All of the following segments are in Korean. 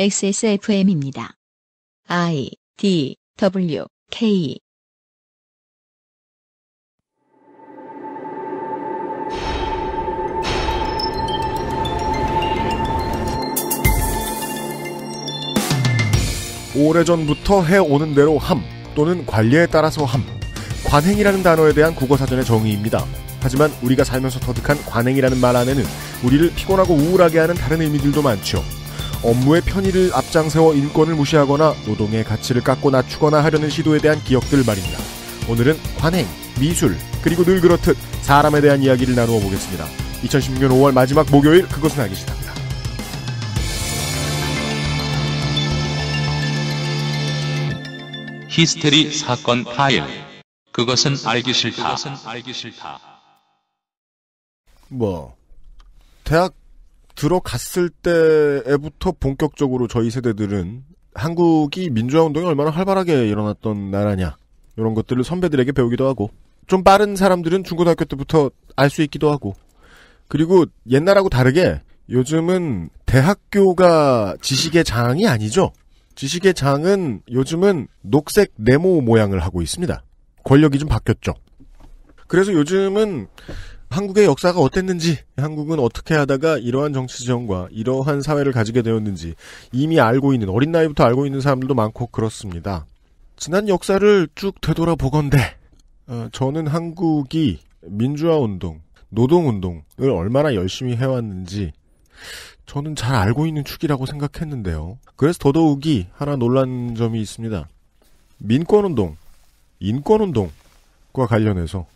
XSFM입니다. I D W K 오래전부터 해오는 대로 함 또는 관리에 따라서 함 관행이라는 단어에 대한 국어사전의 정의입니다. 하지만 우리가 살면서 터득한 관행이라는 말 안에는 우리를 피곤하고 우울하게 하는 다른 의미들도 많죠. 업무의 편의를 앞장세워 인권을 무시하거나 노동의 가치를 깎고 낮추거나 하려는 시도에 대한 기억들 말입니다. 오늘은 관행, 미술, 그리고 늘 그렇듯 사람에 대한 이야기를 나누어 보겠습니다. 2016년 5월 마지막 목요일 그것은 알기 싫답니다. 히스테리 사건 파일 그것은 알기 싫다. 그것은 알기 싫다. 뭐 대학 들어갔을 때부터 본격적으로 저희 세대들은 한국이 민주화 운동이 얼마나 활발하게 일어났던 나라냐 이런 것들을 선배들에게 배우기도 하고 좀 빠른 사람들은 중고등학교 때부터 알 수 있기도 하고 그리고 옛날하고 다르게 요즘은 대학교가 지식의 장이 아니죠. 지식의 장은 요즘은 녹색 네모 모양을 하고 있습니다. 권력이 좀 바뀌었죠. 그래서 요즘은 한국의 역사가 어땠는지, 한국은 어떻게 하다가 이러한 정치 지형과 이러한 사회를 가지게 되었는지 이미 알고 있는 어린 나이부터 알고 있는 사람들도 많고 그렇습니다. 지난 역사를 쭉 되돌아보건대 어, 저는 한국이 민주화 운동, 노동 운동을 얼마나 열심히 해왔는지 저는 잘 알고 있는 축이라고 생각했는데요. 그래서 더더욱이 하나 놀란 점이 있습니다. 민권 운동, 인권 운동과 관련해서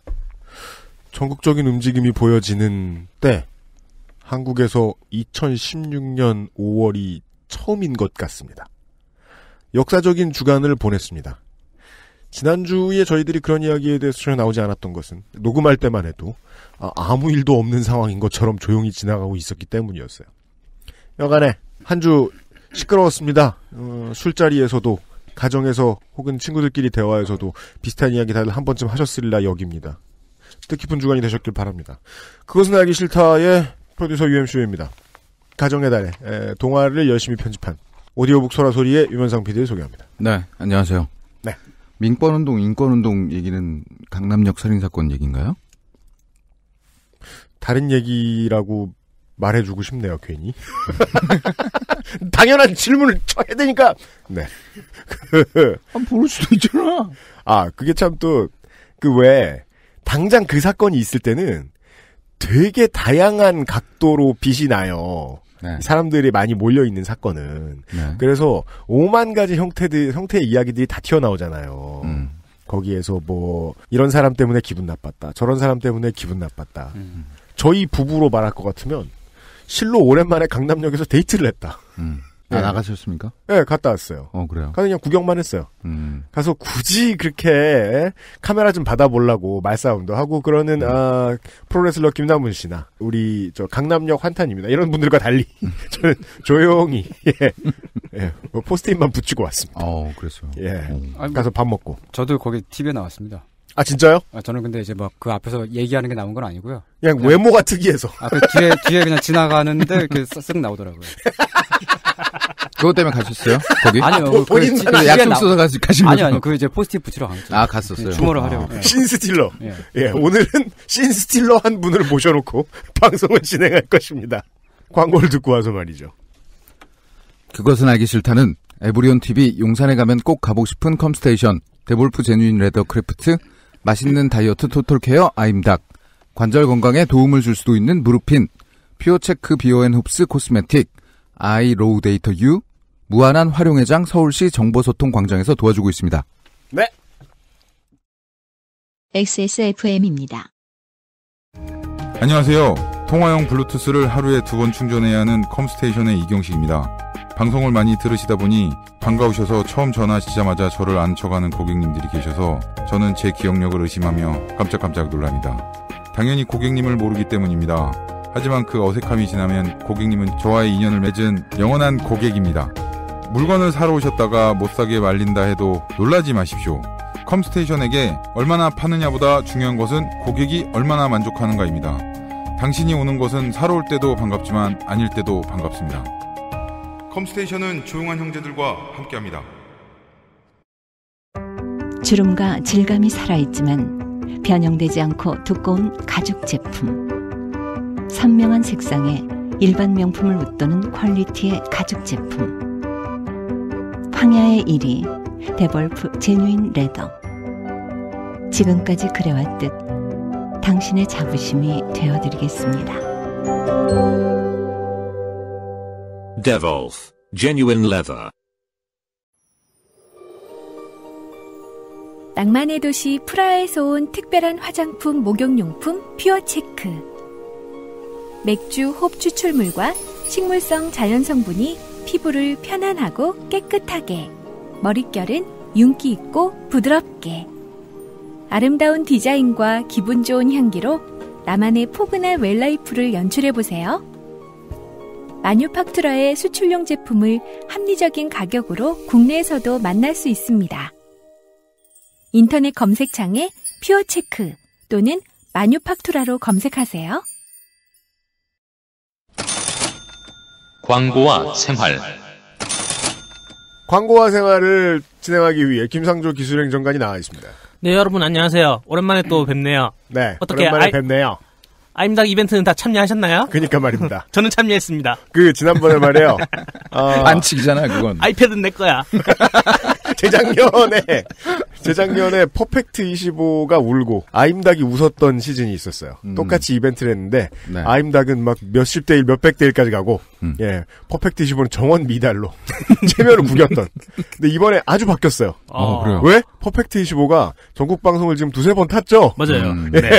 전국적인 움직임이 보여지는 때 한국에서 2016년 5월이 처음인 것 같습니다. 역사적인 주간을 보냈습니다. 지난주에 저희들이 그런 이야기에 대해서 전혀 나오지 않았던 것은 녹음할 때만 해도 아, 아무 일도 없는 상황인 것처럼 조용히 지나가고 있었기 때문이었어요. 여간에 한 주 시끄러웠습니다. 어, 술자리에서도 가정에서 혹은 친구들끼리 대화에서도 비슷한 이야기 다들 한 번쯤 하셨으리라 여깁니다. 뜻깊은 주간이 되셨길 바랍니다. 그것은 알기 싫다의 프로듀서 UMC입니다. 가정의 달에 동화를 열심히 편집한 오디오북 소라소리의 유면상 PD를 소개합니다. 네, 안녕하세요. 네. 민권운동, 인권운동 얘기는 강남역 살인사건 얘기인가요? 다른 얘기라고 말해주고 싶네요, 괜히. 당연한 질문을 쳐야 되니까! 네. 한번 아, 모를 수도 있잖아! 아, 그게 참 또, 그 왜, 당장 그 사건이 있을 때는 되게 다양한 각도로 빛이 나요. 네. 사람들이 많이 몰려 있는 사건은 네. 그래서 5만 가지 형태들 형태의 이야기들이 다 튀어나오잖아요. 음. 거기에서 뭐 이런 사람 때문에 기분 나빴다, 저런 사람 때문에 기분 나빴다. 음. 저희 부부로 말할 것 같으면 실로 오랜만에 강남역에서 데이트를 했다. 음. 아, 네. 나가셨습니까? 네, 갔다 왔어요. 어, 그래요? 그냥 구경만 했어요. 음. 가서 굳이 그렇게 카메라 좀 받아보려고 말싸움도 하고 그러는, 음. 아, 프로레슬러 김남훈 씨나, 우리, 저, 강남역 환타입니다 이런 분들과 달리, 저는 조용히, 예. 예. 뭐 포스트잇만 붙이고 왔습니다. 어, 그래어 예. 음. 가서 밥 먹고. 저도 거기 TV에 나왔습니다. 아 진짜요? 아, 저는 근데 이제 막그 뭐 앞에서 얘기하는 게 나온 건 아니고요. 그냥, 그냥 외모가 특이해서. 아, 그 뒤에 뒤에 그냥 지나가는데 이렇게 쓱 나오더라고요. 그것 때문에 가셨어요? 거기? 아니요. 아, 그 뭐 본인 그, 그 약속 아, 써서 가 가신 거죠? 아니요, 아니요. 그 이제 포스트 붙이러 간 거죠. 아, 갔었어요. 네, 주모를 하려고. 아. 신스틸러. 예. 예, 오늘은 신스틸러 한 분을 모셔놓고 방송을 진행할 것입니다. 광고를 듣고 와서 말이죠. 그것은 알기 싫다는 에브리온 TV 용산에 가면 꼭 가보고 싶은 컴스테이션 데볼프 제뉴인 레더크래프트 맛있는 다이어트 토톨케어 아임닭 관절 건강에 도움을 줄 수도 있는 무릎핀 퓨어체크 비오앤 홉스 코스메틱 아이로우 데이터 유 무한한 활용회장 서울시 정보소통광장에서 도와주고 있습니다. 네. XSFM입니다. 안녕하세요. 통화용 블루투스를 하루에 두 번 충전해야 하는 컴스테이션의 이경식입니다. 방송을 많이 들으시다 보니 반가우셔서 처음 전화하시자마자 저를 안쳐가는 고객님들이 계셔서 저는 제 기억력을 의심하며 깜짝깜짝 놀랍니다. 당연히 고객님을 모르기 때문입니다. 하지만 그 어색함이 지나면 고객님은 저와의 인연을 맺은 영원한 고객입니다. 물건을 사러 오셨다가 못 사게 말린다 해도 놀라지 마십시오. 컴스테이션에게 얼마나 파느냐보다 중요한 것은 고객이 얼마나 만족하는가입니다. 당신이 오는 것은 사러 올 때도 반갑지만 아닐 때도 반갑습니다. 컴스테이션은 조용한 형제들과 함께합니다. 주름과 질감이 살아있지만 변형되지 않고 두꺼운 가죽 제품. 선명한 색상에 일반 명품을 웃도는 퀄리티의 가죽 제품. 황야의 1위 데볼프 제뉴인 레더 지금까지 그래왔듯 당신의 자부심이 되어드리겠습니다. Devolf Genuine Leather 낭만의 도시 프라하에서 온 특별한 화장품 목욕용품 퓨어 체크 맥주 홉 추출물과 식물성 자연 성분이 피부를 편안하고 깨끗하게, 머릿결은 윤기 있고 부드럽게. 아름다운 디자인과 기분 좋은 향기로 나만의 포근한 웰라이프를 연출해보세요. 마뉴팍투라의 수출용 제품을 합리적인 가격으로 국내에서도 만날 수 있습니다. 인터넷 검색창에 퓨어체크 또는 마뉴팍투라로 검색하세요. 광고와 생활. 광고와 생활을 진행하기 위해 김상조 기술행 정관이 나와 있습니다. 네, 여러분 안녕하세요. 오랜만에 또 뵙네요. 네, 어떻게 오랜만에 아이, 뵙네요. 아임당 이벤트는 다 참여하셨나요? 그니까 말입니다. 저는 참여했습니다. 그 지난번에 말해요 어... 반칙이잖아요, 그건. 아이패드는 내 거야. 재작년에 재작년에 퍼펙트 25가 울고 아임닭이 웃었던 시즌이 있었어요. 음. 똑같이 이벤트를 했는데 네. 아임닭은 막 몇십 대 일, 몇백 대 일까지 가고 음. 예 퍼펙트 25는 정원 미달로 체면을 구겼던. 근데 이번에 아주 바뀌었어요. 아, 어, 왜? 퍼펙트 25가 전국 방송을 지금 두세 번 탔죠. 맞아요. 음, 예. 네.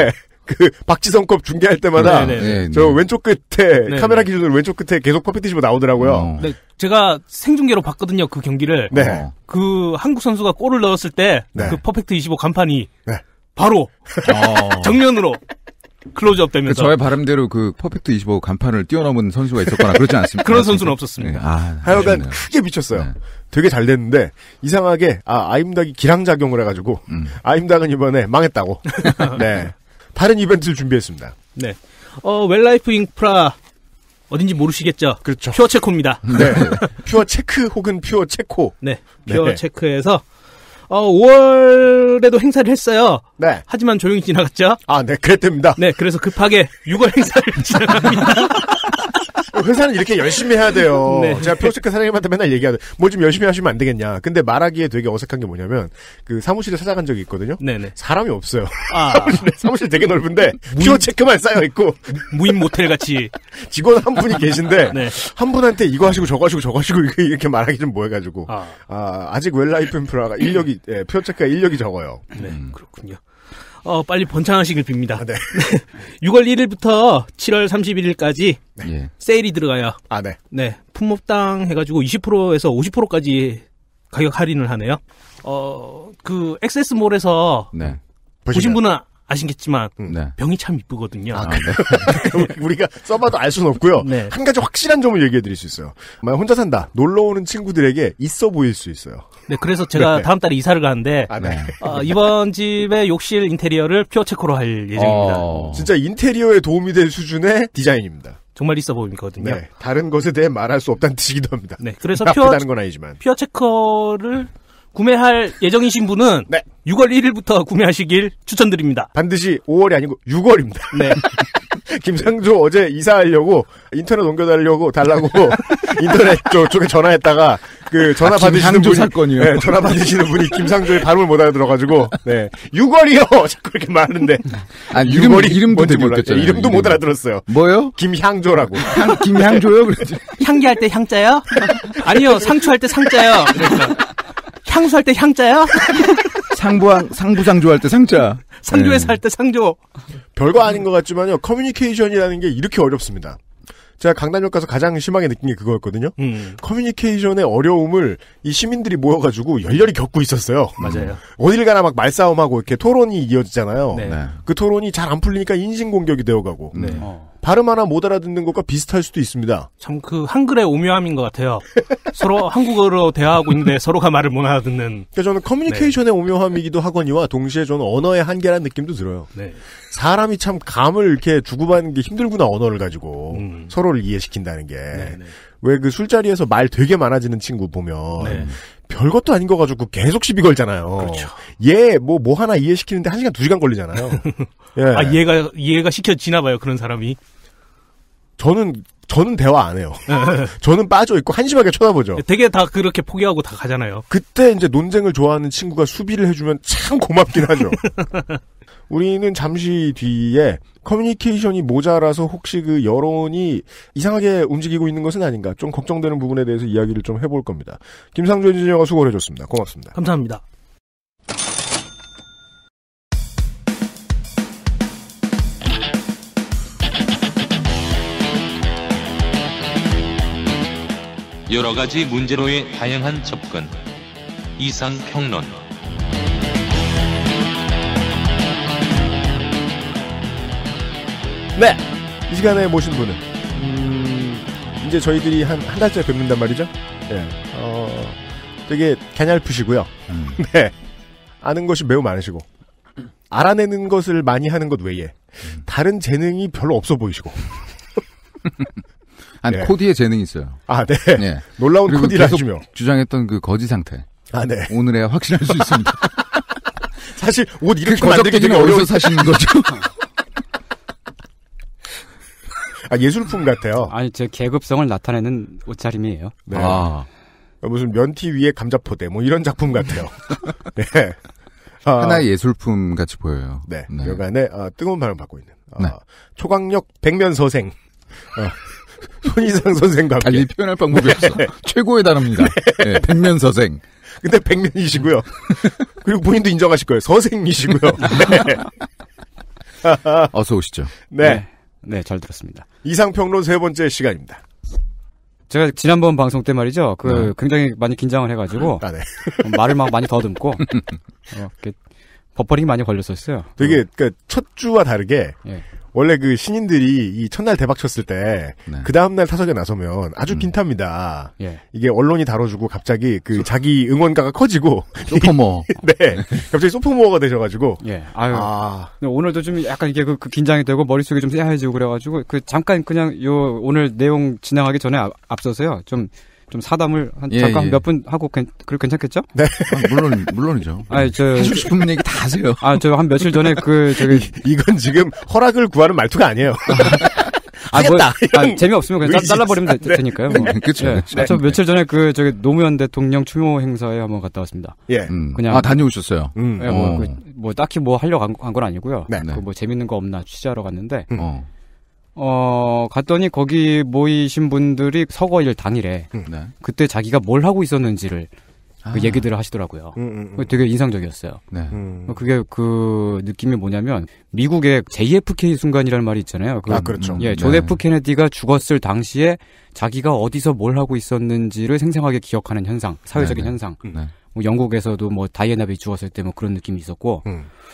그 박지성컵 중계할 때마다 네네. 네, 네. 네, 저 왼쪽 끝에 네네. 카메라 기준으로 왼쪽 끝에 계속 퍼피티시브 나오더라고요. 어. 네, 제가 생중계로 봤거든요 그 경기를. 네. 어. 그 한국 선수가 골을 넣었을 때그 네. 그 퍼펙트 25 간판이 네. 바로 어. 정면으로 클로즈업 되면서 그 저의 바람대로 그 퍼펙트 25 간판을 뛰어넘은 선수가 있었거나 그렇지 않습니까 그런 선수는 없었습니다. 네. 아, 하여간 아쉽네요. 크게 미쳤어요. 네. 되게 잘 됐는데 이상하게 아 아임닭이 기량 작용을 해가지고 음. 아임닭은 이번에 망했다고. 네. 다른 이벤트를 준비했습니다. 네. 어, 웰라이프 인프라 어딘지 모르시겠죠? 그렇죠. 퓨어 체코입니다. 네. 퓨어 체크 혹은 퓨어 체코. 네. 네. 퓨어 네. 체크에서 어, 5월에도 행사를 했어요. 네. 하지만 조용히 지나갔죠? 아, 네. 그랬답니다. 네. 그래서 급하게 6월 행사를 지나갑니다. 회사는 이렇게 열심히 해야 돼요. 네. 제가 프로젝 사장님한테 맨날 얘기하는 뭐좀 열심히 하시면 안 되겠냐. 근데 말하기에 되게 어색한 게 뭐냐면 그 사무실에 찾아간 적이 있거든요. 네네. 사람이 없어요. 아. 사무실 되게 넓은데 피어 체크만 쌓여 있고 무인 모텔 같이 직원 한 분이 계신데 네. 한 분한테 이거 하시고 저거 하시고 저거 하시고 이렇게 말하기 좀 뭐해가지고 아. 아 아직 웰라이프 인프라가 인력이 예, 체크가 인력이 적어요. 네 음. 그렇군요. 어, 빨리 번창하시길 빕니다. 아, 네. 6월 1일부터 7월 31일까지 네. 예. 세일이 들어가요. 아, 네. 네. 품목당 해가지고 20%에서 50%까지 가격 할인을 하네요. 어, 그, 엑세스몰에서 네. 보신 분은 아시겠지만 음. 네. 병이 참 이쁘거든요. 아, 아 네. 우리가 써봐도 알 수는 없고요. 네. 한 가지 확실한 점을 얘기해드릴 수 있어요. 만약 혼자 산다 놀러 오는 친구들에게 있어 보일 수 있어요. 네, 그래서 제가 네. 다음 달에 이사를 가는데 아, 네. 네. 어, 이번 집의 욕실 인테리어를 퓨어 체크로 할 예정입니다. 어... 진짜 인테리어에 도움이 될 수준의 디자인입니다. 정말 있어 보이거든요. 다른 것에 대해 말할 수 없다는 뜻이기도 합니다. 네, 그래서 퓨어, 건 아니지만. 퓨어 체크를 구매할 예정이신 분은 네. 6월 1일부터 구매하시길 추천드립니다. 반드시 5월이 아니고 6월입니다. 네. 김상조 어제 이사하려고 인터넷 옮겨달라고 달라고 인터넷 쪽, 에 전화했다가 그 아, 전화 아, 받으시는 분이 사건이요. 네, 전화 받으시는 분이 김상조의 발음을 못 알아들어가지고 네 6월이요 자꾸 이렇게 말하는데 아니, 6월이 이름, 이름도 몰죠 이름도 못 알아들었어요. 뭐요? 김향조라고. 향, 김향조요? 그랬지. 향기할 때 향자요? 아니요 상추할 때 상자요. 그랬어. 상수할때 향자야? 상부항, 상부상조할 때 상자. 상조에서 네. 할때 상조. 별거 아닌 것 같지만요. 커뮤니케이션이라는 게 이렇게 어렵습니다. 제가 강남역 가서 가장 심하게 느낀 게 그거였거든요. 음. 커뮤니케이션의 어려움을 이 시민들이 모여가지고 열렬히 겪고 있었어요. 맞아요. 어딜 가나 막 말싸움하고 이렇게 토론이 이어지잖아요. 네. 그 토론이 잘 안 풀리니까 인신공격이 되어가고. 네. 어. 발음 하나 못 알아듣는 것과 비슷할 수도 있습니다. 참 그 한글의 오묘함인 것 같아요. 서로 한국어로 대화하고 있는데 서로가 말을 못 알아듣는. 그러니까 저는 커뮤니케이션의 네. 오묘함이기도 하거니와 동시에 저는 언어의 한계라는 느낌도 들어요. 네. 사람이 참 감을 이렇게 주고받는 게 힘들구나 언어를 가지고 음. 서로를 이해시킨다는 게. 네, 네. 왜그 술자리에서 말 되게 많아지는 친구 보면 네. 별것도 아닌 거 가지고 계속 시비 걸잖아요. 그렇죠. 얘, 뭐, 뭐 하나 이해시키는데 1 시간, 2 시간 걸리잖아요. 아, 예. 아, 이가 이해가 시켜지나 봐요, 그런 사람이. 저는 저는 대화 안 해요. 저는 빠져 있고 한심하게 쳐다보죠. 되게 다 그렇게 포기하고 다 가잖아요. 그때 이제 논쟁을 좋아하는 친구가 수비를 해주면 참 고맙긴 하죠. 우리는 잠시 뒤에 커뮤니케이션이 모자라서 혹시 그 여론이 이상하게 움직이고 있는 것은 아닌가 좀 걱정되는 부분에 대해서 이야기를 좀 해볼 겁니다. 김상준 진영과 수고를 해줬습니다. 고맙습니다. 감사합니다. 여러 가지 문제로의 다양한 접근. 이상 평론. 네. 이 시간에 모신 분은 음, 이제 저희들이 한 한 달째 뵙는단 말이죠. 네. 어, 되게 갸냘프시고요. 음. 네. 아는 것이 매우 많으시고 알아내는 것을 많이 하는 것 외에 음. 다른 재능이 별로 없어 보이시고 아니, 네. 코디의 재능이 있어요. 아, 네. 네. 놀라운 코디라 계속 주며 주장했던 그 거지 상태. 아, 네. 오늘에 확신할 수 있습니다. 사실 옷 이렇게 그 만들기 되게 어려서 워 사시는 거죠. 아, 예술품 같아요. 아니, 제 계급성을 나타내는 옷차림이에요. 네. 아. 무슨 면티 위에 감자포대, 뭐 이런 작품 같아요. 네. 아, 하나의 예술품 같이 보여요. 네. 네. 여간에 아, 뜨거운 반응 받고 있는. 아, 네. 초강력 백면서생. 아. 손희상 선생과 함께. 달리 아, 표현할 방법이 네. 없어. 최고의 단어입니다. 네. 네. 백면 서생. 근데 백면이시고요. 그리고 본인도 인정하실 거예요. 서생이시고요. 네. 어서 오시죠. 네. 네, 잘 들었습니다. 이상평론 세 번째 시간입니다. 제가 지난번 방송 때 말이죠. 그 네. 굉장히 많이 긴장을 해가지고 아, 네. 말을 막 많이 더듬고 어, 버퍼링이 많이 걸렸었어요. 되게 어. 그러니까 첫 주와 다르게 네. 원래 그 신인들이 이 첫날 대박 쳤을 때그 네. 그 다음날 타석에 나서면 아주 빈탑니다. 음. 예. 이게 언론이 다뤄주고 갑자기 그 소... 자기 응원가가 커지고 소포모 네 갑자기 소포모어가 되셔가지고 예 아유 아... 오늘도 좀 약간 이게 그, 그 긴장이 되고 머릿속이 좀 새하얘지고 그래가지고 그 잠깐 그냥 요 오늘 내용 진행하기 전에 앞, 앞서서요 좀좀 사담을 한 예, 잠깐 예. 몇분 하고 괜, 그 괜찮겠죠? 네. 아, 물론 물론이죠. 아니 네. 저하고 싶은 얘기 다 하세요. 아저 한 며칠 전에 그 저기 이건 지금 허락을 구하는 말투가 아니에요. 아, 뭐, 아, 재미없으면 그냥 짜, 잘라버리면 되, 니까요 네. 그렇죠. 네. 뭐. 네. 아, 저 며칠 전에 그 저기 노무현 대통령 추모 행사에 한번 갔다 왔습니다. 예. 음. 그냥 아 다녀오셨어요. 음. 네, 뭐, 어. 그, 뭐, 딱히 뭐 하려고 한 건 아니고요. 네. 그뭐 재밌는 거 없나 취재하러 갔는데 음. 어. 어, 갔더니 거기 모이신 분들이 서거일 당일에 음, 네. 그때 자기가 뭘 하고 있었는지를 그 아. 얘기들을 하시더라고요. 응, 음, 응, 음, 되게 인상적이었어요. 네. 어, 그게 그 느낌이 뭐냐면 미국의 JFK 순간이라는 말이 있잖아요. 그, 아, 그렇죠. 예, 네. 존 네. F 케네디가 죽었을 당시에 자기가 어디서 뭘 하고 있었는지를 생생하게 기억하는 현상, 사회적인 네, 네. 현상. 뭐 영국에서도 뭐 다이애나 베이 죽었을 때 뭐 그런 느낌이 있었고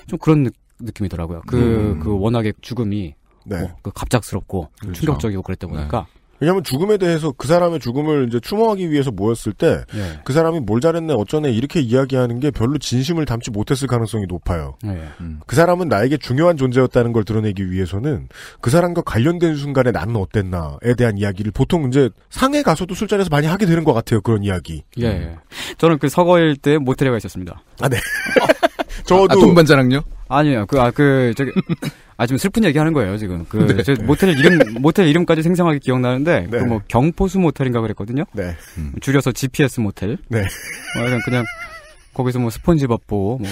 좀 그런 느, 낌이더라고요 그그 그 워낙에 죽음이 네. 뭐, 그 갑작스럽고 그렇죠. 충격적이고 그랬다보니까 네. 왜냐하면 죽음에 대해서 그 사람의 죽음을 이제 추모하기 위해서 모였을 때그 예. 네. 사람이 뭘 잘했네 어쩌네 이렇게 이야기하는 게 별로 진심을 담지 못했을 가능성이 높아요. 네. 음. 그 사람은 나에게 중요한 존재였다는 걸 드러내기 위해서는 그 사람과 관련된 순간에 나는 어땠나에 대한 이야기를 보통 이제 상해 가서도 술자리에서 많이 하게 되는 것 같아요 그런 이야기. 예. 음. 저는 그 서거일 때 모텔에 가 있었습니다. 아 네. 아, 저도 아, 동반자랑요? 아니요, 그, 아, 그, 저기, 아, 지금 슬픈 얘기 하는 거예요, 지금. 그, 네. 저 모텔 이름, 모텔 이름까지 생생하게 기억나는데, 그 네. 그 뭐, 경포수 모텔인가 그랬거든요? 네. 음. 줄여서 GPS 모텔. 네. 뭐, 그냥, 그냥, 거기서 뭐, 스폰지밥 보, 뭐.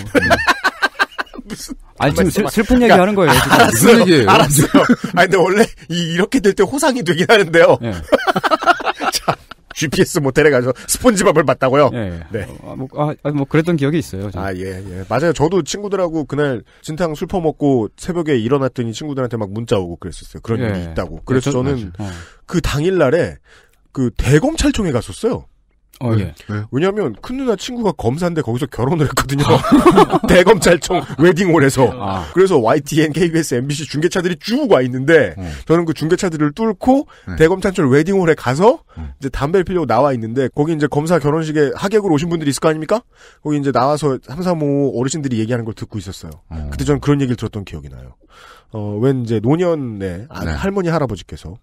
무슨. 아니, 지금 슬, 슬픈 얘기 그러니까 하는 거예요, 지금. 알았어요. 무슨 얘기예요? 알았어요. 아니, 근데 원래, 이, 렇게 될 때 호상이 되긴 하는데요. 네. 자, GPS 모텔에 가서 스폰지밥을 봤다고요? 예. 네. 어, 뭐, 아, 뭐, 아, 뭐 그랬던 기억이 있어요. 저는. 아, 예, 예. 맞아요. 저도 친구들하고 그날 진탕 술 퍼먹고 새벽에 일어났더니 친구들한테 막 문자 오고 그랬었어요. 그런 예. 일이 있다고. 예, 그래서 예, 저, 는 어. 그 당일날에 그 대검찰청에 갔었어요. 어, 예. 예. 네. 왜냐하면 큰 누나 친구가 검사인데 거기서 결혼을 했거든요. 대검찰청 웨딩홀에서. 아. 그래서 YTN, KBS, MBC 중계차들이 쭉 와 있는데 음. 저는 그 중계차들을 뚫고 네. 대검찰청 웨딩홀에 가서 음. 이제 담배를 피려고 나와 있는데 거기 이제 검사 결혼식에 하객으로 오신 분들이 있을 거 아닙니까? 거기 이제 나와서 삼삼오 어르신들이 얘기하는 걸 듣고 있었어요. 음. 그때 저는 그런 얘기를 들었던 기억이 나요. 어, 웬 이제 노년의 아, 네. 할머니 할아버지께서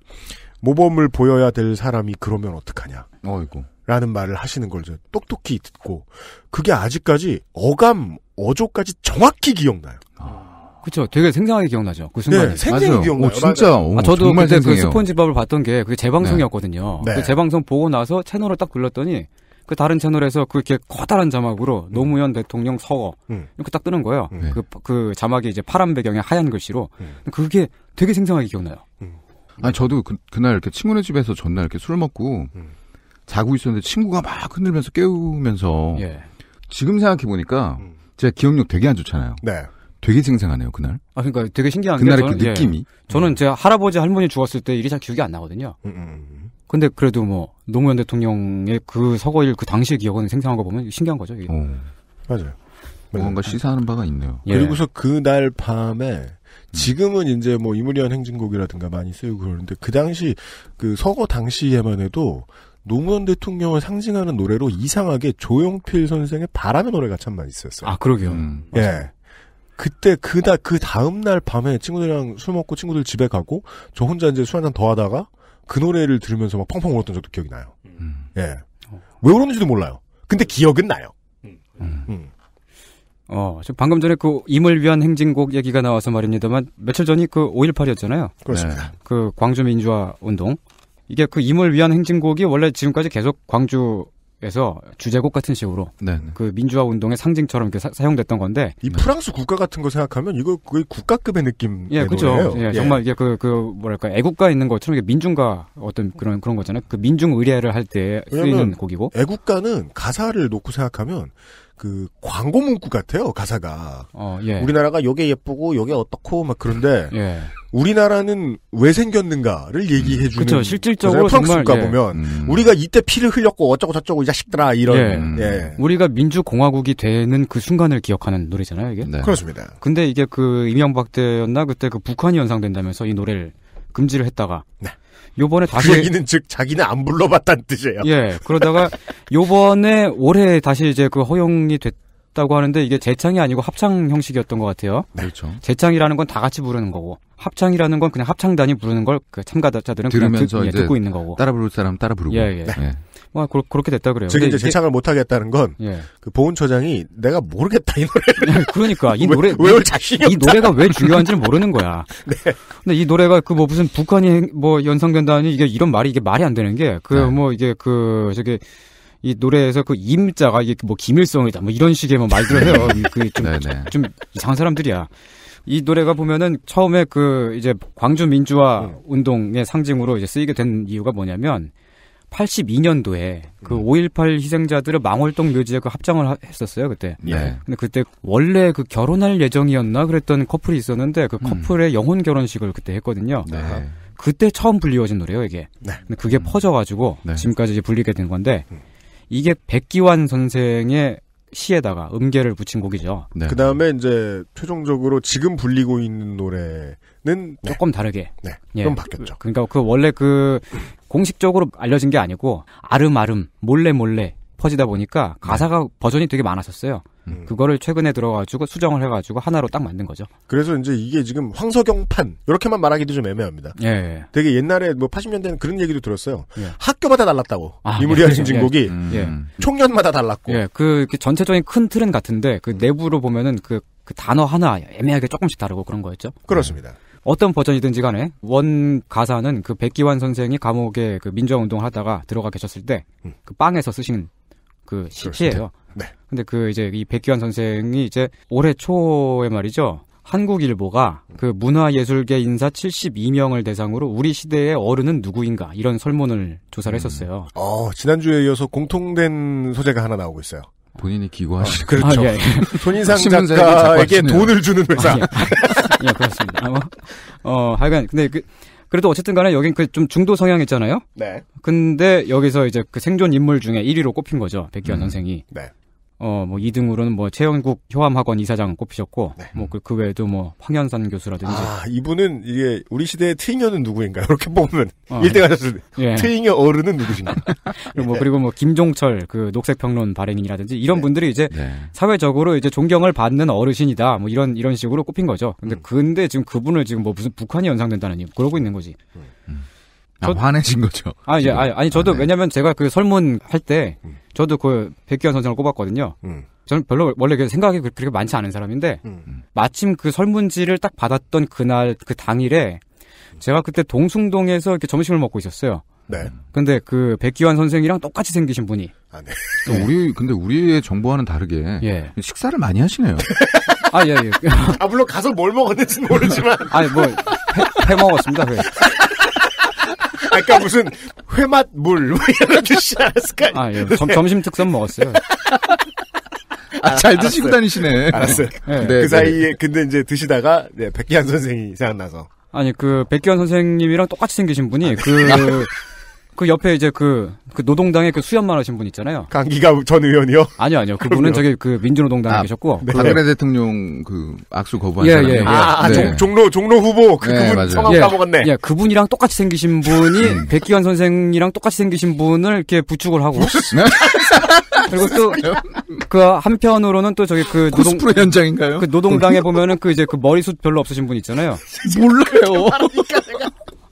모범을 보여야 될 사람이 그러면 어떡하냐. 어이고. 라는 말을 하시는 걸 저 똑똑히 듣고 그게 아직까지 어감 어조까지 정확히 기억나요. 그렇죠. 되게 생생하게 기억나죠. 그 순간. 네, 생생히 기억나요. 오, 진짜. 오, 아, 저도 그때 그 생생해요. 그 스폰지밥을 봤던 게 그게 재방송이었거든요. 네. 그 네. 재방송 보고 나서 채널을 딱 눌렀더니 그 다른 채널에서 그렇게 커다란 자막으로 음. 노무현 대통령 서거 음. 이렇게 딱 뜨는 거예요. 음. 그, 그 자막이 이제 파란 배경에 하얀 글씨로 음. 그게 되게 생생하게 기억나요. 음. 아니 저도 그, 그날 이렇게 친구네 집에서 전날 이렇게 술 먹고 음. 자고 있었는데 친구가 막 흔들면서 깨우면서 예. 지금 생각해 보니까 음. 제가 기억력 되게 안 좋잖아요. 네. 되게 생생하네요 그날. 아 그러니까 되게 신기한 그날의 게 저는, 그 예. 느낌이. 예. 저는 음. 제 할아버지 할머니 죽었을 때 일이 잘 기억이 안 나거든요. 음, 음, 음. 근데 그래도 뭐 노무현 대통령의 그 서거일 그 당시의 기억은 생생한 거 보면 신기한 거죠. 이게. 오. 어. 맞아요. 뭔가 네. 시사하는 바가 있네요. 예. 그리고서 그날 밤에 지금은 이제 뭐 이무리한 행진곡이라든가 많이 쓰이고 그러는데 그 당시 그 서거 당시에만 해도 노무현 대통령을 상징하는 노래로 이상하게 조용필 선생의 바람의 노래가 참 많이 있었어요 아, 그러게요. 음, 음, 예. 그때 그다 그 다음 날 밤에 친구들이랑 술 먹고 친구들 집에 가고 저 혼자 이제 술 한잔 더 하다가 그 노래를 들으면서 막 펑펑 울었던 적도 기억이 나요. 음. 음. 예. 왜 울었는지도 몰라요. 근데 기억은 나요. 음. 음. 어, 지 방금 전에 그 임을 위한 행진곡 얘기가 나와서 말입니다만 며칠 전이 그 5.18이었잖아요. 그렇습니다. 네. 그 광주 민주화 운동. 이게 그 임을 위한 행진곡이 원래 지금까지 계속 광주 에서 주제곡 같은 식으로 네네. 그 민주화 운동의 상징처럼 이렇게 사, 용됐던 건데 이 프랑스 국가 같은 거 생각하면 이거 거의 국가급의 느낌 예 그죠 예, 예, 정말 이게 그그 그 뭐랄까 애국가 있는 것처럼 이게 민중가 어떤 그런 그런 거잖아요 그 민중 의례를 할 때 쓰이는 곡이고 애국가는 가사를 놓고 생각하면 그 광고 문구 같아요 가사가 어, 예. 우리나라가 요게 예쁘고 요게 어떻고 막 그런데 예. 우리나라는 왜 생겼는가를 얘기해주는 그렇죠. 실질적으로 정말 가 예. 보면 음. 우리가 이때 피를 흘렸고 어쩌고 저쩌고 이 자식들아 이런 예. 음. 예. 우리가 민주공화국이 되는 그 순간을 기억하는 노래잖아요 이게 네. 그렇습니다. 근데 이게 그 이명박 때였나 그때 그 북한이 연상된다면서 이 노래를 금지를 했다가 네. 요번에 그 다시 그 얘기는 즉 자기는 안 불러봤다는 뜻이에요. 예. 그러다가 요번에 올해 다시 이제 그 허용이 됐 했다고 하는데 이게 재창이 아니고 합창 형식이었던 것 같아요. 네. 그렇죠. 재창이라는 건 다 같이 부르는 거고 합창이라는 건 그냥 합창단이 부르는 걸 그 참가자들은 들으면서 듣, 예, 듣고 있는 거고 따라 부를 사람 따라 부르고. 예, 예. 네. 와, 뭐, 고, 그렇게 됐다 그래요. 지금 이제 재창을 못 하겠다는 건그 예. 그 보훈처장이 내가 모르겠다 이 노래. 그러니까 이 노래 왜, 자신이 이 노래가 왜 중요한지를 모르는 거야. 네. 근데 이 노래가 그 뭐 무슨 북한이 뭐 연상된다니 이게 이런 말이 이게 말이 안 되는 게 그뭐 네. 이게 그 저기 이 노래에서 그 임자가 이게 뭐 김일성이다 뭐 이런 식의 뭐 말들을 해요. 그좀좀 좀 이상한 사람들이야. 이 노래가 보면은 처음에 그 이제 광주 민주화 음. 운동의 상징으로 이제 쓰이게 된 이유가 뭐냐면 82년도에 그 5.18 음. 희생자들을 망월동 묘지에 그 합장을 하, 했었어요, 그때. 예. 네. 근데 그때 원래 그 결혼할 예정이었나 그랬던 커플이 있었는데 그 음. 커플의 음. 영혼 결혼식을 그때 했거든요. 네. 그때 처음 불리워진 노래예요, 이게. 네. 근데 그게 음. 퍼져가지고 네. 지금까지 이제 불리게 된 건데 음. 이게 백기환 선생의 시에다가 음계를 붙인 곡이죠. 네. 그 다음에 이제 최종적으로 지금 불리고 있는 노래는 네. 조금 네. 다르게 네. 예. 좀 바뀌었죠. 그러니까 그 원래 그 공식적으로 알려진 게 아니고 아름아름 몰래 몰래 퍼지다 보니까 가사가 버전이 되게 많았었어요. 음. 그거를 최근에 들어가지고 수정을 해가지고 하나로 딱 만든 거죠. 그래서 이제 이게 지금 황석영판 이렇게만 말하기도 좀 애매합니다. 예. 되게 옛날에 뭐 80년대는 그런 얘기도 들었어요. 예. 학교마다 달랐다고 아, 이무리한 예. 예. 진곡이 예. 음. 총년마다 달랐고. 예. 그, 그 전체적인 큰 틀은 같은데 그 음. 내부로 보면은 그, 그 단어 하나 애매하게 조금씩 다르고 그런 거였죠. 그렇습니다. 예. 어떤 버전이든지 간에 원 가사는 그 백기환 선생이 감옥에 그 민주화 운동을 하다가 들어가 계셨을 때그 음. 그 빵에서 쓰신 그 시예요. 근데 그 이제 이 백기환 선생이 이제 올해 초에 말이죠. 한국일보가 그 문화예술계 인사 72명을 대상으로 우리 시대의 어른은 누구인가 이런 설문을 조사를 음. 했었어요. 어, 지난주에 이어서 공통된 소재가 하나 나오고 있어요. 본인이 기고하시 아, 그렇죠. 아, 예, 예. 손인상 작가에게 돈을 주는 회사. 아, 예. 아, 예, 그렇습니다. 어, 어 하여간 근데 그 그래도 어쨌든 간에 여긴 그 좀 중도 성향있잖아요 네. 근데 여기서 이제 그 생존 인물 중에 1위로 꼽힌 거죠. 백기환 음. 선생이. 네. 어, 뭐 2등으로는 뭐 최영국 효암학원 이사장 꼽히셨고, 네. 뭐그 그 외에도 뭐 황현산 교수라든지. 아, 이분은 이게 우리 시대의 트잉어는 누구인가? 요 이렇게 보면 어, 1등 하셨을 때. 예. 트잉어 어른은 누구신가? 요리고 뭐, 그리고 뭐 김종철 그 녹색평론 발행인이라든지 이런 네. 분들이 이제 네. 사회적으로 이제 존경을 받는 어르신이다. 뭐 이런, 이런 식으로 꼽힌 거죠. 근데 음. 근데 지금 그분을 지금 뭐 무슨 북한이 연상된다는 얘기 그러고 있는 거지. 음. 음. 아, 화내신 거죠? 아, 예, 아니, 아니, 저도 아, 네. 왜냐면 제가 그 설문 할때 음. 저도 그백기환 선생을 꼽았거든요. 음. 저는 별로 원래 생각이 그, 그렇게 많지 않은 사람인데 음. 음. 마침 그 설문지를 딱 받았던 그날 그 당일에 제가 그때 동숭동에서 이렇게 점심을 먹고 있었어요. 네. 근데 그 백기환 선생이랑 똑같이 생기신 분이. 아, 네. 네. 우리 근데 우리의 정보와는 다르게 예. 식사를 많이 하시네요. 아, 예, 예. 아, 물론 가서 뭘 먹었는지 모르지만. 아니, 뭐 해, 해 먹었습니다. 그 아까 무슨 회맛 물 뭐 이런 거 드시지 않 아, 예. 점, 네. 점심 특선 먹었어요. 아, 잘 드시고 알았어요. 다니시네. 알았어요. 네. 그 네, 사이에 네. 근데 이제 드시다가 네, 백기환 선생이 생각나서 아니 그 백기현 선생님이랑 똑같이 생기신 분이 그그 아. 그 옆에 이제 그그 노동당의 그 수염만 하신 분 있잖아요. 강기가 전 의원이요? 아니요, 아니요. 그분은 저기 그 민주노동당에 아, 계셨고. 네. 네. 박근혜 대통령 그 악수 거부한 예, 사람. 예, 예. 아, 아, 네. 종, 로 종로 후보 그, 네, 분 성함 예. 까먹었네. 예, 그분이랑 똑같이 생기신 분이 음. 백기현 선생이랑 똑같이 생기신 분을 이렇게 부축을 하고. 그리고 또 그 한편으로는 또 저기 그 노동 프로 현장인가요? 그 노동당에 보면은 그 이제 그 머리숱 별로 없으신 분 있잖아요. 몰라요. 아, 그러니까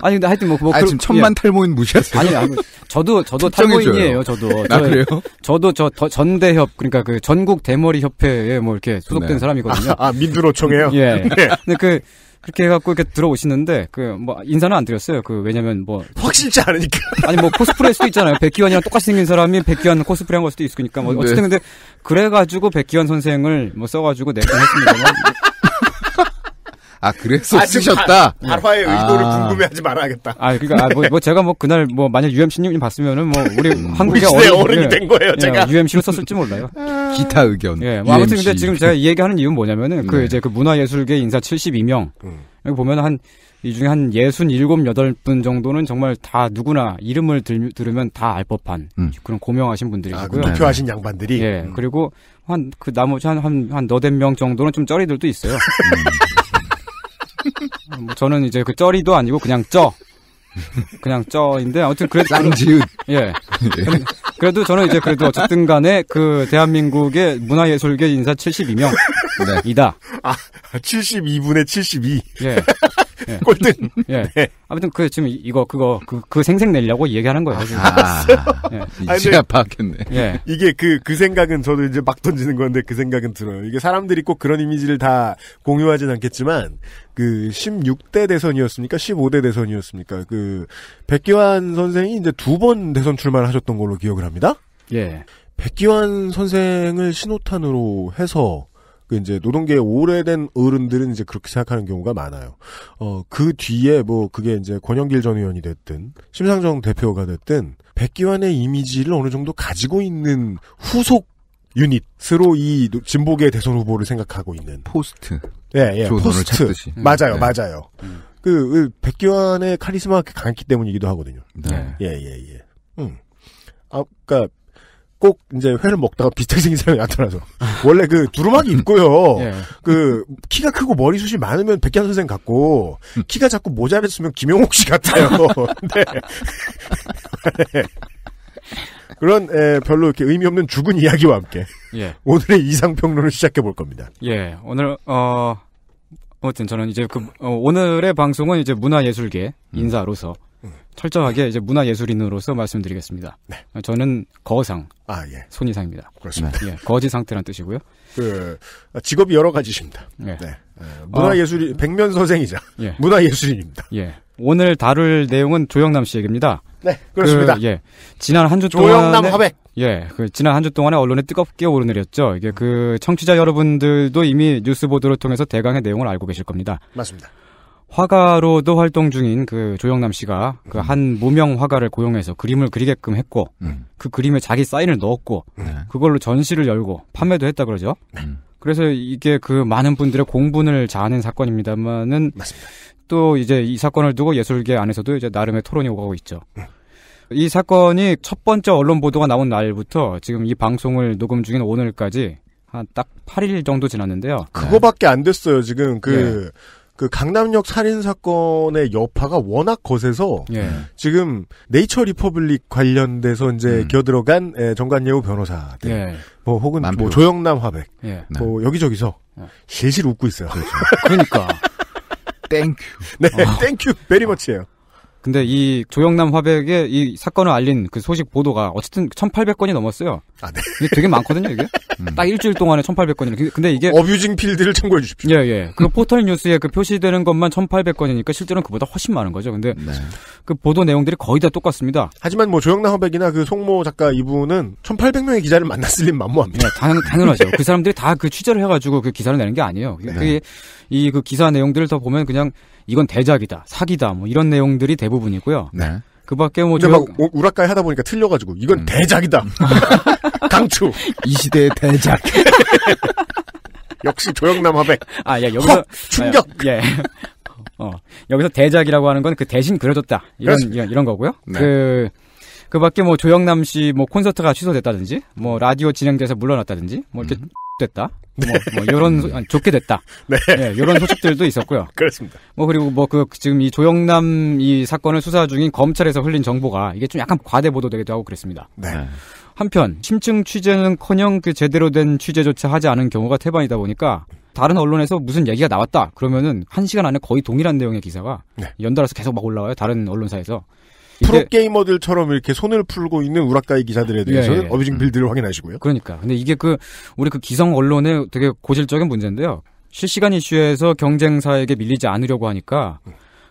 아니 근데 하여튼 뭐, 뭐 아니, 지금 그 천만 예. 탈모인 무시하세요? 아니 아니 저도 저도 탈모인이에요. 저도 아 저, 그래요? 저도 저 더, 전대협 그러니까 그 전국 대머리 협회에 뭐 이렇게 소속된 네. 사람이거든요. 아, 아민주노총이요 예. 네. 근데 그 그렇게 해갖고 이렇게 들어오시는데 그 뭐 인사는 안 드렸어요. 그 왜냐면 뭐 확실치 않으니까. 아니 뭐 코스프레일 수도 있잖아요. 백기환이랑 똑같이 생긴 사람이 백기환 코스프레 한걸 수도 있으니까 뭐 네. 어쨌든 네. 근데 그래가지고 백기환 선생을 뭐 써가지고 내보냈습니다만. 아 그래서 아, 쓰셨다. 발, 발화의 네. 의도를 아. 궁금해하지 말아야겠다. 아 그러니까 아, 뭐, 뭐, 제가 뭐 그날 뭐 만약 UMC님 봤으면은 뭐 우리 음. 한국의 우리 어른, 어른이 된 거예요. 예, 제가 UMC로 아, 썼을지 몰라요. 기타 의견. 예. 뭐 아무튼 근데 지금 제가 이 얘기하는 이유는 뭐냐면은 그 네. 이제 그 문화예술계 인사 72명 음. 여기 보면 한이 중에 한 예순 일곱 여덟 분 정도는 정말 다 누구나 이름을 들, 으면 다 알 법한 음. 그런 고명하신 분들이시고요. 아, 투표하신 그 양반들이. 예. 음. 그리고 한 그 나머지 한한한 너댓 명 정도는 좀 쩌리들도 있어요. 음. 뭐 저는 이제 그 쩌리도 아니고 그냥 쩌. 그냥 쩌인데 아무튼 그래도 쌍지읒 예. 그래도 저는 이제 그래도 어쨌든 간에 그 대한민국의 문화예술계 인사 72명이다. 네. 아, 72분의 72. 예. 꼴등. 예. 예. 네. 아무튼 그 지금 이거 그거 그, 그 생색 내려고 얘기하는 거예요. 지금. 아, 예. 제 파악했네. 예. 이게 그그 그 생각은 저도 이제 막 던지는 건데 그 생각은 들어요. 이게 사람들이 꼭 그런 이미지를 다 공유하진 않겠지만 그 16대 대선이었습니까? 15대 대선이었습니까? 그 백기환 선생이 이제 두 번 대선 출마를 하셨던 걸로 기억을 합니다. 예. 백기환 선생을 신호탄으로 해서 그 이제 노동계의 오래된 어른들은 이제 그렇게 생각하는 경우가 많아요. 어, 그 뒤에 뭐 그게 이제 권영길 전 의원이 됐든 심상정 대표가 됐든 백기환의 이미지를 어느 정도 가지고 있는 후속 유닛으로 이 진보계 대선 후보를 생각하고 있는 포스트. 예, 예, 포스트. 찾듯이. 음, 맞아요, 네. 맞아요. 음. 그, 그 백기환의 카리스마가 강했기 때문이기도 하거든요. 네. 예, 예, 예. 음. 아까 그러니까 꼭 이제 회를 먹다가 비슷하게 생긴 사람이 나타나서 원래 그 두루마기 입고요. 예. 그 키가 크고 머리숱이 많으면 백현 선생 같고 음. 키가 자꾸 모자랬으면 김용옥 씨 같아요. 네. 네. 그런 에, 예, 별로 이렇게 의미 없는 죽은 이야기와 함께 예. 오늘의 이상 평론을 시작해 볼 겁니다. 예, 오늘 어 어쨌든 저는 이제 그 어, 오늘의 방송은 이제 문화예술계 음. 인사로서 철저하게 이제 문화예술인으로서 말씀드리겠습니다. 네. 저는 거상, 아, 예. 손이상입니다. 그렇습니다. 네, 예. 거지 상태란 뜻이고요. 그 직업이 여러 가지십니다. 예. 네. 문화예술인, 어, 아. 백면 선생이자 예. 문화예술인입니다. 예. 오늘 다룰 내용은 조영남 씨 얘기입니다. 네, 그렇습니다. 그, 예. 지난 한 주 동안 조영남 화백. 예, 그 지난 한 주 동안에 언론에 뜨겁게 오르내렸죠. 이게 그 청취자 여러분들도 이미 뉴스 보도를 통해서 대강의 내용을 알고 계실 겁니다. 맞습니다. 화가로도 활동 중인 그 조영남 씨가 그한 음. 무명 화가를 고용해서 그림을 그리게끔 했고 음. 그 그림에 자기 사인을 넣었고 네. 그걸로 전시를 열고 판매도 했다 그러죠. 네. 음. 그래서 이게 그 많은 분들의 공분을 자아낸 사건입니다만은 또 이제 이 사건을 두고 예술계 안에서도 이제 나름의 토론이 오가고 있죠. 음. 이 사건이 첫 번째 언론 보도가 나온 날부터 지금 이 방송을 녹음 중인 오늘까지 한 딱 8일 정도 지났는데요. 그거밖에 안 됐어요. 지금 그 네. 그 강남역 살인 사건의 여파가 워낙 거세서 예. 지금 네이처 리퍼블릭 관련돼서 이제 음. 어들어간 예, 정관예우 변호사들 예. 뭐 혹은 만표. 뭐 조영남 화백 예. 뭐 네. 뭐 여기저기서 예. 실실 웃고 있어요. 그렇죠. 그러니까 땡큐. 네, 어. 땡큐 베리머치예요. 근데 이 조영남 화백의 이 사건을 알린 그 소식 보도가 어쨌든 1,800건이 넘었어요. 아, 네. 근데 되게 많거든요, 이게. 음. 딱 일주일 동안에 1,800건이라. 그, 근데 이게 어뷰징 필드를 참고해 주십시오. 예, 예. 그 포털 뉴스에 그 표시되는 것만 1,800건이니까 실제로는 그보다 훨씬 많은 거죠. 근데 네. 그 보도 내용들이 거의 다 똑같습니다. 하지만 뭐 조영남 화백이나 그 송모 작가 이분은 1,800명의 기자를 만났을 린 만무합니다. 네, 당, 당연하죠. 그 사람들이 다 그 취재를 해가지고 그 기사를 내는 게 아니에요. 네. 이그 기사 내용들을 더 보면 그냥 이건 대작이다, 사기다, 뭐 이런 내용들이 대부분이고요. 네. 그 밖에 뭐. 막 저... 우락가에 하다 보니까 틀려가지고, 이건 음. 대작이다! 강추! 이 시대의 대작. 역시 조영남 화백. 아, 예, 여기서. 헉, 충격! 아, 예. 어, 여기서 대작이라고 하는 건 그 대신 그려줬다. 이런, 이런, 이런, 거고요. 네. 그, 그 밖에 뭐 조영남 씨 뭐 콘서트가 취소됐다든지, 뭐 라디오 진행자에서 물러났다든지, 뭐 이렇게 음. 됐다 뭐, 뭐 이런 뭐, 소, 좋게 됐다. 네. 네, 이런 소식들도 있었고요. 그렇습니다. 뭐 그리고 뭐그 지금 이 조영남 이 사건을 수사 중인 검찰에서 흘린 정보가 이게 좀 약간 과대 보도되기도 하고 그랬습니다. 네. 네. 한편 심층 취재는커녕 그 제대로 된 취재조차 하지 않은 경우가 태반이다 보니까 다른 언론에서 무슨 얘기가 나왔다 그러면은 한 시간 안에 거의 동일한 내용의 기사가 네. 연달아서 계속 막 올라와요 다른 언론사에서 프로게이머들처럼 이렇게 손을 풀고 있는 우라카이 기자들에 대해서는 예, 예. 어뷰징 음. 빌드를 확인하시고요. 그러니까. 근데 이게 그, 우리 그 기성 언론의 되게 고질적인 문제인데요. 실시간 이슈에서 경쟁사에게 밀리지 않으려고 하니까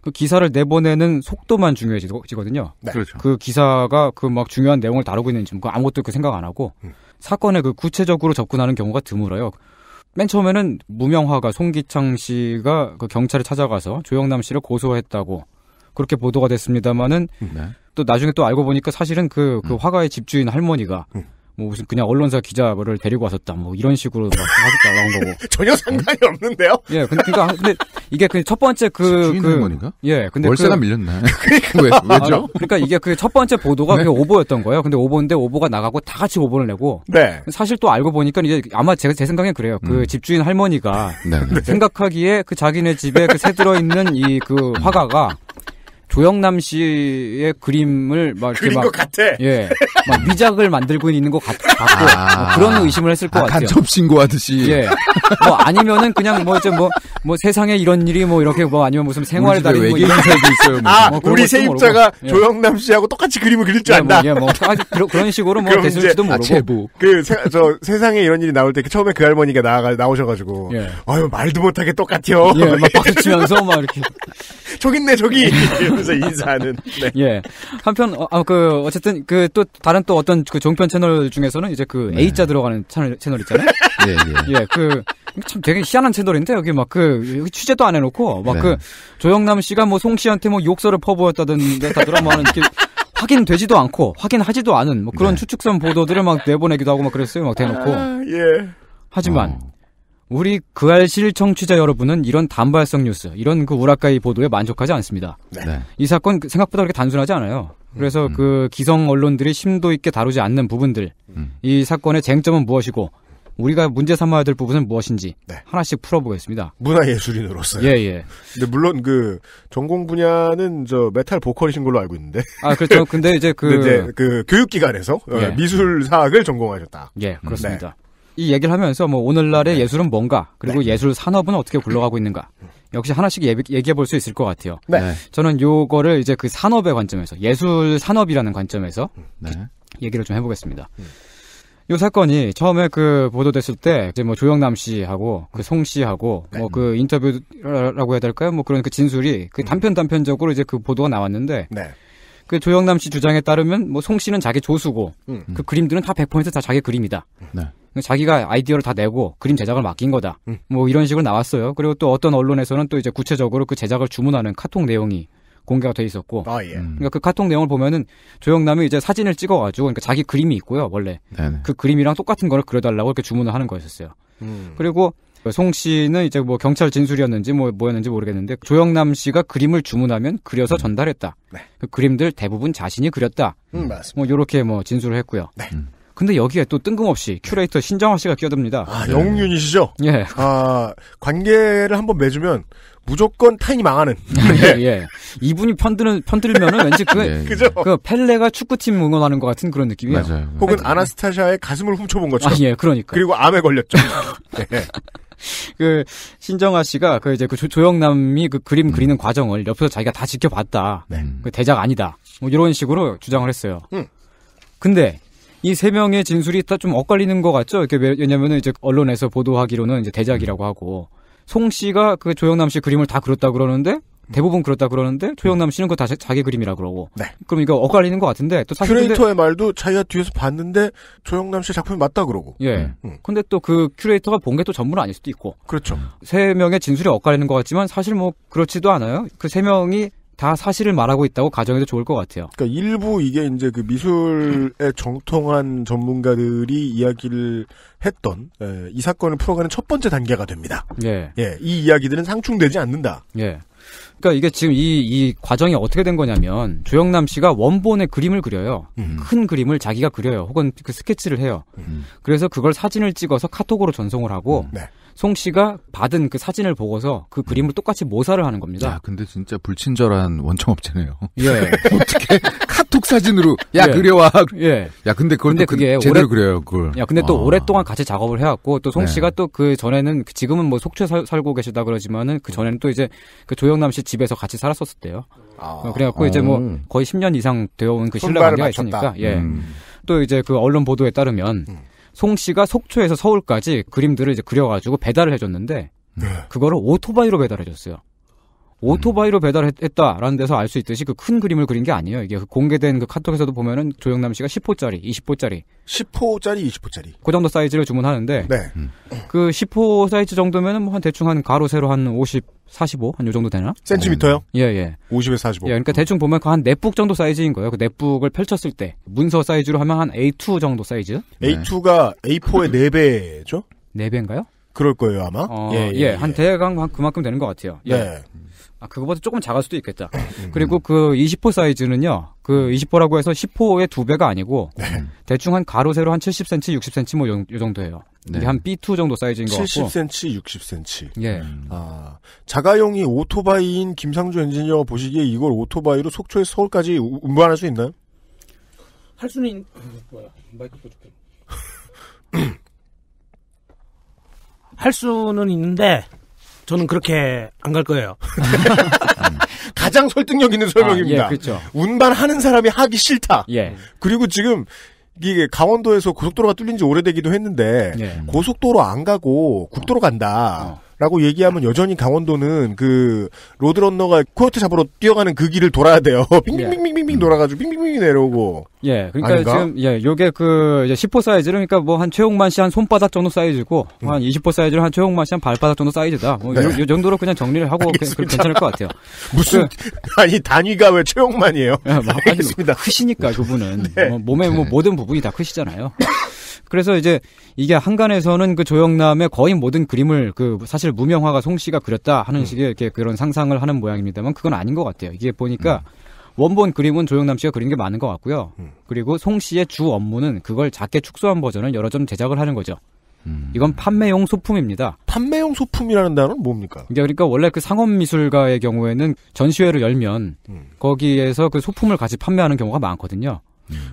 그 기사를 내보내는 속도만 중요해지거든요. 네. 그렇죠. 그 기사가 그 막 중요한 내용을 다루고 있는지 뭐 그 아무것도 그 생각 안 하고 음. 사건에 그 구체적으로 접근하는 경우가 드물어요. 맨 처음에는 무명화가 송기창 씨가 그 경찰에 찾아가서 조영남 씨를 고소했다고 그렇게 보도가 됐습니다만은 네. 또 나중에 또 알고 보니까 사실은 그, 그 음. 화가의 집주인 할머니가 음. 뭐 무슨 그냥 언론사 기자를 데리고 왔었다 뭐 이런 식으로 막 하겠다 나온 거고 전혀 상관이 네? 없는데요? 예, 근데 그러니까 근데 이게 그 첫 번째 그, 그 할머니가? 예, 근데 월세가 그, 밀렸나? 그러니까. 왜 왜죠? 아, 네. 그러니까 이게 그 첫 번째 보도가 네? 그 오보였던 거예요. 근데 오보인데 오보가 나가고 다 같이 오보를 내고 네. 사실 또 알고 보니까 이제 아마 제, 제 생각엔 그래요. 그 음. 집주인 할머니가 네, 네. 생각하기에 그 자기네 집에 그 새들어 있는 이그 음. 화가가 조영남 씨의 그림을 막 이렇게 막 같아. 예, 막 위작을 만들고 있는 것 같, 고 아, 뭐 그런 의심을 했을 것 아, 같아요. 간첩 신고하듯이. 예, 뭐 아니면은 그냥 뭐 이제 뭐, 뭐 세상에 이런 일이 뭐 이렇게 뭐 아니면 무슨 생활 다인뭐 이런 색이 있어요. 뭐. 아, 뭐 우리 세입자가 모르고. 예. 조영남 씨하고 똑같이 그림을 그릴 줄 안다. 예, 뭐, 예, 그런 식으로 뭐 됐을지도 아, 모르고. 아, 그 세, 저 세상에 이런 일이 나올 때 그 처음에 그 할머니가 나가 나오셔가지고 예. 아유 말도 못하게 똑같요. 이 예, 막 박수 치면서 막 이렇게. 저기 있네 저기. 예. 하면서 인사하는. 네. 예. 한편 어, 아, 그 어쨌든 그 또 다른 또 어떤 그 종편 채널 중에서는 이제 그 네. A자 들어가는 채널 채널 있잖아요. 예, 예. 예, 그참 되게 희한한 채널인데 여기 막 그 취재도 안 해놓고 막그 네. 그 조영남 씨가 뭐 송 씨한테 뭐 욕설을 퍼부었다든데 다더라 뭐 하는 이렇게. 확인되지도 않고 확인하지도 않은 뭐 그런 네. 추측성 보도들을 막 내보내기도 하고 막 그랬어요 막 대놓고 아, 예. 하지만 어. 우리 그 알실 청취자 여러분은 이런 단발성 뉴스, 이런 그 우라카이 보도에 만족하지 않습니다. 네. 네. 이 사건 그 생각보다 그렇게 단순하지 않아요. 그래서 음. 그 기성 언론들이 심도 있게 다루지 않는 부분들, 음. 이 사건의 쟁점은 무엇이고 우리가 문제 삼아야 될 부분은 무엇인지 네. 하나씩 풀어보겠습니다. 문화예술인으로서. 예, 예. 근데 물론 그 전공 분야는 저 메탈 보컬이신 걸로 알고 있는데. 아, 그렇죠. 근데 이제 그. 근데 이제 그 교육기관에서 어, 예. 미술사학을 전공하셨다. 예, 그렇습니다. 네. 이 얘기를 하면서 뭐 오늘날의 네. 예술은 뭔가 그리고 네. 예술 산업은 어떻게 굴러가고 있는가 역시 하나씩 얘기해 볼 수 있을 것 같아요. 네. 네. 저는 요거를 이제 그 산업의 관점에서 예술 산업이라는 관점에서 그 얘기를 좀 해보겠습니다. 요 사건이 처음에 그 보도됐을 때 이제 뭐 조영남 씨하고 그 송 씨하고 네. 뭐그 인터뷰라고 해야 될까요? 뭐 그런 그 진술이 그 음. 단편 단편적으로 이제 그 보도가 나왔는데 그 조영남 씨 주장에 따르면 뭐 송 씨는 자기 조수고 음. 그 그림들은 다 100%다 자기 그림이다. 네. 그러니까 자기가 아이디어를 다 내고 그림 제작을 맡긴 거다. 음. 뭐 이런 식으로 나왔어요. 그리고 또 어떤 언론에서는 또 이제 구체적으로 그 제작을 주문하는 카톡 내용이 공개가 돼 있었고. 아, 예. 음. 그러니까 그 카톡 내용을 보면은 조영남이 이제 사진을 찍어가지고 그러니까 자기 그림이 있고요 원래 네네. 그 그림이랑 똑같은 거를 그려달라고 이렇게 주문을 하는 거였었어요. 음. 그리고 송 씨는 이제 뭐 경찰 진술이었는지 뭐 뭐였는지 모르겠는데 조영남 씨가 그림을 주문하면 그려서 음. 전달했다. 네. 그 그림들 대부분 자신이 그렸다. 음, 뭐 요렇게 뭐 진술을 했고요. 네. 음. 근데 여기에 또 뜬금없이 큐레이터 신정화 씨가 끼어듭니다. 아, 영웅 유닛이죠? 예. 예. 아, 관계를 한번 맺으면 무조건 타인이 망하는. 예, 예. 이분이 편드는, 편들면은 왠지 그, 예, 예, 그죠? 그 펠레가 축구팀 응원하는 것 같은 그런 느낌이에요. 맞아요. 혹은 아나스타샤의 가슴을 훔쳐본 것처럼. 아, 예, 그러니까. 그리고 암에 걸렸죠. 예. 그 신정아 씨가 그 이제 그 조, 영남이그 그림 음. 그리는 과정을 옆에서 자기가 다 지켜봤다. 네. 그 대작 아니다. 뭐 이런 식으로 주장을 했어요. 음. 근데 이세 명의 진술이 다 좀 엇갈리는 것 같죠. 이렇게 왜냐면은 이제 언론에서 보도하기로는 이제 대작이라고 하고 송 씨가 그 조영남 씨 그림을 다 그렸다 그러는데 대부분 그렇다 그러는데 조영남 씨는 그거 다 자기 그림이라 그러고. 네. 그럼 이거 엇갈리는 것 같은데 또 사실 큐레이터의 말도 자기가 뒤에서 봤는데 조영남 씨 작품이 맞다 그러고. 예. 음. 음. 근데 또 그 큐레이터가 본 게 또 전부는 아닐 수도 있고. 그렇죠. 세 명의 진술이 엇갈리는 것 같지만 사실 뭐 그렇지도 않아요. 그 세 명이 다 사실을 말하고 있다고 가정해도 좋을 것 같아요. 그러니까 일부 이게 이제 그미술에 정통한 전문가들이 이야기를 했던 에, 예, 이 사건을 풀어가는 첫 번째 단계가 됩니다. 예. 예, 이 이야기들은 상충되지 않는다. 예. 그러니까 이게 지금 이, 이 과정이 어떻게 된 거냐면 조영남 씨가 원본의 그림을 그려요. 음. 큰 그림을 자기가 그려요. 혹은 그 스케치를 해요. 음. 그래서 그걸 사진을 찍어서 카톡으로 전송을 하고 음. 네. 송 씨가 받은 그 사진을 보고서 그 음. 그림을 똑같이 모사를 하는 겁니다. 야, 근데 진짜 불친절한 원청업체네요. 예. 어떻게 카톡 사진으로 야 예. 그려와. 예. 야 근데 그걸 근데 그 그게 그, 오래 그려요 그걸. 야 근데 와. 또 아. 오랫동안 같이 작업을 해왔고 또송 네. 씨가 또 그 전에는 그 지금은 뭐 속초에 살, 고 계시다 그러지만은 그 전에는 또 이제 그 조영남 씨 집에서 같이 살았었대요. 아. 어, 그래갖고 음. 이제 뭐 음. 거의 10년 이상 되어온 그 신뢰 관계가 있으니까. 예. 음. 또 이제 그 언론 보도에 따르면 음. 송 씨가 속초에서 서울까지 그림들을 이제 그려가지고 배달을 해줬는데 네. 그거를 오토바이로 배달해줬어요. 오토바이로 배달했다라는 데서 알 수 있듯이 그 큰 그림을 그린 게 아니에요. 이게 그 공개된 그 카톡에서도 보면은 조영남 씨가 10호짜리, 20호짜리, 10호짜리, 20호짜리 그 정도 사이즈를 주문하는데 네. 그 10호 사이즈 정도면은 뭐한 대충 한 가로 세로 한 50, 45한 요 정도 되나? 센티미터요? 음. 예, 예. 50에 45. 예, 그러니까 대충 보면 그 한 넷북 네 정도 사이즈인 거예요. 그 넷북을 네 펼쳤을 때 문서 사이즈로 하면 한 A2 정도 사이즈. A2가 A4의 4배죠? 4배인가요? 그럴 거예요, 아마. 어, 예, 예, 예, 예. 한 대강 그만큼 되는 것 같아요. 예. 네. 아, 그거보다 조금 작을 수도 있겠다. 음. 그리고 그 20호 사이즈는요, 그 20호라고 해서 10호의 두 배가 아니고, 네. 대충 한 가로, 세로 한 70cm, 60cm 뭐 요, 정도예요. 네. 이게 한 B2 정도 사이즈인 것 같고. 70cm, 60cm. 예. 음. 아, 자가용이 오토바이인 김상주 엔지니어 보시기에 이걸 오토바이로 속초에서 서울까지 운반할 수 있나요? 할 수는, 있... 할 수는 있는데, 저는 그렇게 안 갈 거예요. 가장 설득력 있는 설명입니다. 아, 예, 그렇죠. 운반 하는 사람이 하기 싫다. 예. 그리고 지금 이게 강원도에서 고속도로가 뚫린 지 오래되기도 했는데 예. 고속도로 안 가고 국도로 간다. 어. 라고 얘기하면 여전히 강원도는 그 로드런너가 코요트 잡으러 뛰어가는 그 길을 돌아야 돼요. 빙빙빙빙빙 예. 음. 돌아가지고 빙빙빙 내려오고. 예, 그러니까 아닌가? 지금 예, 요게 그 이제 10호 사이즈 그러니까 뭐 한 최홍만 씨 한 손바닥 정도 사이즈고 음. 뭐 한 20호 사이즈로한 최홍만 씨 한 발바닥 정도 사이즈다. 뭐 네. 정도로 그냥 정리를 하고 그, 괜찮을 것 같아요. 무슨 그, 아니 단위가 왜 최홍만이에요? 맞습니다. 예, 뭐 크시니까 그분은 네. 뭐, 몸의 뭐 네. 모든 부분이 다 크시잖아요. 그래서 이제 이게 한간에서는 그 조영남의 거의 모든 그림을 그 사실 무명화가 송 씨가 그렸다 하는 음. 식의 이렇게 그런 상상을 하는 모양입니다만 그건 아닌 것 같아요. 이게 보니까 음. 원본 그림은 조영남 씨가 그린 게 많은 것 같고요. 음. 그리고 송 씨의 주 업무는 그걸 작게 축소한 버전을 여러 점 제작을 하는 거죠. 음. 이건 판매용 소품입니다. 판매용 소품이라는 단어는 뭡니까? 그러니까, 그러니까 원래 그 상업미술가의 경우에는 전시회를 열면 음. 거기에서 그 소품을 같이 판매하는 경우가 많거든요.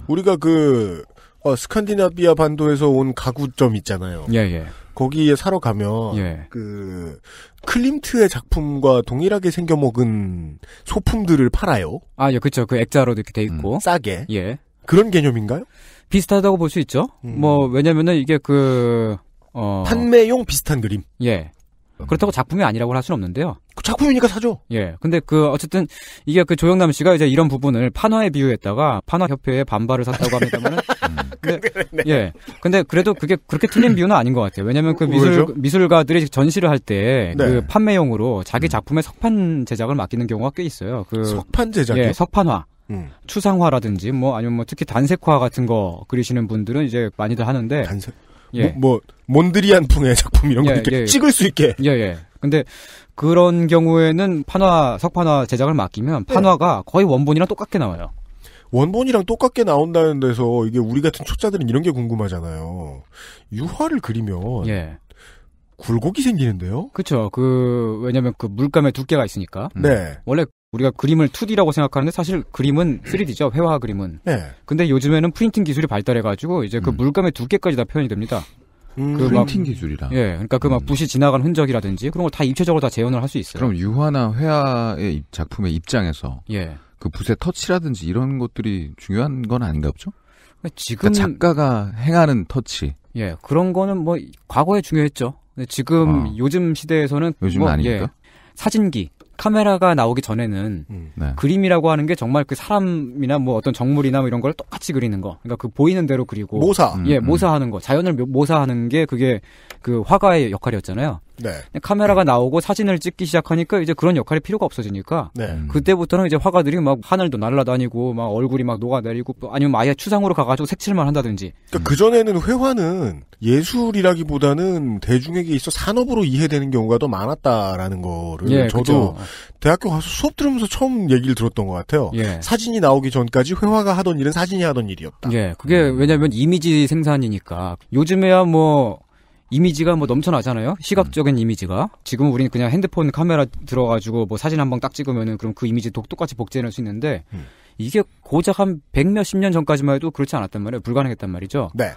우리가 그 어, 스칸디나비아 반도에서 온 가구점 있잖아요. 예, 예. 거기에 사러 가면 예. 그 클림트의 작품과 동일하게 생겨먹은 소품들을 팔아요. 아, 예, 그렇죠. 그 액자로 도 이렇게 돼 음, 있고 음, 싸게. 예. 그런 개념인가요? 비슷하다고 볼 수 있죠. 음. 뭐 왜냐면은 이게 그 어... 판매용 비슷한 그림. 예. 그렇다고 작품이 아니라고 할 수는 없는데요. 그 작품이니까 사죠. 예. 근데 그 어쨌든 이게 그 조영남 씨가 이제 이런 부분을 판화에 비유했다가 판화 협회에 반발을 샀다고 합니다만은 음. 근데, 네. 예. 근데 그래도 그게 그렇게 틀린 비유는 아닌 것 같아요. 왜냐면 그 미술, 미술가들이 전시를 할 때그 네. 그 판매용으로 자기 작품의 석판 제작을 맡기는 경우가 꽤 있어요. 그 석판 제작이요? 예, 석판화. 음. 추상화라든지 뭐 아니면 뭐 특히 단색화 같은 거 그리시는 분들은 이제 많이들 하는데 단색 예. 뭐, 뭐 몬드리안풍의 작품 이런 거 예, 이렇게 예, 찍을 수 있게 예 예. 근데 그런 경우에는 판화 석판화 제작을 맡기면 네. 판화가 거의 원본이랑 똑같게 나와요. 원본이랑 똑같게 나온다는 데서 이게 우리 같은 초짜들은 이런 게 궁금하잖아요. 유화를 그리면 예. 굴곡이 생기는데요. 그렇죠. 그 왜냐면 그 물감의 두께가 있으니까. 음. 네. 원래 우리가 그림을 2D라고 생각하는데 사실 그림은 3D죠. 회화 그림은. 네. 근데 요즘에는 프린팅 기술이 발달해가지고 이제 그 음. 물감의 두께까지 다 표현이 됩니다. 음, 그 프린팅 막, 기술이라. 예, 그러니까 그막 음. 붓이 지나간 흔적이라든지 그런 걸 다 입체적으로 다 재현을 할 수 있어요. 그럼 유화나 회화의 작품의 입장에서 예. 그 붓의 터치라든지 이런 것들이 중요한 건 아닌가 보죠? 그러니까 지금 그러니까 작가가 행하는 터치. 예, 그런 거는 뭐 과거에 중요했죠. 근데 지금 아. 요즘 시대에서는 요즘 뭐, 아니까 예, 사진기, 카메라가 나오기 전에는 음. 네. 그림이라고 하는 게 정말 그 사람이나 뭐 어떤 정물이나 뭐 이런 걸 똑같이 그리는 거. 그러니까 그 보이는 대로 그리고 모사. 음, 예, 음. 모사하는 거. 자연을 모사하는 게 그게 그 화가의 역할이었잖아요. 네. 카메라가 나오고 사진을 찍기 시작하니까 이제 그런 역할이 필요가 없어지니까 네. 음. 그때부터는 이제 화가들이 막 하늘도 날아다니고 막 얼굴이 막 녹아내리고 아니면 아예 추상으로 가가지고 색칠만 한다든지. 그러니까 그 전에는 회화는 예술이라기보다는 대중에게 있어 산업으로 이해되는 경우가 더 많았다라는 거를 예, 저도 그쵸. 대학교 가서 수업 들으면서 처음 얘기를 들었던 것 같아요. 예. 사진이 나오기 전까지 회화가 하던 일은 사진이 하던 일이었다. 예, 그게 왜냐면 이미지 생산이니까 요즘에야 뭐 이미지가 뭐 넘쳐나잖아요. 음. 시각적인 음. 이미지가. 지금 우리는 그냥 핸드폰 카메라 들어가지고 뭐 사진 한번 딱 찍으면은 그럼 그 이미지 독 똑같이 복제할수 있는데 음. 이게 고작 한 백 몇십 년 전까지만 해도 그렇지 않았단 말이에요. 불가능했단 말이죠. 네.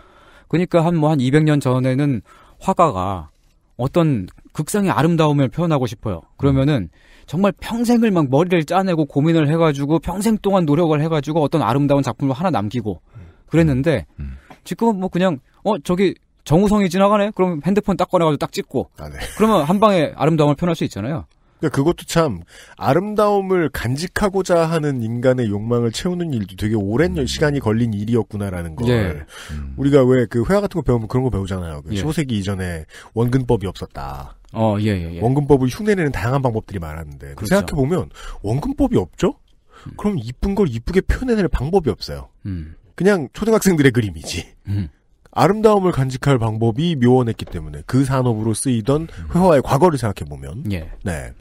그러니까 한 뭐한 뭐 한 200년 전에는 화가가 어떤 극상의 아름다움을 표현하고 싶어요. 그러면은 정말 평생을 막 머리를 짜내고 고민을 해가지고 평생 동안 노력을 해가지고 어떤 아름다운 작품을 하나 남기고 음. 그랬는데 음. 지금은 뭐 그냥 어 저기 정우성이 지나가네? 그럼 핸드폰 딱 꺼내가지고 딱 찍고. 아, 네. 그러면 한 방에 아름다움을 표현할 수 있잖아요. 그러니까 그것도 참 아름다움을 간직하고자 하는 인간의 욕망을 채우는 일도 되게 오랜 음. 시간이 걸린 일이었구나라는 걸 예. 음. 우리가 왜 그 회화 같은 거 배우면 그런 거 배우잖아요. 그 예. 15세기 이전에 원근법이 없었다. 어, 예, 예, 예. 원근법을 흉내내는 다양한 방법들이 많았는데 그렇죠. 생각해 보면 원근법이 없죠? 음. 그럼 이쁜 걸 이쁘게 표현해낼 방법이 없어요. 음. 그냥 초등학생들의 그림이지. 음. 아름다움을 간직할 방법이 묘원했기 때문에 그 산업으로 쓰이던 회화의 과거를 생각해 보면 예. 네.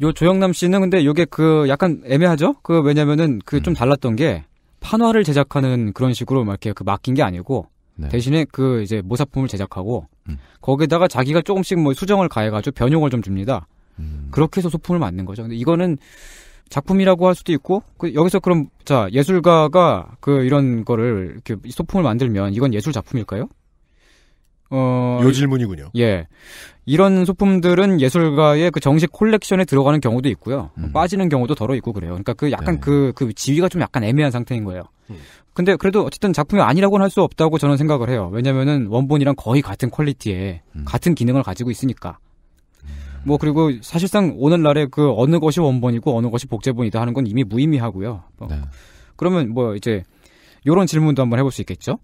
요 조영남 씨는 근데 요게 그 약간 애매하죠? 그 왜냐면은 그좀 음. 달랐던 게 판화를 제작하는 그런 식으로 막 이렇게 그 맡긴 게 아니고 네. 대신에 그 이제 모사품을 제작하고 음. 거기다가 에 자기가 조금씩 뭐 수정을 가해가지고 변형을 좀 줍니다. 음. 그렇게 해서 소품을 만든 거죠. 근데 이거는 작품이라고 할 수도 있고 그 여기서 그럼 자 예술가가 그 이런 거를 이렇게 소품을 만들면 이건 예술 작품일까요? 어, 요 질문이군요. 예. 이런 소품들은 예술가의 그 정식 콜렉션에 들어가는 경우도 있고요. 음. 빠지는 경우도 더러 있고 그래요. 그러니까 그 약간 네. 그, 그 지위가 좀 약간 애매한 상태인 거예요. 음. 근데 그래도 어쨌든 작품이 아니라고는 할 수 없다고 저는 생각을 해요. 왜냐면은 원본이랑 거의 같은 퀄리티에 음. 같은 기능을 가지고 있으니까. 뭐 그리고 사실상 오늘날의 그 어느 것이 원본이고 어느 것이 복제본이다 하는 건 이미 무의미하고요. 뭐 네. 그러면 뭐 이제 요런 질문도 한번 해볼 수 있겠죠.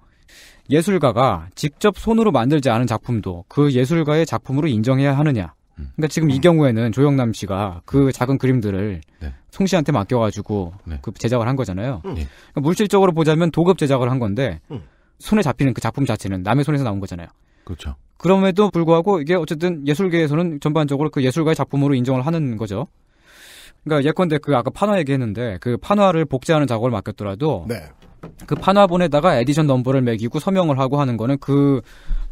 예술가가 직접 손으로 만들지 않은 작품도 그 예술가의 작품으로 인정해야 하느냐? 음. 그러니까 지금 음. 이 경우에는 조영남 씨가 그 작은 그림들을 네. 송 씨한테 맡겨가지고 네. 그 제작을 한 거잖아요. 음. 예. 그러니까 물질적으로 보자면 도급 제작을 한 건데 음. 손에 잡히는 그 작품 자체는 남의 손에서 나온 거잖아요. 그렇죠. 그럼에도 불구하고 이게 어쨌든 예술계에서는 전반적으로 그 예술가의 작품으로 인정을 하는 거죠. 그러니까 예컨대 그 아까 판화 얘기했는데 그 판화를 복제하는 작업을 맡겼더라도 네. 그 판화본에다가 에디션 넘버를 매기고 서명을 하고 하는 거는 그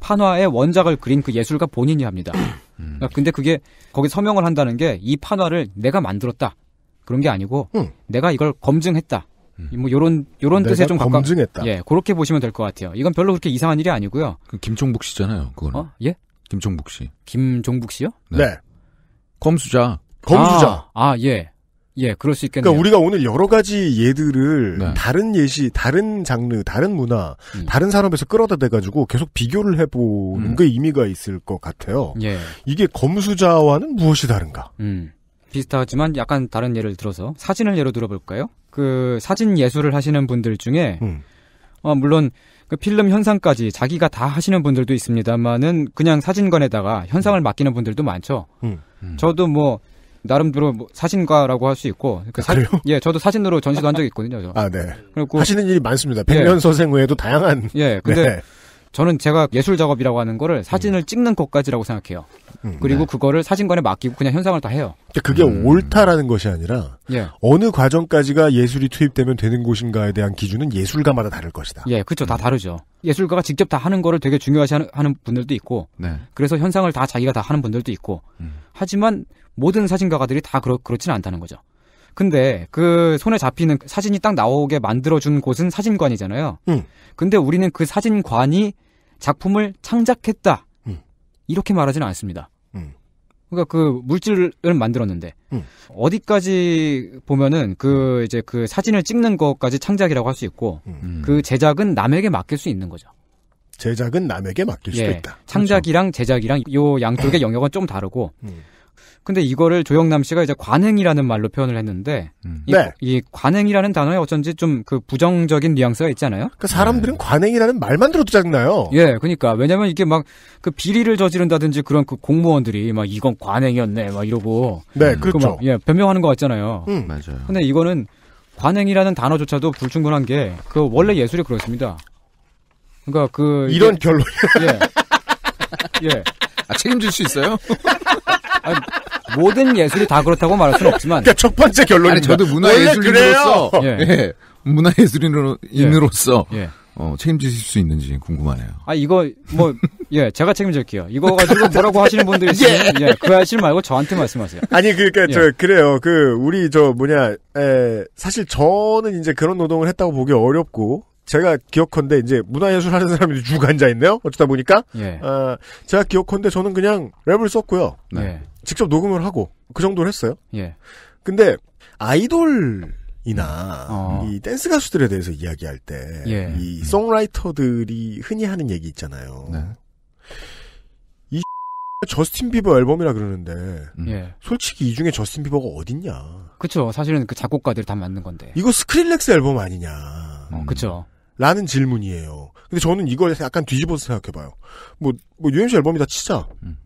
판화의 원작을 그린 그 예술가 본인이 합니다. 음. 그러니까 근데 그게 거기 서명을 한다는 게 이 판화를 내가 만들었다 그런 게 아니고 음. 내가 이걸 검증했다. 음. 뭐 요런 요런 뜻에 좀 가까. 검증했다. 예, 그렇게 보시면 될 것 같아요. 이건 별로 그렇게 이상한 일이 아니고요. 그 김종북 씨잖아요. 그거는. 어? 예? 김종북 씨. 김종북 씨요? 네. 네. 검수자. 검수자. 아, 아, 예. 예, 그럴 수 있겠네요. 그러니까 우리가 오늘 여러 가지 예들을 네. 다른 예시, 다른 장르, 다른 문화, 음. 다른 산업에서 끌어다 대가지고 계속 비교를 해보는 음. 게 의미가 있을 것 같아요. 예. 이게 검수자와는 무엇이 다른가? 음. 비슷하지만 약간 다른 예를 들어서 사진을 예로 들어볼까요? 그 사진 예술을 하시는 분들 중에 음. 어, 물론 그 필름 현상까지 자기가 다 하시는 분들도 있습니다만은 그냥 사진관에다가 현상을 음. 맡기는 분들도 많죠. 음. 음. 저도 뭐 나름대로 뭐 사진가라고 할 수 있고 그 사, 아, 예 저도 사진으로 전시도 한 적이 있거든요. 저. 아 네. 그리고 하시는 일이 많습니다. 백년 예. 생 외에도 다양한. 예. 근데 네. 저는 제가 예술 작업이라고 하는 거를 사진을 음. 찍는 것까지라고 생각해요. 음, 그리고 네. 그거를 사진관에 맡기고 그냥 현상을 다 해요. 그게 음. 옳다라는 것이 아니라 예. 어느 과정까지가 예술이 투입되면 되는 곳인가에 대한 기준은 예술가마다 다를 것이다. 예, 그렇죠. 음. 다 다르죠. 예술가가 직접 다 하는 거를 되게 중요시 하는, 하는 분들도 있고 네. 그래서 현상을 다 자기가 다 하는 분들도 있고 음. 하지만 모든 사진가가들이 다 그렇, 그렇지는 않다는 거죠. 근데 그 손에 잡히는 그 사진이 딱 나오게 만들어준 곳은 사진관이잖아요. 음. 근데 우리는 그 사진관이 작품을 창작했다. 음. 이렇게 말하지는 않습니다. 그러니까 그 물질을 만들었는데 어디까지 보면은 그 이제 그 사진을 찍는 것까지 창작이라고 할 수 있고 음. 그 제작은 남에게 맡길 수 있는 거죠. 제작은 남에게 맡길 예, 수도 있다. 그렇죠. 창작이랑 제작이랑 요 양쪽의 영역은 좀 다르고 음. 근데 이거를 조영남 씨가 이제 관행이라는 말로 표현을 했는데 음. 이, 네. 이, 관행이라는 단어에 어쩐지 좀 그 부정적인 뉘앙스가 있잖아요. 그 그러니까 사람들은 네. 관행이라는 말만 들어도 짜증나요. 예, 그러니까 왜냐면 이게 막 그 비리를 저지른다든지 그런 그 공무원들이 막 이건 관행이었네 막 이러고 네, 음. 그렇죠. 그 막, 예, 변명하는 것 같잖아요. 음. 맞아요. 근데 이거는 관행이라는 단어조차도 불충분한 게 그 원래 예술이 그렇습니다. 그러니까 그 이런 결론. 예. 예. 아, 책임질 수 있어요? 아니, 모든 예술이 다 그렇다고 말할 수는 없지만. 그러니까 첫 번째 결론이 저도 문화예술인으로서 예. 예. 문화예술인으로서 예. 예. 어, 책임지실 수 있는지 궁금하네요. 아 이거 뭐예 제가 책임질게요. 이거 가지고 뭐라고 하시는 분들 이 있으면 예. 예. 그 하실 말고 저한테 말씀하세요. 아니 그, 그러니까 저 예. 그래요. 그 우리 저 뭐냐 에, 사실 저는 이제 그런 노동을 했다고 보기 어렵고 제가 기억컨대 이제 문화예술 하는 사람이 쭉 앉아있네요? 어쩌다 보니까. 예. 아, 제가 기억컨대 저는 그냥 랩을 썼고요. 네. 네. 직접 녹음을 하고 그 정도를 했어요. 예. 근데 아이돌이나 어. 이 댄스 가수들에 대해서 이야기할 때이 예. 송라이터들이 흔히 하는 얘기 있잖아요. 네. 이 저스틴 비버 앨범이라 그러는데 음. 예. 솔직히 이 중에 저스틴 비버가 어딨냐? 그렇죠. 사실은 그 작곡가들 다 맞는 건데. 이거 스크릴렉스 앨범 아니냐? 어, 그렇죠. 라는 질문이에요. 근데 저는 이걸 약간 뒤집어서 생각해봐요. 뭐, 뭐, UMC 앨범이다 치자. 음.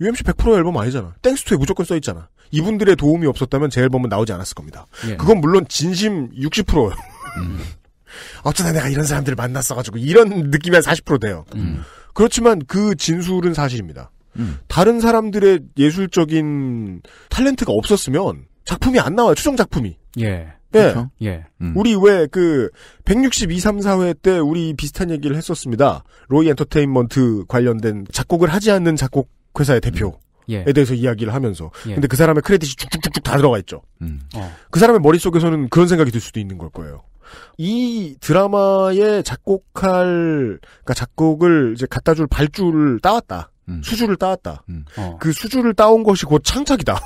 UMC 100% 앨범 아니잖아. 땡스투에 무조건 써있잖아. 이분들의 도움이 없었다면 제 앨범은 나오지 않았을 겁니다. 예. 그건 물론 진심 60%예요. 음. 어쩌다 내가 이런 사람들을 만났어가지고 이런 느낌이 한40% 돼요. 음. 그렇지만 그 진술은 사실입니다. 음. 다른 사람들의 예술적인 탤런트가 없었으면 작품이 안 나와요. 추정 작품이. 예. 예. 그렇죠? 예. 음. 우리 왜 그 162, 3, 4회 때 우리 비슷한 얘기를 했었습니다. 로이 엔터테인먼트 관련된 작곡을 하지 않는 작곡 회사의 음. 대표에 예. 대해서 이야기를 하면서 예. 근데 그 사람의 크레딧이 쭉쭉쭉쭉 다 들어가 있죠. 음. 어. 그 사람의 머릿속에서는 그런 생각이 들 수도 있는 걸 거예요. 이 드라마에 작곡할 그러니까 작곡을 이제 갖다 줄 발주를 따왔다. 음. 수주를 따왔다. 음. 어. 그 수주를 따온 것이 곧 창작이다.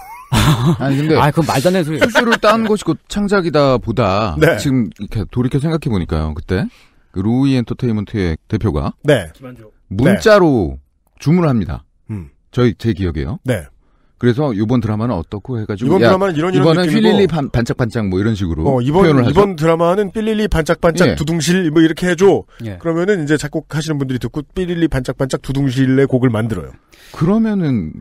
아니 근데 아그 말도 안 되는 소리. 수술을딴 것이 네. 고 창작이다 보다 네. 지금 이렇게 돌이켜 생각해 보니까요. 그때 그 루이 엔터테인먼트의 대표가 네. 문자로 네. 주문을 합니다. 음. 저희 제 기억이에요. 네. 그래서 이번 드라마는 어떻고 해가지고 이번 야, 드라마는 이런 이런 이번은 필릴리 반, 짝반짝뭐 이런 식으로 어, 이번 표현을 이번 드라마는 필릴리 반짝반짝 예. 두둥실 뭐 이렇게 해줘 예. 그러면은 이제 작곡하시는 분들이 듣고 필릴리 반짝반짝 두둥실의 곡을 만들어요. 그러면은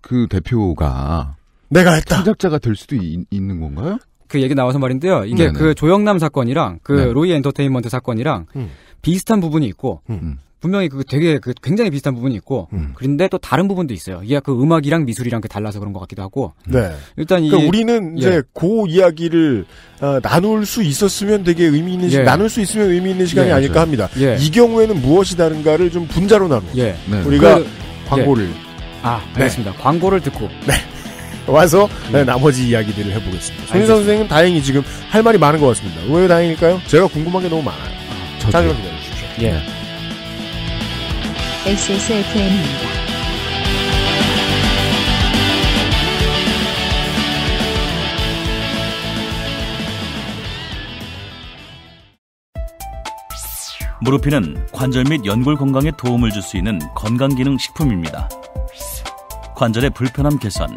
그 대표가 내가 했다. 창작자가 될 수도 이, 있는 건가요? 그 얘기 나와서 말인데요. 이게 네네. 그 조영남 사건이랑 그 네. 로이 엔터테인먼트 사건이랑 음. 비슷한 부분이 있고 음. 음. 분명히 그 되게 그 굉장히 비슷한 부분이 있고 음. 그런데 또 다른 부분도 있어요. 이게 그 음악이랑 미술이랑 그 달라서 그런 것 같기도 하고. 네. 일단 그러니까 이 우리는 예. 이제 예. 그 이야기를 어, 나눌 수 있었으면 되게 의미 있는 시, 예. 나눌 수 있으면 의미 있는 시간이 예. 아닐까 합니다. 예. 이 경우에는 무엇이 다른가를 좀 분자로 나누. 예. 네. 우리가 그, 광고를 아 알겠습니다. 네. 광고를 듣고 네. 와서 예. 네, 나머지 이야기들을 해보겠습니다. 손희 선생은 다행히 지금 할 말이 많은 것 같습니다. 왜 다행일까요? 제가 궁금한 게 너무 많아요. 아, 잠시 기다려주십시오. 예. XSFM입니다. 무르피는 관절 및 연골 건강에 도움을 줄 수 있는 건강기능 식품입니다. 관절의 불편함 개선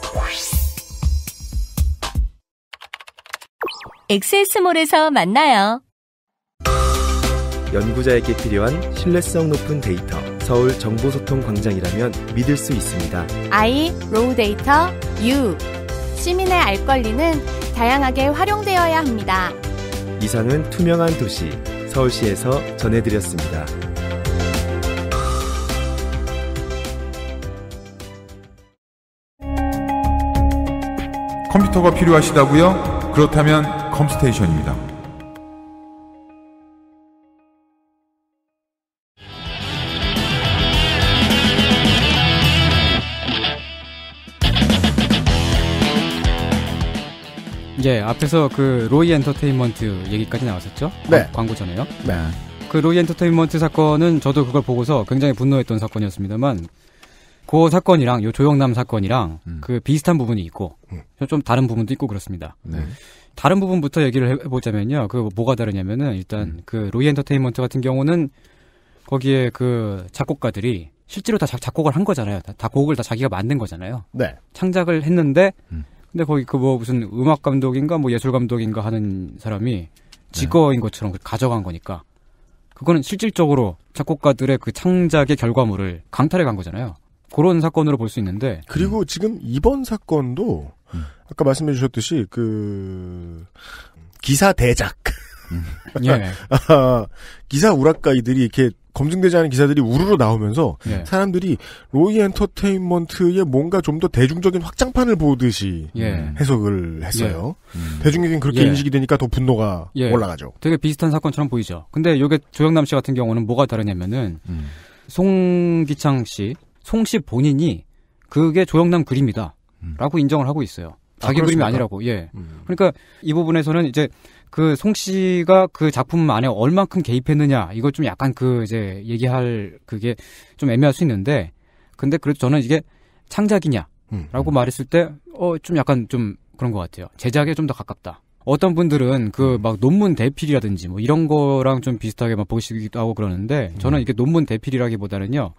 엑세스몰에서 만나요. 연구자에게 필요한 신뢰성 높은 데이터. 서울 정보소통광장이라면 믿을 수 있습니다. I, 로우 데이터, U. 시민의 알 권리는 다양하게 활용되어야 합니다. 이상은 투명한 도시, 서울시에서 전해드렸습니다. 컴퓨터가 필요하시다고요? 그렇다면 컴스테이션입니다. 이제 앞에서 그 로이 엔터테인먼트 얘기까지 나왔었죠? 네. 광, 광고 전에요. 네. 그 로이 엔터테인먼트 사건은 저도 그걸 보고서 굉장히 분노했던 사건이었습니다만 그 사건이랑 요 조영남 사건이랑 음. 그 비슷한 부분이 있고 음. 좀 다른 부분도 있고 그렇습니다. 네. 다른 부분부터 얘기를 해보자면요. 그 뭐가 다르냐면은 일단 음. 그 로이 엔터테인먼트 같은 경우는 거기에 그 작곡가들이 실제로 다 작, 곡을한 거잖아요. 다, 다, 곡을 다 자기가 만든 거잖아요. 네. 창작을 했는데 음. 근데 거기 그 뭐 무슨 음악 감독인가 뭐 예술 감독인가 하는 사람이 네. 직어인 것처럼 가져간 거니까 그거는 실질적으로 작곡가들의 그 창작의 결과물을 강탈해 간 거잖아요. 그런 사건으로 볼 수 있는데 그리고 음. 지금 이번 사건도 음. 아까 말씀해 주셨듯이 그 기사 대작. 음. 예. 아, 기사 우락가이들이 이렇게 검증되지 않은 기사들이 우르르 나오면서 예. 사람들이 로이 엔터테인먼트의 뭔가 좀 더 대중적인 확장판을 보듯이 예. 해석을 했어요. 예. 음. 대중적인 그렇게 예. 인식이 되니까 더 분노가 예. 올라가죠. 되게 비슷한 사건처럼 보이죠. 근데 요게 조영남 씨 같은 경우는 뭐가 다르냐면은 음. 송기창 씨, 송 씨 본인이 그게 조영남 글입니다 음. 라고 인정을 하고 있어요. 아, 자기 아, 그림이 아니라고. 예. 음. 그러니까 이 부분에서는 이제 그 송 씨가 그 작품 안에 얼만큼 개입했느냐 이거 좀 약간 그 이제 얘기할 그게 좀 애매할 수 있는데 근데 그래도 저는 이게 창작이냐라고 음, 음. 말했을 때 어 좀 약간 좀 그런 것 같아요. 제작에 좀 더 가깝다. 어떤 분들은 그막 음. 논문 대필이라든지 뭐 이런 거랑 좀 비슷하게 막 보시기도 하고 그러는데 저는 이게 논문 대필이라기보다는요.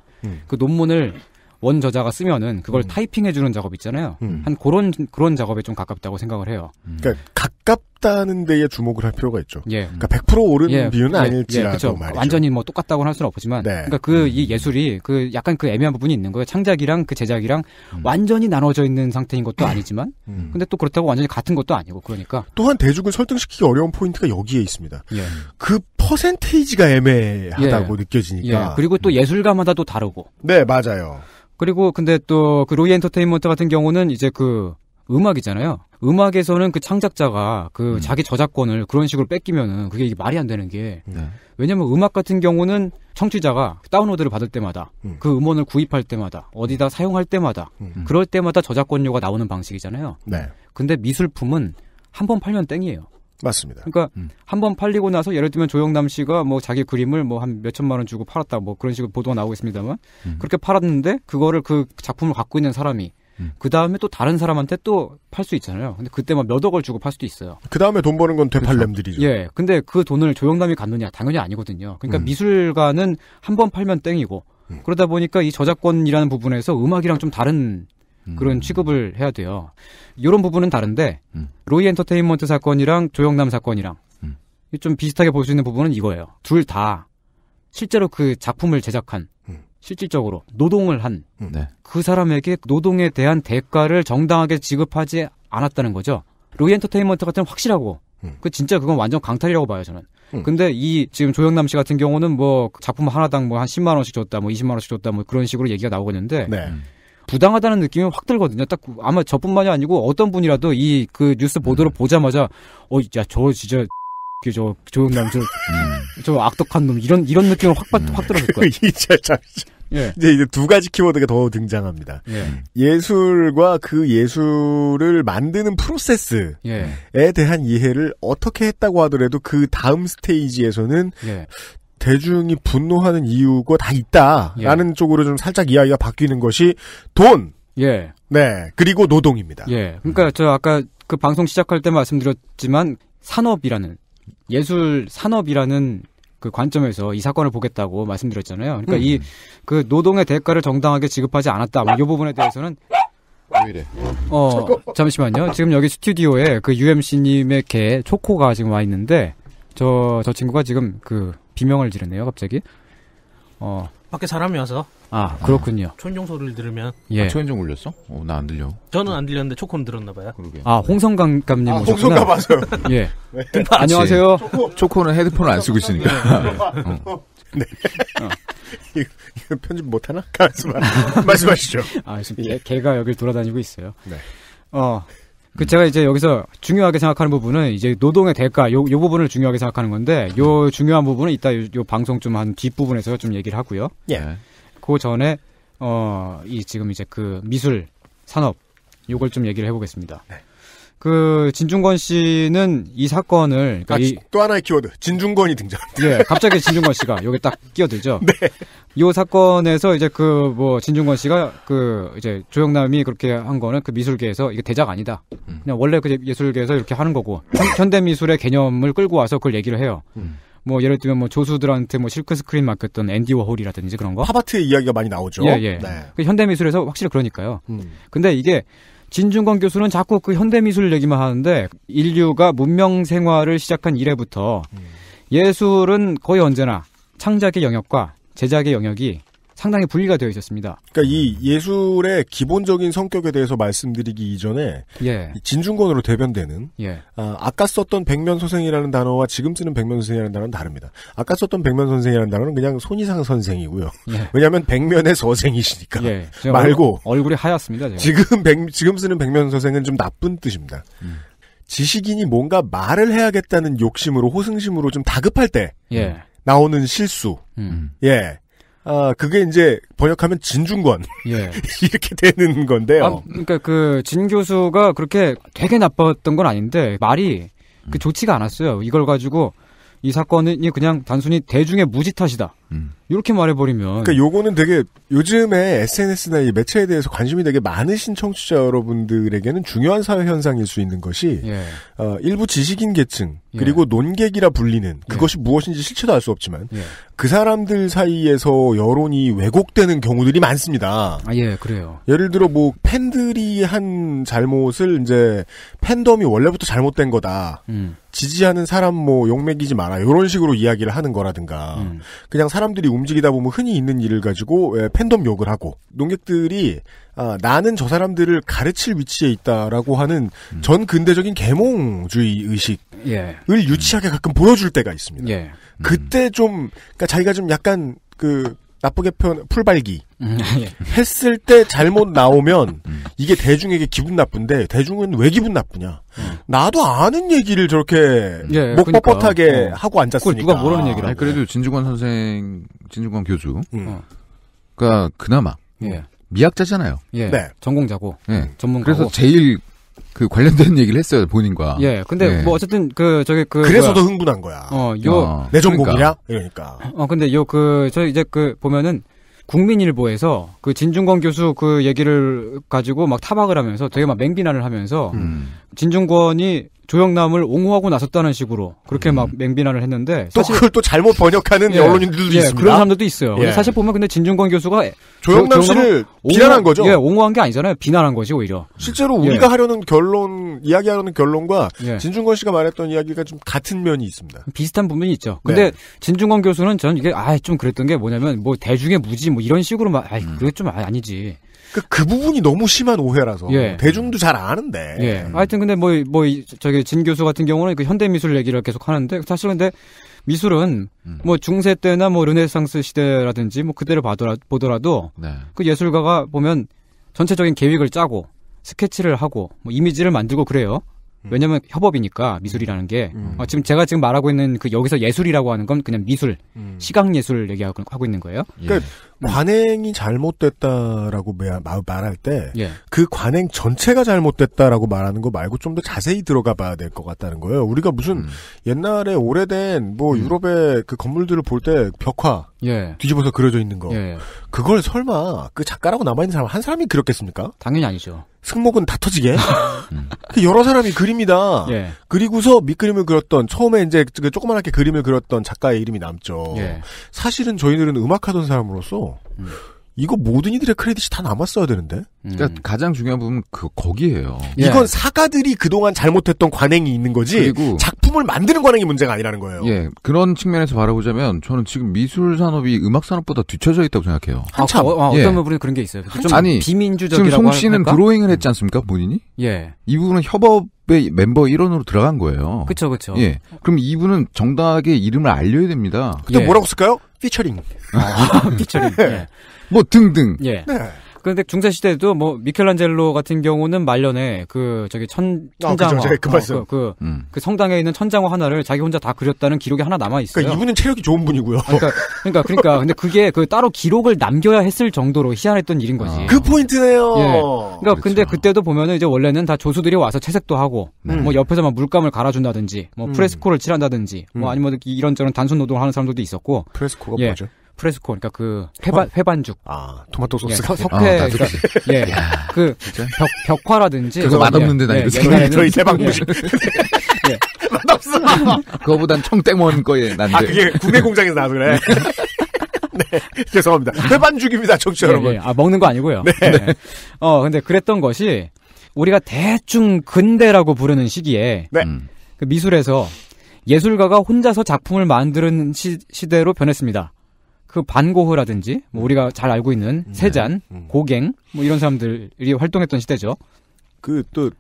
그 논문을 원 저자가 쓰면은 그걸 음. 타이핑해 주는 작업 있잖아요. 음. 한 그런 그런 작업에 좀 가깝다고 생각을 해요. 그러니까 가깝 올다는 데에 주목을 할 필요가 있죠. 예. 그러니까 100% 오른 예. 비율은 예. 아닐지라도 예. 말이죠. 완전히 뭐 똑같다고는 할 수는 없지만, 네. 그러니까 그 이 예술이 그 약간 그 애매한 부분이 있는 거예요. 창작이랑 그 제작이랑 음. 완전히 나눠져 있는 상태인 것도 아니지만, 음. 근데 또 그렇다고 완전히 같은 것도 아니고 그러니까. 또한 대중을 설득시키기 어려운 포인트가 여기에 있습니다. 예. 그 퍼센테이지가 애매하다고 예. 느껴지니까. 그리고 또 음. 예술가마다 도 다르고. 네, 맞아요. 그리고 근데 또 그 로이 엔터테인먼트 같은 경우는 이제 그 음악이잖아요. 음악에서는 그 창작자가 그 음. 자기 저작권을 그런 식으로 뺏기면은 그게 이게 말이 안 되는 게 네. 왜냐면 음악 같은 경우는 청취자가 다운로드를 받을 때마다 음. 그 음원을 구입할 때마다 어디다 음. 사용할 때마다 음. 음. 그럴 때마다 저작권료가 나오는 방식이잖아요. 네. 근데 미술품은 한 번 팔면 땡이에요. 맞습니다. 그러니까 음. 한번 팔리고 나서 예를 들면 조영남 씨가 뭐 자기 그림을 뭐 한몇 천만 원 주고 팔았다 뭐 그런 식으로 보도가 나오고 있습니다만 그렇게 팔았는데 그거를 그 작품을 갖고 있는 사람이 그 다음에 또 다른 사람한테 또 팔 수 있잖아요. 근데 그때막 몇 억을 주고 팔 수도 있어요. 그 다음에 돈 버는 건 그렇죠. 되팔렘들이죠. 그렇죠? 예. 근데 그 돈을 조영남이 갖느냐? 당연히 아니거든요. 그러니까 음. 미술가는 한 번 팔면 땡이고 음. 그러다 보니까 이 저작권이라는 부분에서 음악이랑 좀 다른 음. 그런 취급을 해야 돼요. 이런 부분은 다른데 음. 로이 엔터테인먼트 사건이랑 조영남 사건이랑 음. 좀 비슷하게 볼 수 있는 부분은 이거예요. 둘 다 실제로 그 작품을 제작한 실질적으로 노동을 한그 음. 네. 사람에게 노동에 대한 대가를 정당하게 지급하지 않았다는 거죠. 로이 엔터테인먼트 같은 확실하고 음. 그 진짜 그건 완전 강탈이라고 봐요 저는. 음. 근데 이 지금 조영남 씨 같은 경우는 뭐 작품 하나당 뭐 한 10만 원씩 줬다, 뭐 20만 원씩 줬다, 뭐 그런 식으로 얘기가 나오고 있는데 네. 부당하다는 느낌이 확 들거든요. 딱 아마 저뿐만이 아니고 어떤 분이라도 이 그 뉴스 보도를 음. 보자마자 어, 야 저 진짜 그저 조용남 저, 음. 저 악덕한 놈 이런 이런 느낌을 확확 음. 확 들어올 거예요. 이제 예. 이제 이제 두 가지 키워드가 더 등장합니다. 예. 술과그 예술을 만드는 예. 프로세스에 예. 대한 이해를 어떻게 했다고 하더라도 그 다음 스테이지에서는 예. 대중이 분노하는 이유가 다 있다라는 예. 쪽으로 좀 살짝 이야기가 바뀌는 것이 돈. 예. 네. 그리고 노동입니다. 예. 그러니까 음. 저 아까 그 방송 시작할 때 말씀드렸지만 산업이라는 예술 산업이라는 그 관점에서 이 사건을 보겠다고 말씀드렸잖아요. 그러니까 음. 이그 노동의 대가를 정당하게 지급하지 않았다. 뭐이 부분에 대해서는 왜 이래? 어 잠시만요. 지금 여기 스튜디오에 그 UMC님의 개 초코가 지금 와 있는데 저 저 친구가 지금 그 비명을 지르네요. 갑자기. 어 밖에 사람이 와서. 아, 그렇군요. 초인종 네. 소리를 들으면. 예. 아, 초인종 울렸어? 어, 나 안 들려. 저는 안 들렸는데 초코는 들었나봐요. 그러게. 아, 홍성감 감님 아, 오셨구나. 홍성감 맞아요. 예. 네. 안녕하세요. 아, 예. 초코. 는 헤드폰을 안 쓰고 있으니까. 네. 어. 네. 어. 이거 편집 못하나? 말씀하, 시죠 아, 지금 예. 개, 가 여길 돌아다니고 있어요. 네. 어, 그 제가 이제 여기서 중요하게 생각하는 부분은 이제 노동의 대가 요, 요 부분을 중요하게 생각하는 건데 요 중요한 부분은 이따 요, 요 방송 좀 한 뒷부분에서 좀 얘기를 하고요. 예. 네. 그 전에 어 이 지금 이제 그 미술 산업 요걸 좀 얘기를 해보겠습니다. 네. 그 진중권 씨는 이 사건을 그러니까 아, 이, 또 하나의 키워드 진중권이 등장 예, 갑자기 진중권 씨가 여기 딱 끼어들죠. 네. 이 사건에서 이제 그 뭐 진중권 씨가 그 이제 조영남이 그렇게 한 거는 그 미술계에서 이게 대작 아니다. 음. 그냥 원래 그 예술계에서 이렇게 하는 거고 현대 미술의 개념을 끌고 와서 그걸 얘기를 해요. 음. 뭐 예를 들면 뭐 조수들한테 뭐 실크 스크린 맡겼던 앤디 워홀이라든지 그런 거. 하바트의 이야기가 많이 나오죠. 예, 예. 네. 그 현대 미술에서 확실히 그러니까요. 음. 근데 이게 진중권 교수는 자꾸 그 현대미술 얘기만 하는데 인류가 문명 생활을 시작한 이래부터 음. 예술은 거의 언제나 창작의 영역과 제작의 영역이 상당히 분리가 되어 있었습니다. 그러니까 이 예술의 기본적인 성격에 대해서 말씀드리기 이전에 예. 진중권으로 대변되는 예. 아, 까 썼던 백면 선생이라는 단어와 지금 쓰는 백면 선생이라는 단어는 다릅니다. 아까 썼던 백면 선생이라는 단어는 그냥 손이상 선생이고요. 예. 왜냐하면 백면의 선생이시니까 예. 말고 얼굴이 하얗습니다. 제가. 지금 백, 지금 쓰는 백면 선생은 좀 나쁜 뜻입니다. 음. 지식인이 뭔가 말을 해야겠다는 욕심으로 호승심으로 좀 다급할 때 예. 나오는 실수. 음. 예. 아, 그게 이제 번역하면 진중권. 예. 이렇게 되는 건데요. 아, 그러니까 그진 교수가 그렇게 되게 나빴던 건 아닌데 말이 그 음. 좋지가 않았어요. 이걸 가지고 이 사건이 그냥 단순히 대중의 무지 탓이다. 음. 이렇게 말해버리면. 그니까 요거는 되게 요즘에 SNS나 이 매체에 대해서 관심이 되게 많으신 청취자 여러분들에게는 중요한 사회 현상일 수 있는 것이 예. 어, 일부 지식인 계층 예. 그리고 논객이라 불리는 예. 그것이 예. 무엇인지 실체도 알 수 없지만 예. 그 사람들 사이에서 여론이 왜곡되는 경우들이 많습니다. 아, 예, 그래요. 예를 들어 뭐 팬들이 한 잘못을 이제 팬덤이 원래부터 잘못된 거다. 음. 지지하는 사람 뭐욕맥이지 마라. 이런 식으로 이야기를 하는 거라든가. 음. 그냥 사람들이 움직이다 보면 흔히 있는 일을 가지고 예, 팬덤 욕을 하고 농객들이 아, 나는 저 사람들을 가르칠 위치에 있다라고 하는 음. 전 근대적인 계몽주의 의식을 예. 유치하게 가끔 보여줄 때가 있습니다. 예. 그때 음. 좀그니까 자기가 좀 약간 그 나쁘게 표현 풀발기 음, 예. 했을 때 잘못 나오면 음. 이게 대중에게 기분 나쁜데 대중은 왜 기분 나쁘냐? 나도 아는 얘기를 저렇게 예, 목뻣뻣하게 그러니까. 어. 하고 앉았으니까 누가 모르는 얘기라. 아, 그래도 진중관 선생, 진중관 교수, 음. 어. 그니까 그나마. 예. 미학자잖아요. 예. 네. 전공자고. 예. 전문가. 그래서 제일 그 관련된 얘기를 했어요 본인과. 예. 근데 예. 뭐 어쨌든 그 저기 그 그래서 더 흥분한 거야. 어, 요 어, 전공이냐? 그러니까. 이러니까. 어, 근데 요그저 이제 그 보면은 국민일보에서 그 진중권 교수 그 얘기를 가지고 막 타박을 하면서 되게 막 맹비난을 하면서 음. 진중권이 조영남을 옹호하고 나섰다는 식으로 그렇게 음. 막 맹비난을 했는데 또 그걸 또 잘못 번역하는 예, 언론인들도 예, 있습니다. 그런 사람들도 있어요. 예. 사실 보면 근데 진중권 교수가 조영남 씨를 비난한 거죠. 예, 옹호한 게 아니잖아요. 비난한 거지 오히려. 실제로 예. 우리가 하려는 결론 이야기하려는 결론과 예. 진중권 씨가 말했던 이야기가 좀 같은 면이 있습니다. 비슷한 부분이 있죠. 근데 네. 진중권 교수는 전 이게 아좀 그랬던 게 뭐냐면 뭐 대중의 무지 뭐 이런 식으로 막 아, 음. 그게 좀 아, 아니지. 그, 그 부분이 너무 심한 오해라서 예. 대중도 잘 아는데. 예. 음. 하여튼 근데 뭐뭐 뭐, 뭐 저기 진 교수 같은 경우는 그 현대 미술 얘기를 계속 하는데 사실 근데 미술은 음. 뭐 중세 때나 뭐 르네상스 시대라든지 뭐 그때를 봐더라, 보더라도 네. 그 예술가가 보면 전체적인 계획을 짜고 스케치를 하고 뭐 이미지를 만들고 그래요. 음. 왜냐면 하 협업이니까 미술이라는 게 음. 어, 지금 제가 지금 말하고 있는 그 여기서 예술이라고 하는 건 그냥 미술 음. 시각 예술 얘기하고 있는 거예요. 그러니까 예. 그러니까 음. 관행이 잘못됐다라고 말할 때그 예. 그 관행 전체가 잘못됐다라고 말하는 거 말고 좀 더 자세히 들어가 봐야 될 것 같다는 거예요. 우리가 무슨 음. 옛날에 오래된 뭐 음. 유럽의 그 건물들을 볼 때 벽화 예. 뒤집어서 그려져 있는 거 예. 그걸 설마 그 작가라고 남아 있는 사람 한 사람이 그렸겠습니까? 당연히 아니죠. 승모근다 터지게 음. 그 여러 사람이 그립니다. 예. 그리고서 밑그림을 그렸던 처음에 이제 그 조그만하게 그림을 그렸던 작가의 이름이 남죠. 예. 사실은 저희들은 음악하던 사람으로서 음. 이거 모든 이들의 크레딧이 다 남았어야 되는데. 그러니까 음. 가장 중요한 부분은 그 거기에요. 예. 이건 예. 사가들이 그동안 잘못했던 관행이 있는 거지. 그리고 작품을 만드는 관행이 문제가 아니라는 거예요. 예, 그런 측면에서 바라보자면 저는 지금 미술 산업이 음악 산업보다 뒤쳐져 있다고 생각해요. 한참. 아, 어, 어, 어떤 예. 부분은 그런 게 있어요. 좀 아니 비민주적이라고 지금 송 씨는 할까? 드로잉을 했지 않습니까 본인이? 예. 이 부분은 협업 의 멤버 일원으로 들어간 거예요. 그렇죠, 그렇죠. 예, 그럼 이분은 정당하게 이름을 알려야 됩니다. 그때 예. 뭐라고 쓸까요? 피처링. 아, 피처링. 예. 예. 뭐 등등. 예. 네. 근데 중세 시대도 뭐 미켈란젤로 같은 경우는 말년에 그 저기 천 천장화 아, 그 그, 어, 그, 그, 음. 그, 성당에 있는 천장화 하나를 자기 혼자 다 그렸다는 기록이 하나 남아 있어요. 그러니까 이분은 체력이 좋은 분이고요. 아, 그러니까, 그러니까 그러니까 근데 그게 그 따로 기록을 남겨야 했을 정도로 희한했던 일인 거지. 아. 그 포인트네요. 예. 그러니까 그렇죠. 근데 그때도 보면은 이제 원래는 다 조수들이 와서 채색도 하고 음. 뭐 옆에서 막 물감을 갈아준다든지 뭐 음. 프레스코를 칠한다든지 뭐 음. 아니면 이런저런 단순 노동을 하는 사람들도 있었고 프레스코가 예. 뭐죠? 프레스코 그러니까 그 회반 어? 회반죽 아 토마토 소스 예, 석회 아, 그러니까, 예, 그 벽, 벽화라든지 그거 맛없는데 나 예, 이거 예, 저희 제방무식 예. 맛없어 그거보단 청땡원 거에 난데 아 그게 국내 공장에서 나와서 그래 네, 죄송합니다. 회반죽입니다, 청취 예, 여러분. 네, 아, 먹는 거 아니고요. 네. 네. 어, 근데 그랬던 것이 우리가 대충 근대라고 부르는 시기에 네. 음. 그 미술에서 예술가가 혼자서 작품을 만드는 시, 시대로 변했습니다. 그 반고흐라든지 뭐 음. 우리가 잘 알고 있는 음. 세잔, 네. 음. 고갱 뭐 이런 사람들이 활동했던 시대죠. 그 또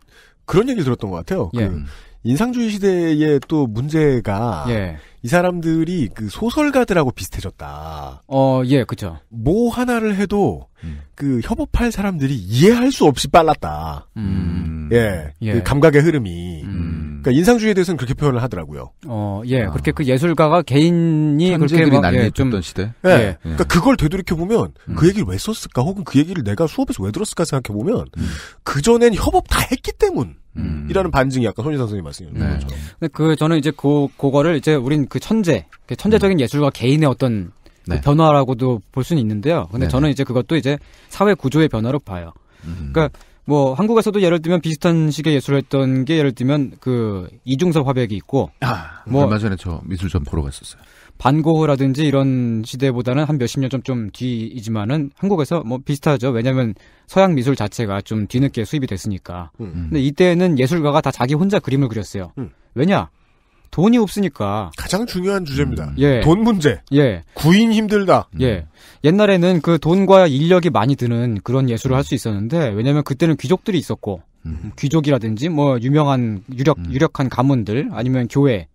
그런 얘기를 들었던 것 같아요. 그 예. 그 인상주의 시대의 또 문제가 예. 이 사람들이 그 소설가들하고 비슷해졌다. 어, 예, 그죠. 뭐 하나를 해도 음. 그 협업할 사람들이 이해할 수 없이 빨랐다. 음. 예, 그 예. 그 감각의 흐름이. 음. 그러니까 인상주의에 대해서는 그렇게 표현을 하더라고요. 어, 예, 아. 그렇게 그 예술가가 개인이 그렇게 막난리좀 예, 시대. 예. 예. 그러니까 그걸 되돌이켜 보면 음. 그 얘기를 왜 썼을까, 혹은 그 얘기를 내가 수업에서 왜 들었을까 생각해 보면 음. 그 전엔 협업 다 했기 때문. 이라는 음. 반증이 아까 손희상 선생님 말씀이었신 네. 데그 저는 이제 그 그거를 이제 우린 그 천재, 그 천재적인 음. 예술가 개인의 어떤 그 네. 변화라고도 볼 수는 있는데요. 근데 네 저는 이제 그것도 이제 사회 구조의 변화로 봐요. 음. 그러니까 뭐 한국에서도 예를 들면 비슷한 식의 예술을 했던 게 예를 들면 그 이중섭 화백이 있고 아, 뭐 얼마 전에 저 미술전 보러 갔었어요. 반고흐라든지 이런 시대보다는 한 몇십 년 좀 좀 뒤이지만은 한국에서 뭐 비슷하죠. 왜냐하면 서양 미술 자체가 좀 뒤늦게 수입이 됐으니까. 음. 근데 이때는 예술가가 다 자기 혼자 그림을 그렸어요. 음. 왜냐? 돈이 없으니까 가장 중요한 주제입니다. 음, 예. 돈 문제. 예. 구인 힘들다. 예. 옛날에는 그 돈과 인력이 많이 드는 그런 예술을 할 수 있었는데 왜냐면 그때는 귀족들이 있었고 음. 귀족이라든지 뭐 유명한 유력 음. 유력한 가문들 아니면 교회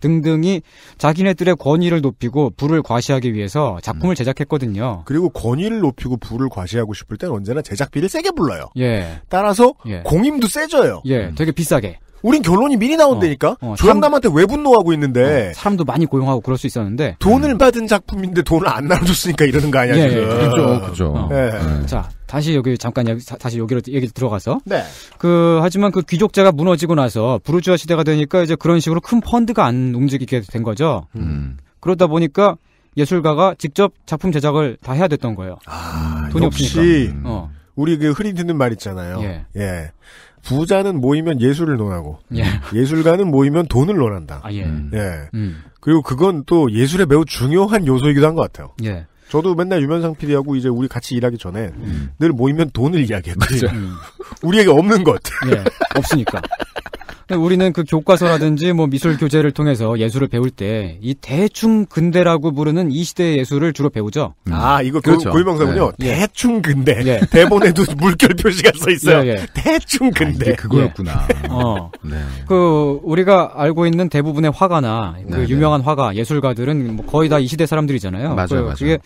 등등이 자기네들의 권위를 높이고 부를 과시하기 위해서 작품을 음. 제작했거든요. 그리고 권위를 높이고 부를 과시하고 싶을 땐 언제나 제작비를 세게 불러요. 예. 따라서 예. 공임도 세져요. 예, 음. 되게 비싸게. 우린 결론이 미리 나온다니까. 어, 어, 조영남한테 왜 분노하고 있는데. 어, 사람도 많이 고용하고 그럴 수 있었는데. 돈을 음. 받은 작품인데 돈을 안 나눠줬으니까 이러는 거 아니야 예, 지금. 예, 예. 그렇죠, 어. 그렇죠. 어. 예. 음. 자 다시 여기 잠깐 여기, 다시 여기로 얘기 들어가서. 네. 그 하지만 그 귀족제가 무너지고 나서 부르주아 시대가 되니까 이제 그런 식으로 큰 펀드가 안 움직이게 된 거죠. 음. 그러다 보니까 예술가가 직접 작품 제작을 다 해야 됐던 거예요. 아, 돈이 없으니까. 음. 우리 그 흔히 듣는 말 있잖아요. 예. 예. 부자는 모이면 예술을 논하고 예. 술가는 모이면 돈을 논한다. 아, 예. 음. 예. 음. 그리고 그건 또 예술에 매우 중요한 요소이기도 한 것 같아요. 예. 저도 맨날 유면상 PD하고 이제 우리 같이 일하기 전에 음. 늘 모이면 돈을 이야기했거든요. 그렇죠. 음. 우리에게 없는 것. 예. 없으니까. 우리는 그 교과서라든지 뭐 미술 교재를 통해서 예술을 배울 때 이 대충 근대라고 부르는 이 시대의 예술을 주로 배우죠. 음. 아 이거 그 그렇죠. 고유명사군요. 네. 예. 예. 대충 근대. 네. 대본에도 물결 표시가 써 있어요. 아, 어. 네, 대충 근대. 아, 그거였구나. 어. 그 우리가 알고 있는 대부분의 화가나 그 네, 네. 유명한 화가 예술가들은 뭐 거의 다 이 시대 사람들이잖아요. 맞아요, 그, 맞아요. 그게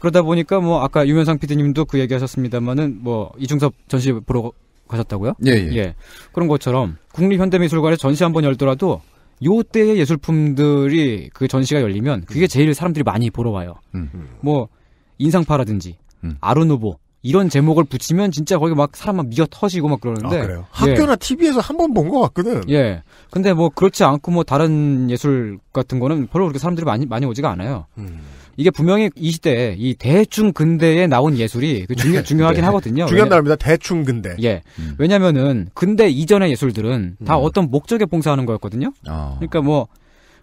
그러다 보니까 뭐 아까 유면상 PD님도 그 얘기하셨습니다만은 뭐 이중섭 전시 보러 가셨다고요? 예, 예. 예. 그런 것처럼 국립현대미술관에 전시 한번 열더라도 요 때의 예술품들이 그 전시가 열리면 그게 제일 사람들이 많이 보러 와요. 음. 뭐 인상파라든지 음. 아르누보 이런 제목을 붙이면 진짜 거기 막 사람 막 미어 터지고 막 그러는데 아, 예. 학교나 TV에서 한번본 것 같거든. 예. 근데 뭐 그렇지 않고 뭐 다른 예술 같은 거는 별로 그렇게 사람들이 많이 많이 오지가 않아요. 음. 이게 분명히 이 시대에 이 대충 근대에 나온 예술이 그 중요, 네. 중요하긴 네. 하거든요. 중요한 왜냐, 단입니다 대충 근대. 예. 음. 왜냐면은 근대 이전의 예술들은 다 음. 어떤 목적에 봉사하는 거였거든요. 어. 그러니까 뭐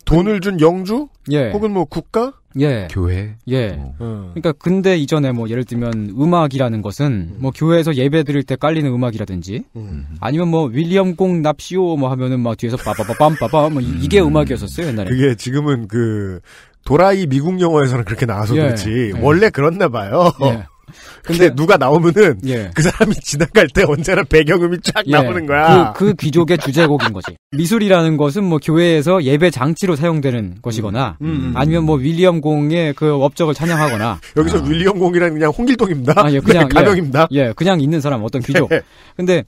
돈을 준 영주? 예. 혹은 뭐 국가? 예. 교회? 예. 어. 어. 음. 그러니까 근대 이전에 뭐 예를 들면 음악이라는 것은 음. 뭐 교회에서 예배 드릴 때 깔리는 음악이라든지 음. 아니면 뭐 윌리엄 공 납시오 뭐 하면은 막 뒤에서 빠바바빰빠밤 뭐 음. 이게 음. 악이었었어요 옛날에. 그게 지금은 그 도라이 미국 영화에서는 그렇게 나와서 예, 그렇지 예. 원래 그렇나 봐요. 예. 근데, 근데 누가 나오면은 예. 그 사람이 지나갈 때 언제나 배경음이 쫙 예. 나오는 거야. 그, 그 귀족의 주제곡인 거지. 미술이라는 것은 뭐 교회에서 예배 장치로 사용되는 것이거나 음, 음, 음. 아니면 뭐 윌리엄 공의 그 업적을 찬양하거나 여기서 아. 윌리엄 공이라는 그냥 홍길동입니다. 아, 예, 그냥 네, 가명입니다. 예, 예 그냥 있는 사람 어떤 네. 귀족. 근데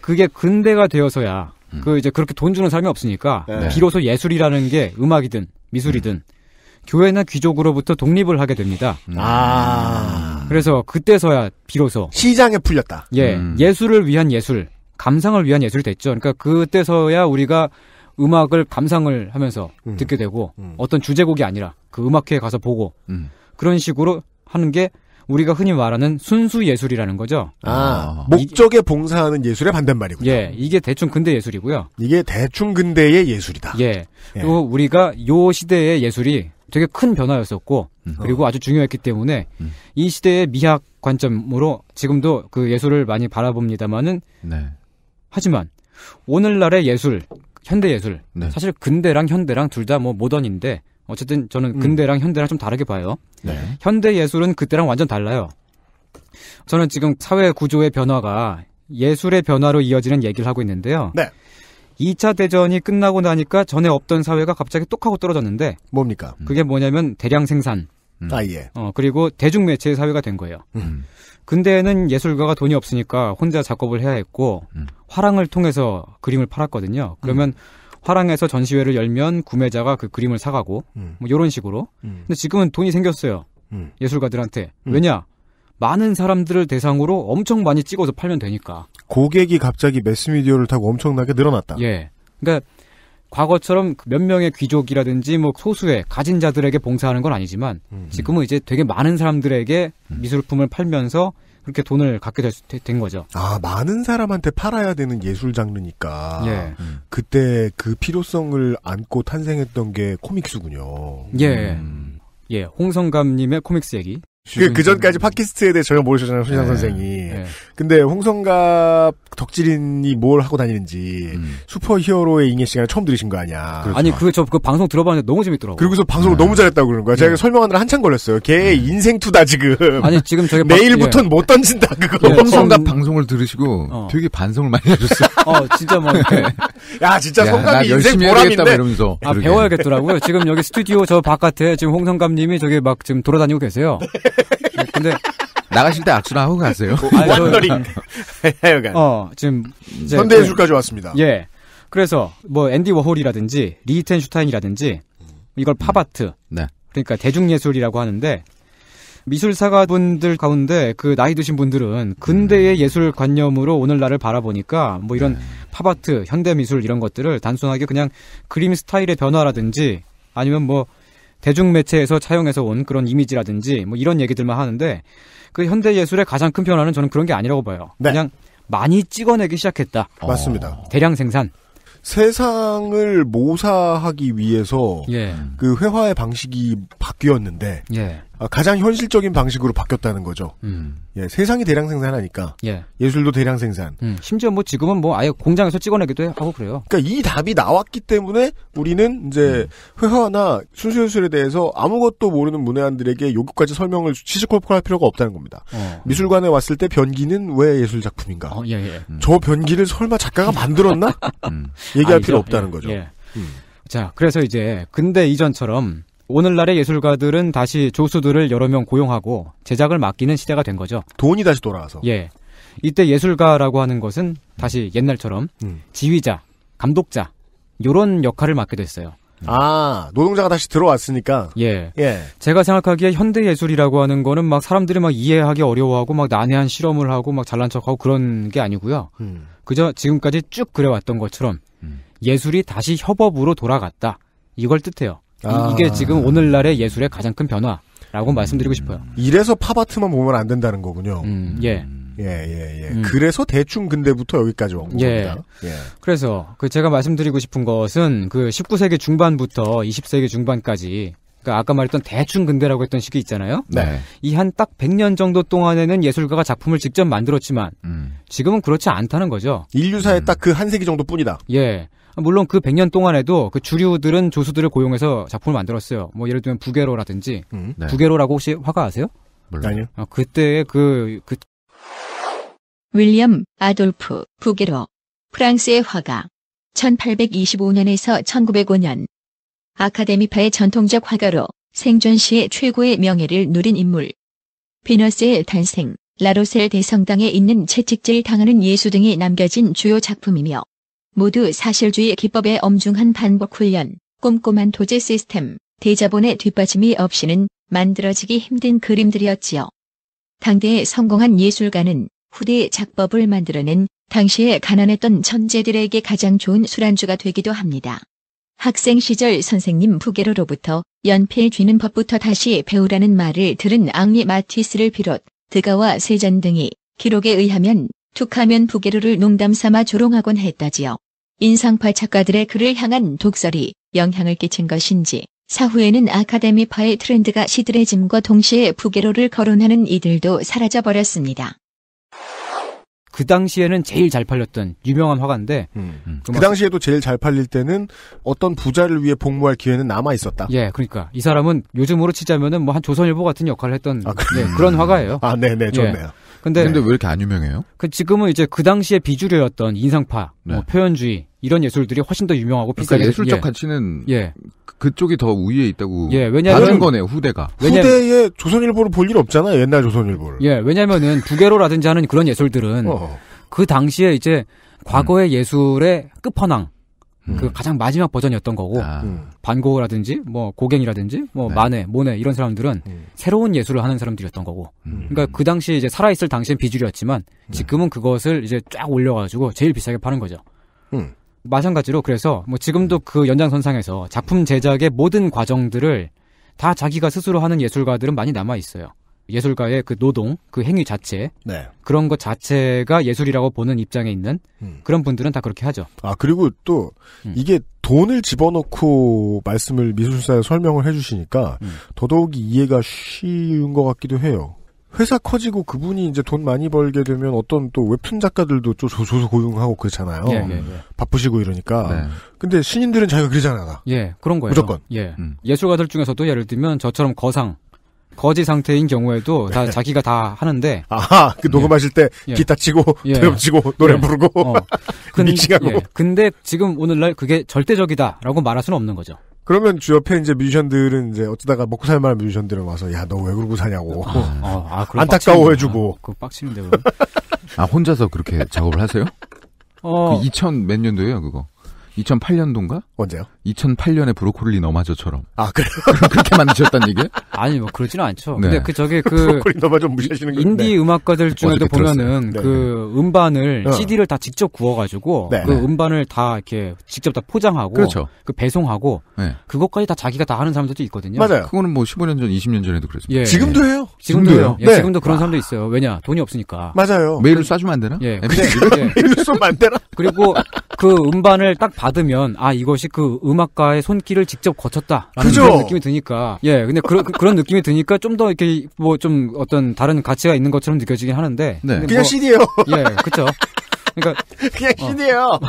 그게 근대가 되어서야 음. 그 이제 그렇게 돈 주는 사람이 없으니까 네. 비로소 예술이라는 게 음악이든 미술이든 음. 교회나 귀족으로부터 독립을 하게 됩니다. 음. 아. 그래서 그때서야 비로소 시장에 풀렸다. 예, 음. 예술을 위한 예술, 감상을 위한 예술 됐죠. 그러니까 그때서야 우리가 음악을 감상을 하면서 음. 듣게 되고 음. 어떤 주제곡이 아니라 그 음악회에 가서 보고 음. 그런 식으로 하는 게 우리가 흔히 말하는 순수 예술이라는 거죠. 아, 아. 목적에 이게, 봉사하는 예술의 반대말이군요. 예, 이게 대충 근대 예술이고요. 이게 대충 근대의 예술이다. 예. 예. 그리고 우리가 요 시대의 예술이 되게 큰 변화였었고 음. 그리고 아주 중요했기 때문에 음. 이 시대의 미학 관점으로 지금도 그 예술을 많이 바라봅니다만은 네. 하지만 오늘날의 예술 현대 예술 네. 사실 근대랑 현대랑 둘 다 뭐 모던인데 어쨌든 저는 음. 근대랑 음. 현대랑 좀 다르게 봐요. 네. 현대 예술은 그때랑 완전 달라요. 저는 지금 사회 구조의 변화가 예술의 변화로 이어지는 얘기를 하고 있는데요. 네. 2차 대전이 끝나고 나니까 전에 없던 사회가 갑자기 똑하고 떨어졌는데 뭡니까? 음. 그게 뭐냐면 대량 생산. 음. 아 예. 어 그리고 대중 매체 의 사회가 된 거예요. 음. 근대에는 예술가가 돈이 없으니까 혼자 작업을 해야 했고 음. 화랑을 통해서 그림을 팔았거든요. 그러면 음. 화랑에서 전시회를 열면 구매자가 그 그림을 사가고 음. 뭐 이런 식으로. 근데 지금은 돈이 생겼어요. 예술가들한테 왜냐? 많은 사람들을 대상으로 엄청 많이 찍어서 팔면 되니까. 고객이 갑자기 매스미디어를 타고 엄청나게 늘어났다. 예. 그러니까 과거처럼 몇 명의 귀족이라든지 뭐 소수의 가진 자들에게 봉사하는 건 아니지만 음. 지금은 이제 되게 많은 사람들에게 음. 미술품을 팔면서 그렇게 돈을 갖게 될, 된 거죠. 아, 많은 사람한테 팔아야 되는 예술 장르니까. 예. 음. 그때 그 필요성을 안고 탄생했던 게 코믹스군요. 예. 음. 예, 홍성감님의 코믹스 얘기. 그, 그 전까지 팟캐스트에 대해 전혀 모르셨잖아요, 손희상 네. 선생이. 네. 근데 홍성갑 덕질인이 뭘 하고 다니는지, 음. 슈퍼 히어로의 잉여 시간을 처음 들으신 거 아니야. 그렇죠. 아니, 그게 저그 방송 들어봤는데 너무 재밌더라고요. 그리고서 방송을 네. 너무 잘했다고 그러는 거야. 제가 네. 설명하느라 한참 걸렸어요. 걔 네. 인생 투다, 지금. 아니, 지금 저게. 내일부터는 예. 못 던진다, 그거. 네, 홍성갑 예. 방송을 들으시고 어. 되게 반성을 많이 해줬어요 어, 진짜 막. 뭐. 야, 진짜 성갑이 인생 보람인데. 이러면서. 아, 배워야겠더라고요. 지금 여기 스튜디오 저 바깥에 지금 홍성갑님이 저기 막 지금 돌아다니고 계세요. 근데 나가실 때 악수나 하고 가세요. 완더링. 어, 하여간. 어, 지금 이제 현대예술까지 그 왔습니다. 예. 그래서 뭐 앤디 워홀이라든지 리히텐슈타인이라든지 이걸 팝아트. 네. 그러니까 대중예술이라고 하는데 미술사가 분들 가운데 그 나이 드신 분들은 근대의 음. 예술 관념으로 오늘날을 바라보니까 뭐 이런 네. 팝아트, 현대미술 이런 것들을 단순하게 그냥 그림 스타일의 변화라든지 아니면 뭐 대중매체에서 차용해서 온 그런 이미지라든지 뭐 이런 얘기들만 하는데 그 현대 예술의 가장 큰 변화는 저는 그런 게 아니라고 봐요. 네. 그냥 많이 찍어내기 시작했다. 맞습니다. 어. 대량 생산. 세상을 모사하기 위해서 예. 그 회화의 방식이 바뀌었는데 예. 아, 가장 현실적인 방식으로 바뀌었다는 거죠. 음. 예, 세상이 대량 생산하니까 예. 술도 대량 생산. 음. 심지어 뭐 지금은 뭐 아예 공장에서 찍어내기도 하고 그래요. 그러니까 이 답이 나왔기 때문에 우리는 이제 음. 회화나 순수예술에 대해서 아무것도 모르는 문외한들에게 요기까지 설명을 시시콜콜할 필요가 없다는 겁니다. 어. 미술관에 왔을 때 변기는 왜 예술 작품인가? 어, 예, 예. 음. 저 변기를 설마 작가가 만들었나? 음. 얘기할 아니죠. 필요 없다는 예. 거죠. 예. 음. 자, 그래서 이제 근대 이전처럼 오늘날의 예술가들은 다시 조수들을 여러 명 고용하고 제작을 맡기는 시대가 된 거죠. 돈이 다시 돌아와서. 예. 이때 예술가라고 하는 것은 다시 옛날처럼 음. 지휘자, 감독자 요런 역할을 맡게 됐어요. 음. 아 노동자가 다시 들어왔으니까 예. 예 제가 생각하기에 현대 예술이라고 하는 거는 막 사람들이 막 이해하기 어려워하고 막 난해한 실험을 하고 막 잘난 척하고 그런 게 아니고요 음. 그저 지금까지 쭉그려왔던 것처럼 음. 예술이 다시 협업으로 돌아갔다 이걸 뜻해요 아. 이게 지금 오늘날의 예술의 가장 큰 변화라고 음. 말씀드리고 싶어요. 이래서 팝아트만 보면 안 된다는 거군요. 음, 예. 음. 예, 예, 예. 음. 그래서 대충 근대부터 여기까지 온 예. 겁니다. 예. 예. 그래서 그 제가 말씀드리고 싶은 것은 그 19세기 중반부터 20세기 중반까지 그러니까 아까 말했던 대충 근대라고 했던 시기 있잖아요. 네. 이 한 딱 100년 정도 동안에는 예술가가 작품을 직접 만들었지만 음. 지금은 그렇지 않다는 거죠. 인류사에 음. 딱그 한 세기 정도뿐이다. 예. 물론 그 100년 동안에도 그 주류들은 조수들을 고용해서 작품을 만들었어요. 뭐 예를 들면 부계로라든지 음. 네. 부계로라고 혹시 화가 아세요? 몰라요. 아니요. 아, 그때의 그, 그 윌리엄 아돌프 부계로 프랑스의 화가 1825년에서 1905년 아카데미파의 전통적 화가로 생존 시의 최고의 명예를 누린 인물 비너스의 탄생, 라로셀 대성당에 있는 채찍질 당하는 예수 등이 남겨진 주요 작품이며 모두 사실주의 기법의 엄중한 반복 훈련, 꼼꼼한 도제 시스템, 대자본의 뒷받침이 없이는 만들어지기 힘든 그림들이었지요. 당대의 성공한 예술가는 후대의 작법을 만들어낸 당시에 가난했던 천재들에게 가장 좋은 술안주가 되기도 합니다. 학생 시절 선생님 부계로로부터 연필 쥐는 법부터 다시 배우라는 말을 들은 앙리 마티스를 비롯 드가와 세잔 등이 기록에 의하면 툭하면 부계로를 농담삼아 조롱하곤 했다지요. 인상파 작가들의 글을 향한 독설이 영향을 끼친 것인지 사후에는 아카데미파의 트렌드가 시들해짐과 동시에 부계로를 거론하는 이들도 사라져버렸습니다. 그 당시에는 제일 잘 팔렸던 유명한 화가인데 음. 음. 그, 당시에도 제일 잘 팔릴 때는 어떤 부자를 위해 복무할 기회는 남아 있었다. 예, 그러니까 이 사람은 요즘으로 치자면은 뭐 한 조선일보 같은 역할을 했던 아, 그... 네, 런 화가예요. 아, 네, 네, 좋네요. 예. 근데, 근데 왜 이렇게 안 유명해요? 그 지금은 이제 그 당시에 비주류였던 인상파 뭐 네. 표현주의 이런 예술들이 훨씬 더 유명하고 그러니까 비싸게 그러니까 예술적 예. 가치는 예. 그, 그쪽이 더 우위에 있다고 예, 왜냐면 다른 거네요 후대가 왜냐면, 후대에 조선일보를 볼 일 없잖아요 옛날 조선일보를 예 왜냐면은 두개로라든지 하는 그런 예술들은 어. 그 당시에 이제 과거의 음. 예술의 끝판왕 음. 그 가장 마지막 버전이었던 거고 아. 음. 반고라든지 뭐 고갱이라든지 뭐 네. 마네 모네 이런 사람들은 음. 새로운 예술을 하는 사람들이었던 거고 음. 그러니까 그 당시 이제 살아 있을 당시엔 비주류였지만 네. 지금은 그것을 이제 쫙 올려가지고 제일 비싸게 파는 거죠. 음. 마찬가지로 그래서 뭐 지금도 그 연장선상에서 작품 제작의 모든 과정들을 다 자기가 스스로 하는 예술가들은 많이 남아 있어요. 예술가의 그 노동, 그 행위 자체, 네. 그런 것 자체가 예술이라고 보는 입장에 있는 음. 그런 분들은 다 그렇게 하죠. 아, 그리고 또 음. 이게 돈을 집어넣고 말씀을 미술사에 설명을 해주시니까 음. 더더욱이 해가 쉬운 것 같기도 해요. 회사 커지고 그분이 이제 돈 많이 벌게 되면 어떤 또 웹툰 작가들도 또 조소 고용하고 그렇잖아요. 예, 예, 예. 바쁘시고 이러니까. 네. 근데 신인들은 자기가 그리잖아. 나. 예, 그런 거예요. 무조건. 예. 음. 예술가들 중에서도 예를 들면 저처럼 거상, 거지 상태인 경우에도 다 네. 자기가 다 하는데 아하 그 녹음하실 때 예. 기타 치고 예. 드럼 치고 노래 예. 부르고 어. 근, 믹싱하고 예. 근데 지금 오늘날 그게 절대적이다라고 말할 수는 없는 거죠. 그러면 주 옆에 이제 뮤지션들은 이제 어쩌다가 먹고 살 만한 뮤지션들은 와서 야 너 왜 그러고 사냐고 아, 아, 아, 안타까워해주고 그 빡치는데 아 혼자서 그렇게 작업을 하세요? 어. 그 2000 몇 년도예요 그거? 2008년도인가? 언제요? 2008년에 브로콜리 너마저처럼. 아, 그래요? 그렇게 만드셨다는 얘기? 아니, 뭐, 그러지는 않죠. 네. 근데 그 저게 그. 브로콜리 너마저 무시하시는 거 인디 네. 음악가들 뭐 중에도 보면은 네. 그 음반을, 어. CD를 다 직접 구워가지고 네. 그 네. 음반을 다 이렇게 직접 다 포장하고. 그렇죠. 그 배송하고. 네. 그것까지 다 자기가 다 하는 사람들도 있거든요. 맞아요. 그거는 뭐 15년 전, 20년 전에도 그랬습니다. 예. 지금도 해요? 지금도, 지금도 해요. 예, 네. 지금도 그런 아. 사람도 있어요. 왜냐? 돈이 없으니까. 맞아요. 메일로 그 쏴주면 안 되나? 예. 예. 메일로 쏘면 안 되나? 그리고 그 음반을 딱 받으면, 아, 이것이 그 음, 음악가의 손길을 직접 거쳤다라는 그런 느낌이 드니까 예 근데 그런 그, 그런 느낌이 드니까 좀 더 이렇게 뭐 좀 어떤 다른 가치가 있는 것처럼 느껴지긴 하는데 네. 그냥 뭐, CD예요. 예, 그렇죠. 그러니까 그냥 어. CD예요. 어.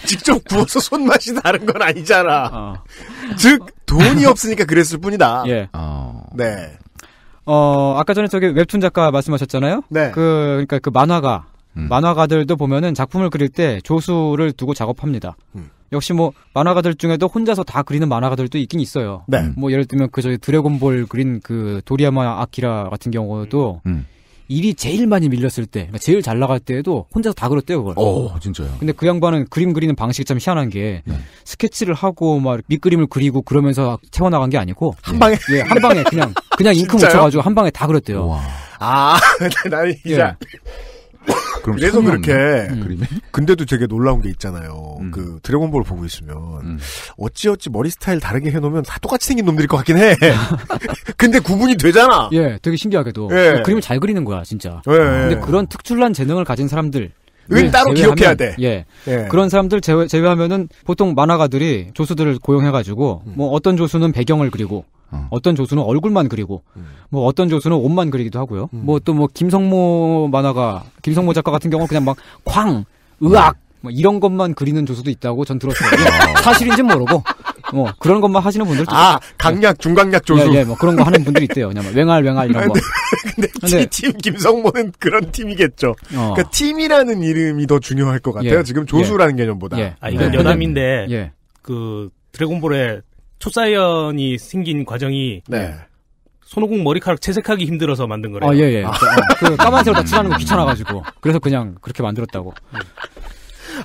직접 구워서 손맛이 다른 건 아니잖아. 어. 즉 돈이 없으니까 그랬을 뿐이다. 예. 어. 네. 네. 어 아까 전에 저기 웹툰 작가 말씀하셨잖아요. 네. 그 그러니까 그 만화가 음. 만화가들도 보면은 작품을 그릴 때 조수를 두고 작업합니다. 음. 역시 뭐 만화가들 중에도 혼자서 다 그리는 만화가들도 있긴 있어요. 네. 뭐 예를 들면 그 저희 드래곤볼 그린 그 도리야마 아키라 같은 경우도 음, 음. 일이 제일 많이 밀렸을 때, 그러니까 제일 잘 나갈 때에도 혼자서 다 그렸대요, 그걸. 어, 진짜요. 근데 그 양반은 그림 그리는 방식이 참 희한한 게 네. 스케치를 하고 막 밑그림을 그리고 그러면서 채워나간 게 아니고 한 방에 예, 한 방에 그냥 그냥 잉크 묻혀가지고 한 방에 다 그렸대요. 와. 아, 나 이제 예. 그래서 그렇게 음. 근데도 되게 놀라운 게 있잖아요. 음. 그 드래곤볼 보고 있으면 음. 어찌어찌 머리 스타일 다르게 해놓으면 다 똑같이 생긴 놈들일 것 같긴 해. 근데 구분이 되잖아. 예, 되게 신기하게도 예. 그림을 잘 그리는 거야 진짜. 예, 예. 근데 그런 특출난 재능을 가진 사람들 은 네, 따로 기억해야 돼. 예. 예. 그런 사람들 제외, 제외하면은 보통 만화가들이 조수들을 고용해가지고 음. 뭐 어떤 조수는 배경을 그리고 어. 떤 조수는 얼굴만 그리고 음. 뭐 어떤 조수는 옷만 그리기도 하고요. 음. 뭐 또 뭐 김성모 만화가 김성모 작가 같은 경우는 그냥 막 쾅, 으악뭐 이런 것만 그리는 조수도 있다고 전 들었어요. 아. 예. 사실인지 모르고 뭐 그런 것만 하시는 분들도 아있어 강약 중강약 조수 예, 예, 뭐 그런 거 하는 분들이 있대요. 그냥 왱알 왱알 이런 거. 아, 근데, 근데 팀 김성모는 그런 팀이겠죠. 어. 그러니까 팀이라는 이름이 더 중요할 것 같아요. 예, 지금 조수라는 예. 개념보다. 예. 아 이건 연함인데 네. 그 드래곤볼에 초사이언이 생긴 과정이 네. 손오공 머리카락 채색하기 힘들어서 만든 거래요. 아, 예, 예. 그, 아. 그 까만색으로 다 칠하는 거 귀찮아가지고. 그래서 그냥 그렇게 만들었다고.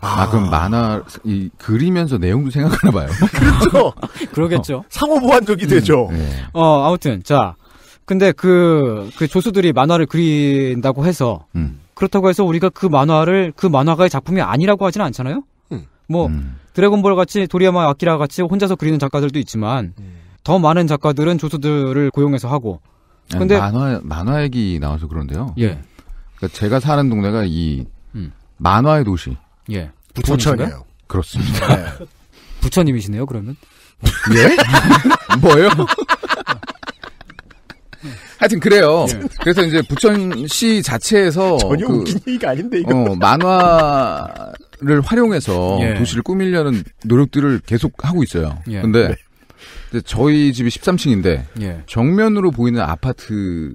아, 아, 그럼 만화 이 그리면서 내용도 생각하나 봐요. 그렇죠. 그러겠죠. 어. 상호 보완적이 음, 되죠. 네. 어 아무튼 자 근데 그그 그 조수들이 만화를 그린다고 해서 음. 그렇다고 해서 우리가 그 만화를 그 만화가의 작품이 아니라고 하지는 않잖아요. 뭐 음. 드래곤볼 같이 도리야마 아키라 같이 혼자서 그리는 작가들도 있지만 음. 더 많은 작가들은 조수들을 고용해서 하고. 근데 만화 만화 얘기 나와서 그런데요. 예. 그러니까 제가 사는 동네가 이 음. 만화의 도시. 예. 부천이요 그렇습니다. 네. 부처님이시네요, 그러면? 예? 뭐요? 하여튼 그래요. 예. 그래서 이제 부천시 자체에서 전혀 그, 웃긴 얘기가 아닌데 이거 어, 만화 를 활용해서 예. 도시를 꾸밀려는 노력들을 계속 하고 있어요. 예. 근데 네. 저희 집이 13층인데 예. 정면으로 보이는 아파트에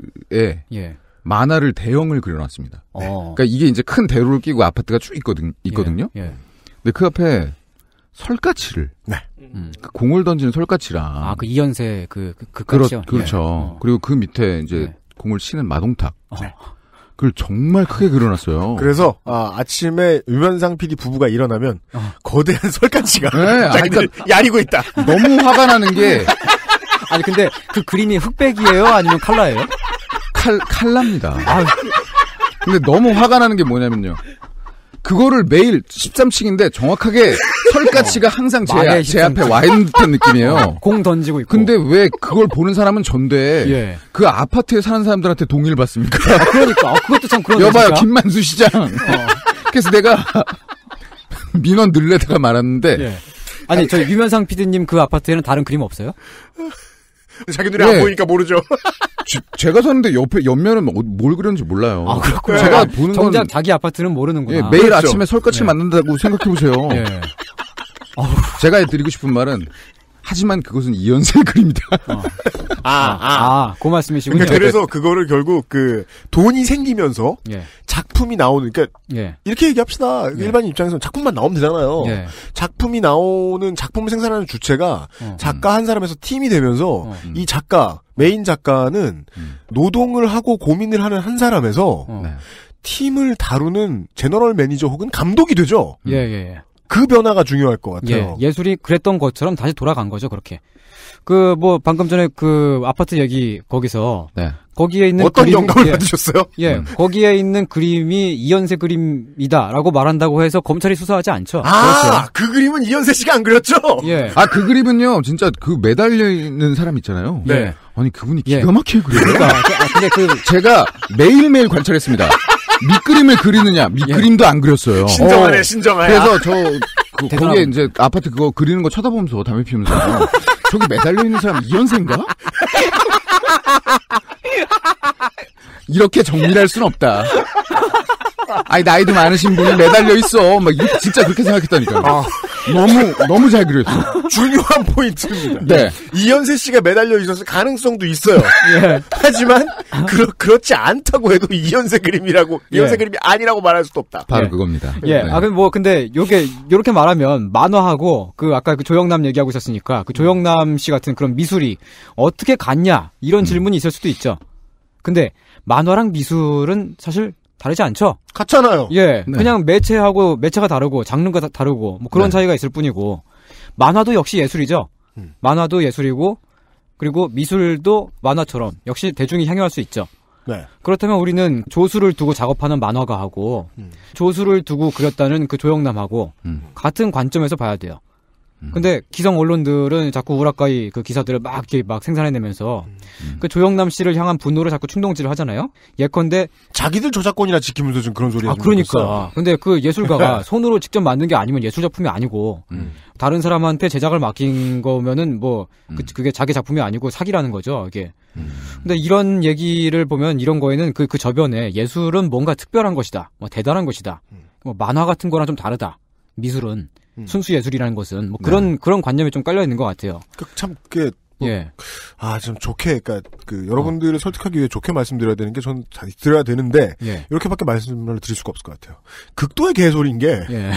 예. 만화를 대형을 그려놨습니다. 어. 네. 그러니까 이게 이제 큰 대로를 끼고 아파트가 쭉 있거든 있거든요. 예. 예. 근데 그 앞에 설가치를 네. 음. 그 공을 던지는 설가치랑 아그 이연세 그그 그, 그, 그 렇죠 예. 그리고 그 밑에 이제 예. 공을 치는 마동탁. 어. 네. 그걸 정말 크게 그려놨어요. 그래서 아, 아 침에 유면상 PD 부부가 일어나면 어. 거대한 설까지가 네, 아 그러니까, 야리고 있다. 너무 화가 나는 게 아니 근데 그 그림이 흑백이에요? 아니면 칼라예요? 칼 칼라입니다. 아, 근데 너무 화가 나는 게 뭐냐면요. 그거를 매일 13층인데 정확하게 설가치가 어. 항상 제, 아, 제 앞에 와 있는 듯한 느낌이에요. 어, 공 던지고 있고. 근데 왜 그걸 보는 사람은 전데 예. 그 아파트에 사는 사람들한테 동의를 받습니까? 아, 그러니까. 아, 그것도 참 그런 여봐요, 김만수 시장. 어. 그래서 내가 민원 늘레다가 말았는데. 예. 아니, 저희 저 유면상 피디님그 아파트에는 다른 그림 없어요? 자기들이 네. 안 보이니까 모르죠. 제가 사는데 옆에 옆면은 뭐, 뭘 그렸는지 몰라요. 아, 그렇군요. 제가 네. 보는 정작 건... 자기 아파트는 모르는구나. 예, 매일 그렇죠. 아침에 설거지 네. 만든다고 생각해보세요. 예. 제가 드리고 싶은 말은 하지만 그것은 이연세 그림이다. 어. 아, 아, 아, 그 아, 말씀이시군요. 그러니까 그래서 그거를 결국 그 돈이 생기면서 예. 작품이 나오는, 그러니까 예. 이렇게 얘기합시다. 예. 일반인 입장에서는 작품만 나오면 되잖아요. 예. 작품이 나오는 작품을 생산하는 주체가 어. 음. 작가 한 사람에서 팀이 되면서 어. 음. 이 작가, 메인 작가는 음. 노동을 하고 고민을 하는 한 사람에서 어. 네. 팀을 다루는 제너럴 매니저 혹은 감독이 되죠. 음. 예, 예, 예. 그 변화가 중요할 것 같아요. 예, 예술이 그랬던 것처럼 다시 돌아간 거죠, 그렇게. 그, 뭐, 방금 전에 그 아파트 여기 거기서. 네. 거기에 있는. 어떤 그림, 영감을 예, 받으셨어요? 예. 음. 거기에 있는 그림이 이연세 그림이다라고 말한다고 해서 검찰이 수사하지 않죠. 아, 그렇죠. 그 그림은 이연세 씨가 안 그렸죠? 예. 아, 그 그림은요, 진짜 그 매달려 있는 사람 있잖아요. 예. 네. 아니 그분이 예. 기가 예. 막히게 그려요. 그러니까. 아, 근데 그 제가 매일매일 관찰했습니다. 밑그림을 그리느냐 밑그림도 안 그렸어요. 신정하네 어, 신정하 그래서 저 그, 거기에 이제 아파트 그거 그리는 거 쳐다보면서 담배 피우면서 저기 매달려 있는 사람 이현생가 이렇게 정리할 수는 없다. 아니 나이도 많으신 분이 매달려 있어. 막 진짜 그렇게 생각했다니까. 아. 너무 너무 잘그렸어 중요한 포인트입니다. 네. 이현세 씨가 매달려 있었을 가능성도 있어요. 예. 하지만 그러, 그렇지 않다고 해도 이현세 그림이라고 예. 이현세 그림이 아니라고 말할 수도 없다. 바로 예. 그겁니다. 예. 네. 아 근데 뭐 근데 요게 요렇게 말하면 만화하고 그 아까 그 조영남 얘기하고 있었으니까 그 조영남 씨 같은 그런 미술이 어떻게 갔냐 이런 음. 질문이 있을 수도 있죠. 근데 만화랑 미술은 사실 다르지 않죠? 같잖아요. 예. 네. 그냥 매체하고 매체가 다르고 장르가 다르고 뭐 그런 네. 차이가 있을 뿐이고 만화도 역시 예술이죠. 음. 만화도 예술이고 그리고 미술도 만화처럼 역시 대중이 향유할 수 있죠. 네. 그렇다면 우리는 조수를 두고 작업하는 만화가하고 음. 조수를 두고 그렸다는 그 조영남하고 음. 같은 관점에서 봐야 돼요. 음. 근데 기성 언론들은 자꾸 우라카이 그 기사들을 막 이렇게 막 생산해내면서 음. 그 조영남 씨를 향한 분노를 자꾸 충동질을 하잖아요. 예컨대 자기들 저작권이나 지키면서 지금 그런 소리 아 그러니까. 모어 근데 그 예술가가 손으로 직접 만든 게 아니면 예술 작품이 아니고 음. 다른 사람한테 제작을 맡긴 거면은 뭐 그, 음. 게 자기 작품이 아니고 사기라는 거죠. 이게. 음. 근데 이런 얘기를 보면 이런 거에는 그그 그 저변에 예술은 뭔가 특별한 것이다, 뭐 대단한 것이다, 뭐 만화 같은 거랑 좀 다르다. 미술은 음. 순수 예술이라는 것은 뭐 네. 그런 네. 그런 관념이 좀 깔려 있는 것 같아요. 그 참 그게 뭐, 예. 아, 좀 좋게, 그니까, 그, 여러분들을 어. 설득하기 위해 좋게 말씀드려야 되는 게, 전 드려야 되는데, 예. 이렇게밖에 말씀을 드릴 수가 없을 것 같아요. 극도의 개소리인 게, 예.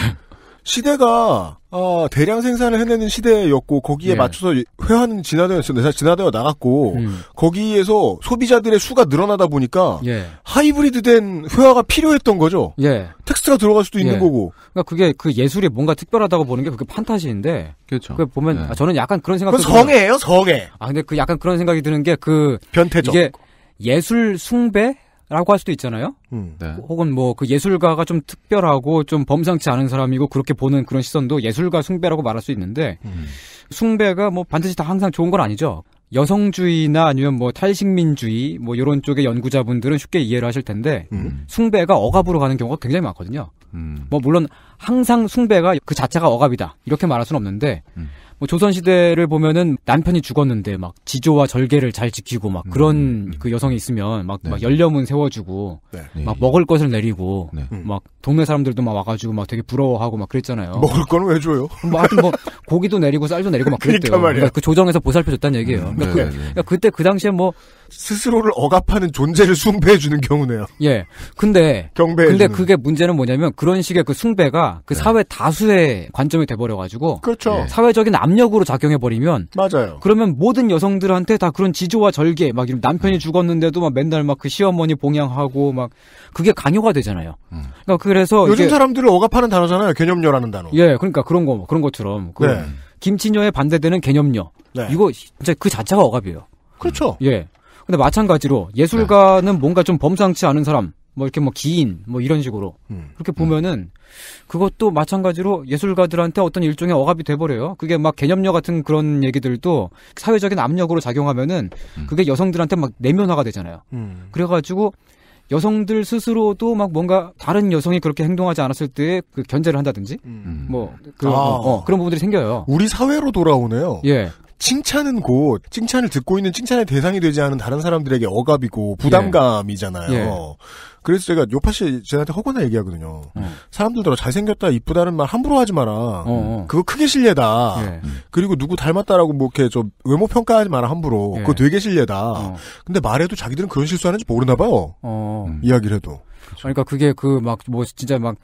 시대가 어, 대량 생산을 해내는 시대였고 거기에 예. 네. 맞춰서 회화는 진화되어요 사실 진화되어 나갔고 음. 거기에서 소비자들의 수가 늘어나다 보니까 예. 하이브리드된 회화가 필요했던 거죠. 예. 텍스트가 들어갈 수도 예. 있는 거고. 그러니까 그게 그 예술이 뭔가 특별하다고 보는 게 그게 판타지인데. 그렇죠. 그 보면 네. 아, 저는 약간 그런 생각. 그 성애예요, 성애. 아 근데 그 약간 그런 생각이 드는 게 그변태죠 이게 예술 숭배 라고 할 수도 있잖아요. 음. 네. 혹은 뭐 그 예술가가 좀 특별하고 좀 범상치 않은 사람이고 그렇게 보는 그런 시선도 예술가 숭배라고 말할 수 있는데 음. 숭배가 뭐 반드시 다 항상 좋은 건 아니죠. 여성주의나 아니면 뭐 탈식민주의 뭐 이런 쪽의 연구자분들은 쉽게 이해를 하실 텐데 음. 숭배가 억압으로 가는 경우가 굉장히 많거든요. 음. 뭐 물론 항상 숭배가 그 자체가 억압이다 이렇게 말할 수는 없는데 음. 뭐 조선시대를 보면은 남편이 죽었는데 막 지조와 절개를 잘 지키고 막 그런 음, 음. 그 여성이 있으면 막, 네. 막 열려문 세워주고 네. 막 먹을 것을 내리고 네. 막 음. 동네 사람들도 막 와가지고 막 되게 부러워하고 막 그랬잖아요. 먹을 거는 왜 줘요? 뭐뭐 뭐 고기도 내리고 쌀도 내리고 막 그러니까 그랬대요. 그러니까, 그 조정에서 보살펴줬다는 얘기예요. 음. 그러니까, 네, 그, 네, 네. 그러니까 그때 그 당시에 뭐 스스로를 억압하는 존재를 숭배해 주는 경우네요. 예. 근데 경배 근데 그게 문제는 뭐냐면 그런 식의 그 숭배가 그 네. 사회 다수의 관점이 돼 버려 가지고 그렇죠. 예. 사회적인 압력으로 작용해 버리면 맞아요. 그러면 모든 여성들한테 다 그런 지조와 절개 막 이런 남편이 음. 죽었는데도 막 맨날 막 그 시어머니 봉양하고 막 그게 강요가 되잖아요. 음. 그러니까 그래서 요즘 사람들을 억압하는 단어잖아요. 개념녀라는 단어. 예. 그러니까 그런 거 그런 것처럼 그 네. 김치녀에 반대되는 개념녀. 네. 이거 진짜 그 자체가 억압이에요. 그렇죠. 예. 근데 마찬가지로 예술가는 뭔가 좀 범상치 않은 사람, 뭐 이렇게 뭐 기인, 뭐 이런 식으로 음. 그렇게 보면은 그것도 마찬가지로 예술가들한테 어떤 일종의 억압이 돼버려요. 그게 막 개념녀 같은 그런 얘기들도 사회적인 압력으로 작용하면은 음. 그게 여성들한테 막 내면화가 되잖아요. 음. 그래가지고 여성들 스스로도 막 뭔가 다른 여성이 그렇게 행동하지 않았을 때그 견제를 한다든지 음. 뭐 음. 그런 아. 어, 그런 부분들이 생겨요. 우리 사회로 돌아오네요. 예. 칭찬은 곧 칭찬을 듣고 있는 칭찬의 대상이 되지 않은 다른 사람들에게 억압이고 부담감이잖아요. 예. 예. 그래서 제가 요파 씨쟤한테 허구나 얘기하거든요. 음. 예. 사람들들러 잘생겼다, 이쁘다는 말 함부로 하지 마라. 어, 어. 그거 크게 실례다. 예. 그리고 누구 닮았다라고 뭐 이렇게 좀 외모 평가하지 마라 함부로. 예. 그거 되게 실례다. 어. 근데 말해도 자기들은 그런 실수하는지 모르나 봐요. 음. 이야기를 해도. 그러니까 그게 그 막 뭐 진짜 막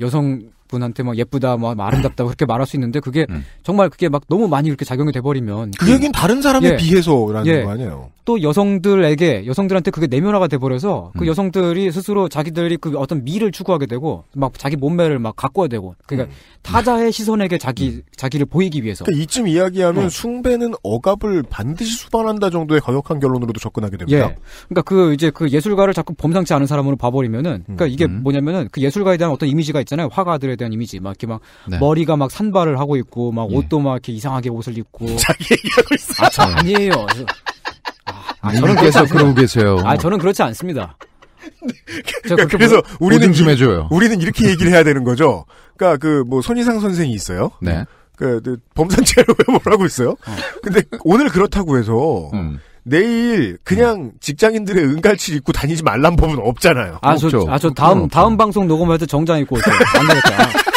여성 분한테 막 뭐 예쁘다, 막 뭐 아름답다 그렇게 말할 수 있는데 그게 음. 정말 그게 막 너무 많이 이렇게 작용이 돼버리면 그 얘기는 다른 사람에 예. 비해서라는 예. 거 아니에요? 또 여성들에게 여성들한테 그게 내면화가 돼버려서 그 음. 여성들이 스스로 자기들이 그 어떤 미를 추구하게 되고 막 자기 몸매를 막 가꿔야 되고 그러니까 음. 타자의 음. 시선에게 자기 음. 자기를 보이기 위해서 그러니까 이쯤 이야기하면 예. 숭배는 억압을 반드시 수반한다 정도의 과격한 결론으로도 접근하게 됩니다. 예. 그러니까 그 이제 그 예술가를 자꾸 범상치 않은 사람으로 봐버리면은 그러니까 이게 음. 뭐냐면은 그 예술가에 대한 어떤 이미지가 있잖아요. 화가들에 대한 이미지 막 이렇게 막 네. 머리가 막 산발을 하고 있고 막 예. 옷도 막 이렇게 이상하게 옷을 입고 자기 얘기하고 있어. 아, 저 아니에요. 저, 아, 아, 저는 계속 그러고 계세요. 아, 저는 그렇지 않습니다. 그러니까 그래서 뭐 우리는 좀 해줘요. 우리는 이렇게 얘기를 해야 되는 거죠. 그러니까 그 뭐 손희상 선생이 있어요. 네. 그 범산체를 왜 뭐라고 있어요? 어. 근데 오늘 그렇다고 해서 음. 내일 그냥 음. 직장인들의 은갈치 입고 다니지 말란 법은 없잖아요. 아, 저, 아, 저 다음, 다음 방송 녹음할 때 정장 입고 올게요. 안 되겠다.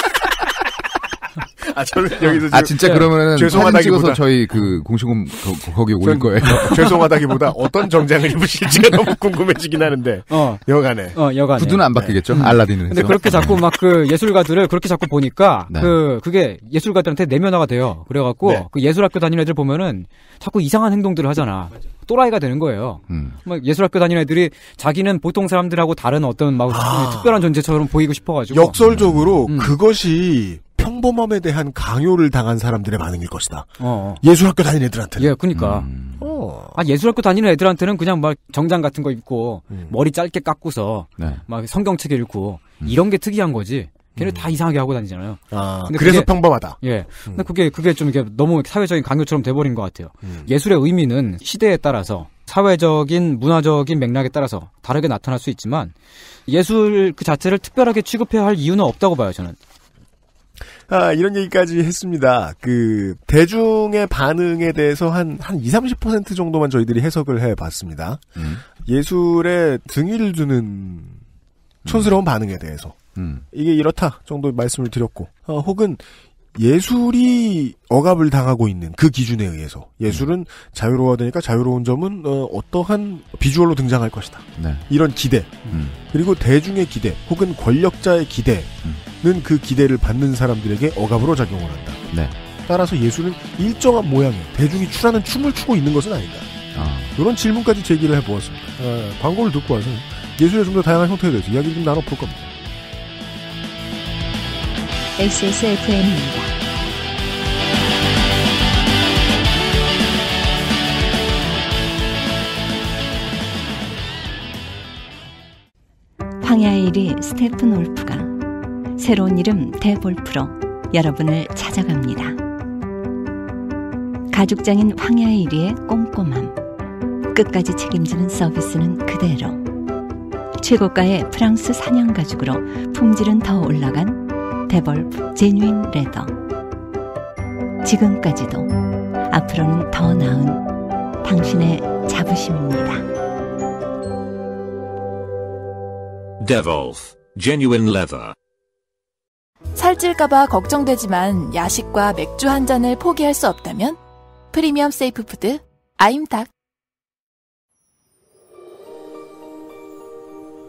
아, 저는 여기서. 아, 진짜 예. 그러면은. 죄송하다기보다. 찍어서 저희 그 공시금 거, 기 올릴 거예요. 죄송하다기보다 어떤 정장을 입으실지가 너무 궁금해지긴 하는데. 어. 여간에. 어, 여간에. 구두는 안 바뀌겠죠? 네. 알라딘은. 근데 그렇게 자꾸 막 그 예술가들을 그렇게 자꾸 보니까. 네. 그, 그게 예술가들한테 내면화가 돼요. 그래갖고. 네. 그 예술학교 다니는 애들 보면은 자꾸 이상한 행동들을 하잖아. 맞아. 또라이가 되는 거예요. 음. 막 뭐 예술학교 다니는 애들이 자기는 보통 사람들하고 다른 어떤 막 아. 특별한 존재처럼 보이고 싶어가지고 역설적으로 음. 그것이 평범함에 대한 강요를 당한 사람들의 반응일 것이다. 어어. 어. 예술학교 다니는 애들한테는. 예, 그니까. 음. 어. 아, 예술학교 다니는 애들한테는 그냥 막 정장 같은 거 입고, 음. 머리 짧게 깎고서, 네. 막 성경책 읽고, 음. 이런 게 특이한 거지. 걔네 음. 다 이상하게 하고 다니잖아요. 아, 그래서 그게, 평범하다. 예. 음. 근데 그게 그게 좀 이렇게 너무 사회적인 강요처럼 돼버린 것 같아요. 음. 예술의 의미는 시대에 따라서 사회적인 문화적인 맥락에 따라서 다르게 나타날 수 있지만 예술 그 자체를 특별하게 취급해야 할 이유는 없다고 봐요 저는. 아, 이런 얘기까지 했습니다. 그, 대중의 반응에 대해서 한, 한 20, 30% 정도만 저희들이 해석을 해 봤습니다. 음. 예술에 등의를 두는 촌스러운 음. 반응에 대해서. 음. 이게 이렇다 정도 말씀을 드렸고 어, 혹은 예술이 억압을 당하고 있는 그 기준에 의해서 예술은 음. 자유로워 되니까 자유로운 점은 어, 떠한 비주얼로 등장할 것이다. 네. 이런 기대 음. 그리고 대중의 기대 혹은 권력자의 기대는 음. 그 기대를 받는 사람들에게 억압으로 작용을 한다. 네. 따라서 예술은 일정한 모양의 대중이 추라는 춤을 추고 있는 것은 아닌가 아. 이런 질문까지 제기를 해보았습니다. 아, 광고를 듣고 와서 예술의 좀 더 다양한 형태에 대해서 이야기를 좀 나눠볼 겁니다. XSFM입니다. 황야의 1위 스테픈 올프가 새로운 이름 대볼프로 여러분을 찾아갑니다. 가죽장인 황야의 1위의 꼼꼼함. 끝까지 책임지는 서비스는 그대로. 최고가의 프랑스 사냥 가죽으로 품질은 더 올라간 데벌프 제뉴인 레더 지금까지도 앞으로는 더 나은 당신의 자부심입니다. Devolf Genuine Leather 살찔까봐 걱정되지만 야식과 맥주 한 잔을 포기할 수 없다면 프리미엄 세이프 푸드 아임닭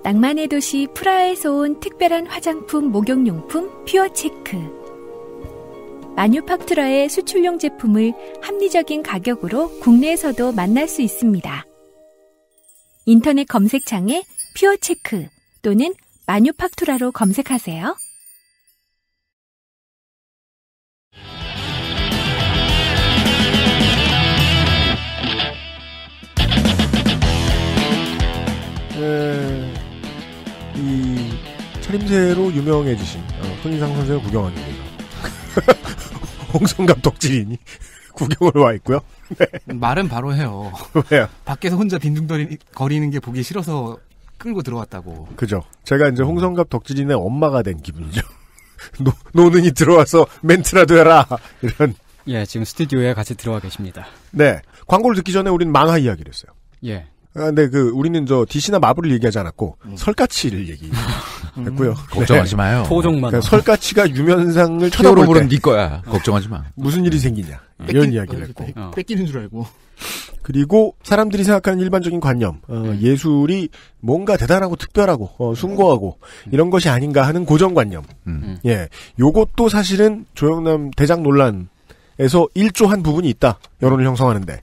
낭만의 도시 프라하에서 온 특별한 화장품 목욕용품 퓨어체크 마뉴팍투라의 수출용 제품을 합리적인 가격으로 국내에서도 만날 수 있습니다. 인터넷 검색창에 퓨어체크 또는 마뉴팍투라로 검색하세요. 음... 그림새로 유명해지신 어, 손희상 선생을 구경하는데요. 홍성 갑 덕질이니 구경을 와 있고요. 네. 말은 바로 해요. 왜요? 밖에서 혼자 빈둥거리는 게 보기 싫어서 끌고 들어왔다고. 그죠. 제가 이제 홍성갑 덕질이네 엄마가 된 기분이죠. 노, 노는이 들어와서 멘트라도 해라. 이런. 예, 지금 스튜디오에 같이 들어와 계십니다. 네. 광고를 듣기 전에 우린 만화 이야기를 했어요. 예. 아, 근데 그 우리는 저 DC나 마블을 얘기하지 않았고 음. 설가치를 얘기했고요. 음. 네. 걱정하지 마요. 토종만. 그까 그러니까 설가치가 유면상을 쳐다보는 물은 네 거야. 걱정하지 마. 무슨 일이 음. 생기냐 어. 이런 뺏기, 이야기를 했고 어. 뺏기는 줄 알고. 그리고 사람들이 생각하는 일반적인 관념, 어, 음. 예술이 뭔가 대단하고 특별하고 어, 숭고하고 음. 이런 것이 아닌가 하는 고정관념. 음. 예, 요것도 사실은 조영남 대장 논란. 에서 일조한 부분이 있다 여론을 형성하는데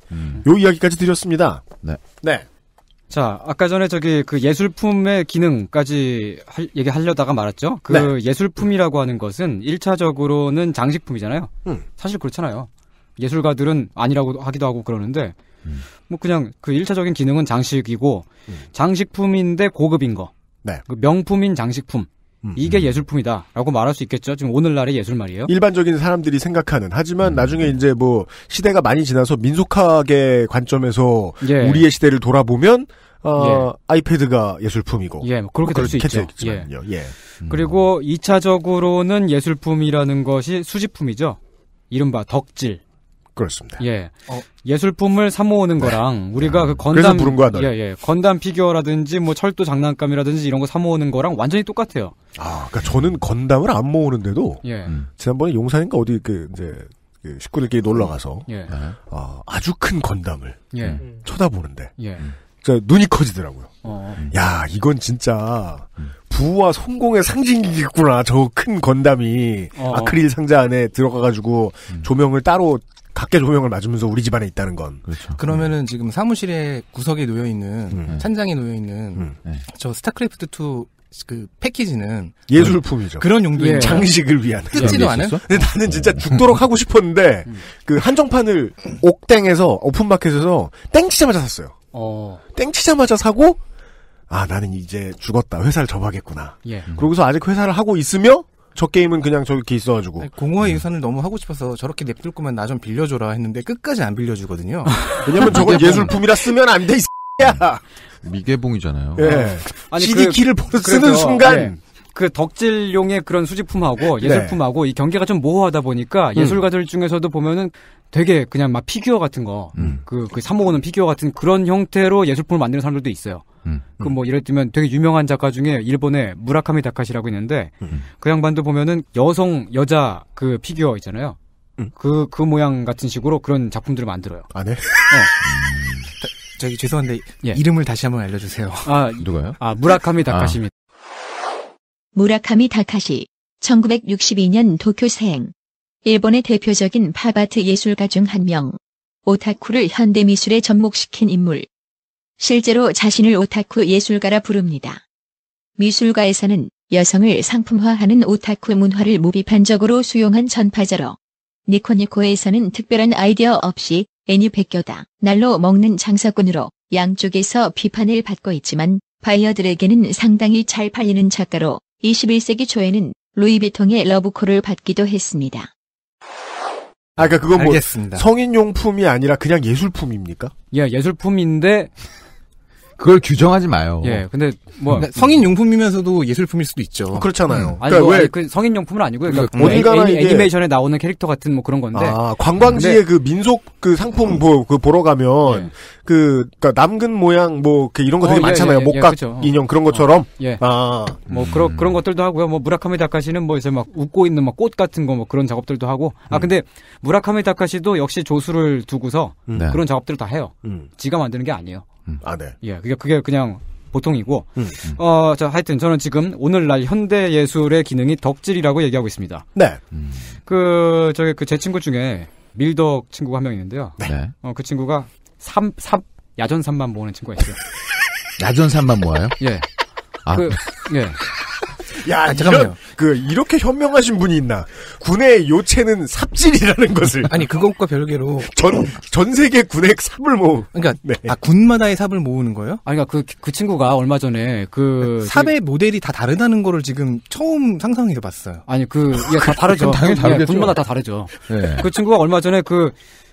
요 이야기까지 드렸습니다. 네. 네. 자, 아까 전에 저기 그 예술품의 기능까지 할, 얘기하려다가 말았죠? 그 네. 예술품이라고 하는 것은 1차적으로는 장식품이잖아요? 음. 사실 그렇잖아요. 예술가들은 아니라고 하기도 하고 그러는데, 음. 뭐 그냥 그 1차적인 기능은 장식이고, 음. 장식품인데 고급인 거. 네. 그 명품인 장식품. 음, 이게 음. 예술품이다라고 말할 수 있겠죠. 지금 오늘날의 예술 말이에요. 일반적인 사람들이 생각하는 하지만 음. 나중에 음. 이제 뭐 시대가 많이 지나서 민속학의 관점에서 예. 우리의 시대를 돌아보면 어, 예. 아이패드가 예술품이고. 예, 뭐 그렇게 될수 뭐 있죠. 예. 예. 음. 그리고 2차적으로는 예술품이라는 것이 수집품이죠. 이른바 덕질. 그렇습니다. 예. 어. 예술품을 사모으는 네. 거랑 네. 우리가 아, 그 건담 부른 거야, 예, 예. 건담 피규어라든지 뭐 철도 장난감이라든지 이런 거 사모으는 거랑 완전히 똑같아요. 아, 그러니까 저는 건담을 안 모으는데도 예. 음. 지난번에 용산인가 어디 그 이제 그 식구들끼리 놀러 가서 예. 어, 아주 큰 건담을 예. 음. 쳐다보는데 예. 그러니까 눈이 커지더라고요. 어. 음. 야, 이건 진짜 음. 부와 성공의 상징이겠구나. 저 큰 건담이 어, 어. 아크릴 상자 안에 들어가가지고 음. 조명을 따로 각계 조명을 맞으면서 우리 집안에 있다는 건. 그렇죠. 그러면은 음. 지금 사무실에 구석에 놓여 있는 음. 찬장에 놓여 있는 음. 음. 네. 저 스타크래프트 2. 그 패키지는 예술품이죠. 그런 용도의 예. 장식을 위한 뜯지도 않은. 근데 나는 진짜 어. 죽도록 하고 싶었는데 음. 그 한정판을 옥땡에서 오픈마켓에서 땡치자마자 샀어요. 어. 땡치자마자 사고 아 나는 이제 죽었다 회사를 접하겠구나. 예. 음. 그러고서 아직 회사를 하고 있으며 저 게임은 그냥 저기 있어가지고. 아니, 공허의 유산을 너무 하고 싶어서 저렇게 냅둘 거면 나 좀 빌려줘라 했는데 끝까지 안 빌려주거든요. 왜냐면 저건 예술품이라 쓰면 안 돼, 이 미개봉이잖아요. 예. 아니, CD 그 키를 쓰는 그래서, 순간. 네. 그 덕질용의 그런 수집품하고 네. 예술품하고 네. 이 경계가 좀 모호하다 보니까 음. 예술가들 중에서도 보면은 되게 그냥 막 피규어 같은 거, 음. 그, 그 사모고는 피규어 같은 그런 형태로 예술품을 만드는 사람들도 있어요. 음. 그뭐 예를 들면 되게 유명한 작가 중에 일본의 무라카미 다카시라고 있는데 음. 그 양반도 보면은 여성, 여자 그 피규어 있잖아요. 음. 그, 그 모양 같은 식으로 그런 작품들을 만들어요. 아, 네? 어. 저기 죄송한데 예. 이름을 다시 한번 알려주세요. 아 누가요? 아 무라카미 다카시입니다. 아. 무라카미 다카시 1962년 도쿄생 일본의 대표적인 팝아트 예술가 중 한 명. 오타쿠를 현대미술에 접목시킨 인물. 실제로 자신을 오타쿠 예술가라 부릅니다. 미술가에서는 여성을 상품화하는 오타쿠 문화를 무비판적으로 수용한 전파자로 니코니코에서는 특별한 아이디어 없이 애니 백교다 날로 먹는 장사꾼으로 양쪽에서 비판을 받고 있지만 바이어들에게는 상당히 잘 팔리는 작가로 21세기 초에는 루이비통의 러브콜을 받기도 했습니다. 아, 그러니까 그건 뭐 알겠습니다. 성인 용품이 아니라 그냥 예술품입니까? 예, 예술품인데 그걸 규정하지 마요. 예, 근데 뭐그러 성인 용품이면서도 예술품일 수도 있죠. 어, 그렇잖아요. 음. 그러니까 아니, 그러니까 뭐, 왜 아니, 그 성인 용품은 아니고요. 그러니까 뭐어딘가 음. 애니, 메이션에 나오는 캐릭터 같은 뭐 그런 건데. 아, 관광지에 그 민속 그 상품 음. 보, 그 보러 가면 예. 그 그러니까 남근 모양 뭐그 이런 거 어, 되게 어, 많잖아요. 예, 예, 목각 그죠 인형 그런 어, 것처럼. 어, 예. 아, 뭐 음. 그런 그런 것들도 하고요. 뭐 무라카미 다카시는 뭐 이제 막 웃고 있는 막 꽃 같은 거 뭐 그런 작업들도 하고. 아 음. 근데 무라카미 다카시도 역시 조수를 두고서 그런 작업들을 다 해요. 지가 만드는 게 아니에요. 음. 아, 네. 예, 그게, 그게 그냥 보통이고, 음, 음. 어, 자, 하여튼 저는 지금 오늘날 현대 예술의 기능이 덕질이라고 얘기하고 있습니다. 네. 음. 그, 저기, 그 제 친구 중에 밀덕 친구가 한 명 있는데요. 네. 네. 어, 그 친구가 삼, 삼, 야전산만 모으는 친구가 있어요. 야전산만 모아요? 예. 아. 그, 예. 야, 아, 잠깐만요. 그 이렇게 현명하신 분이 있나? 군의 요체는 삽질이라는 것을. 아니 그것과 별개로 전 전 세계 군의 삽을 모으. 그러니까 네. 아 군마다의 삽을 모으는 거예요? 아그니 그그 그러니까 그 친구가 얼마 전에 그 그러니까 삽의 그, 모델이 다 다르다는 거를 지금 처음 상상해 봤어요. 아니 그 이게 예, 다 다르죠. 당연히 다르죠 예, 군마다 다 다르죠. 네. 그 친구가 얼마 전에 그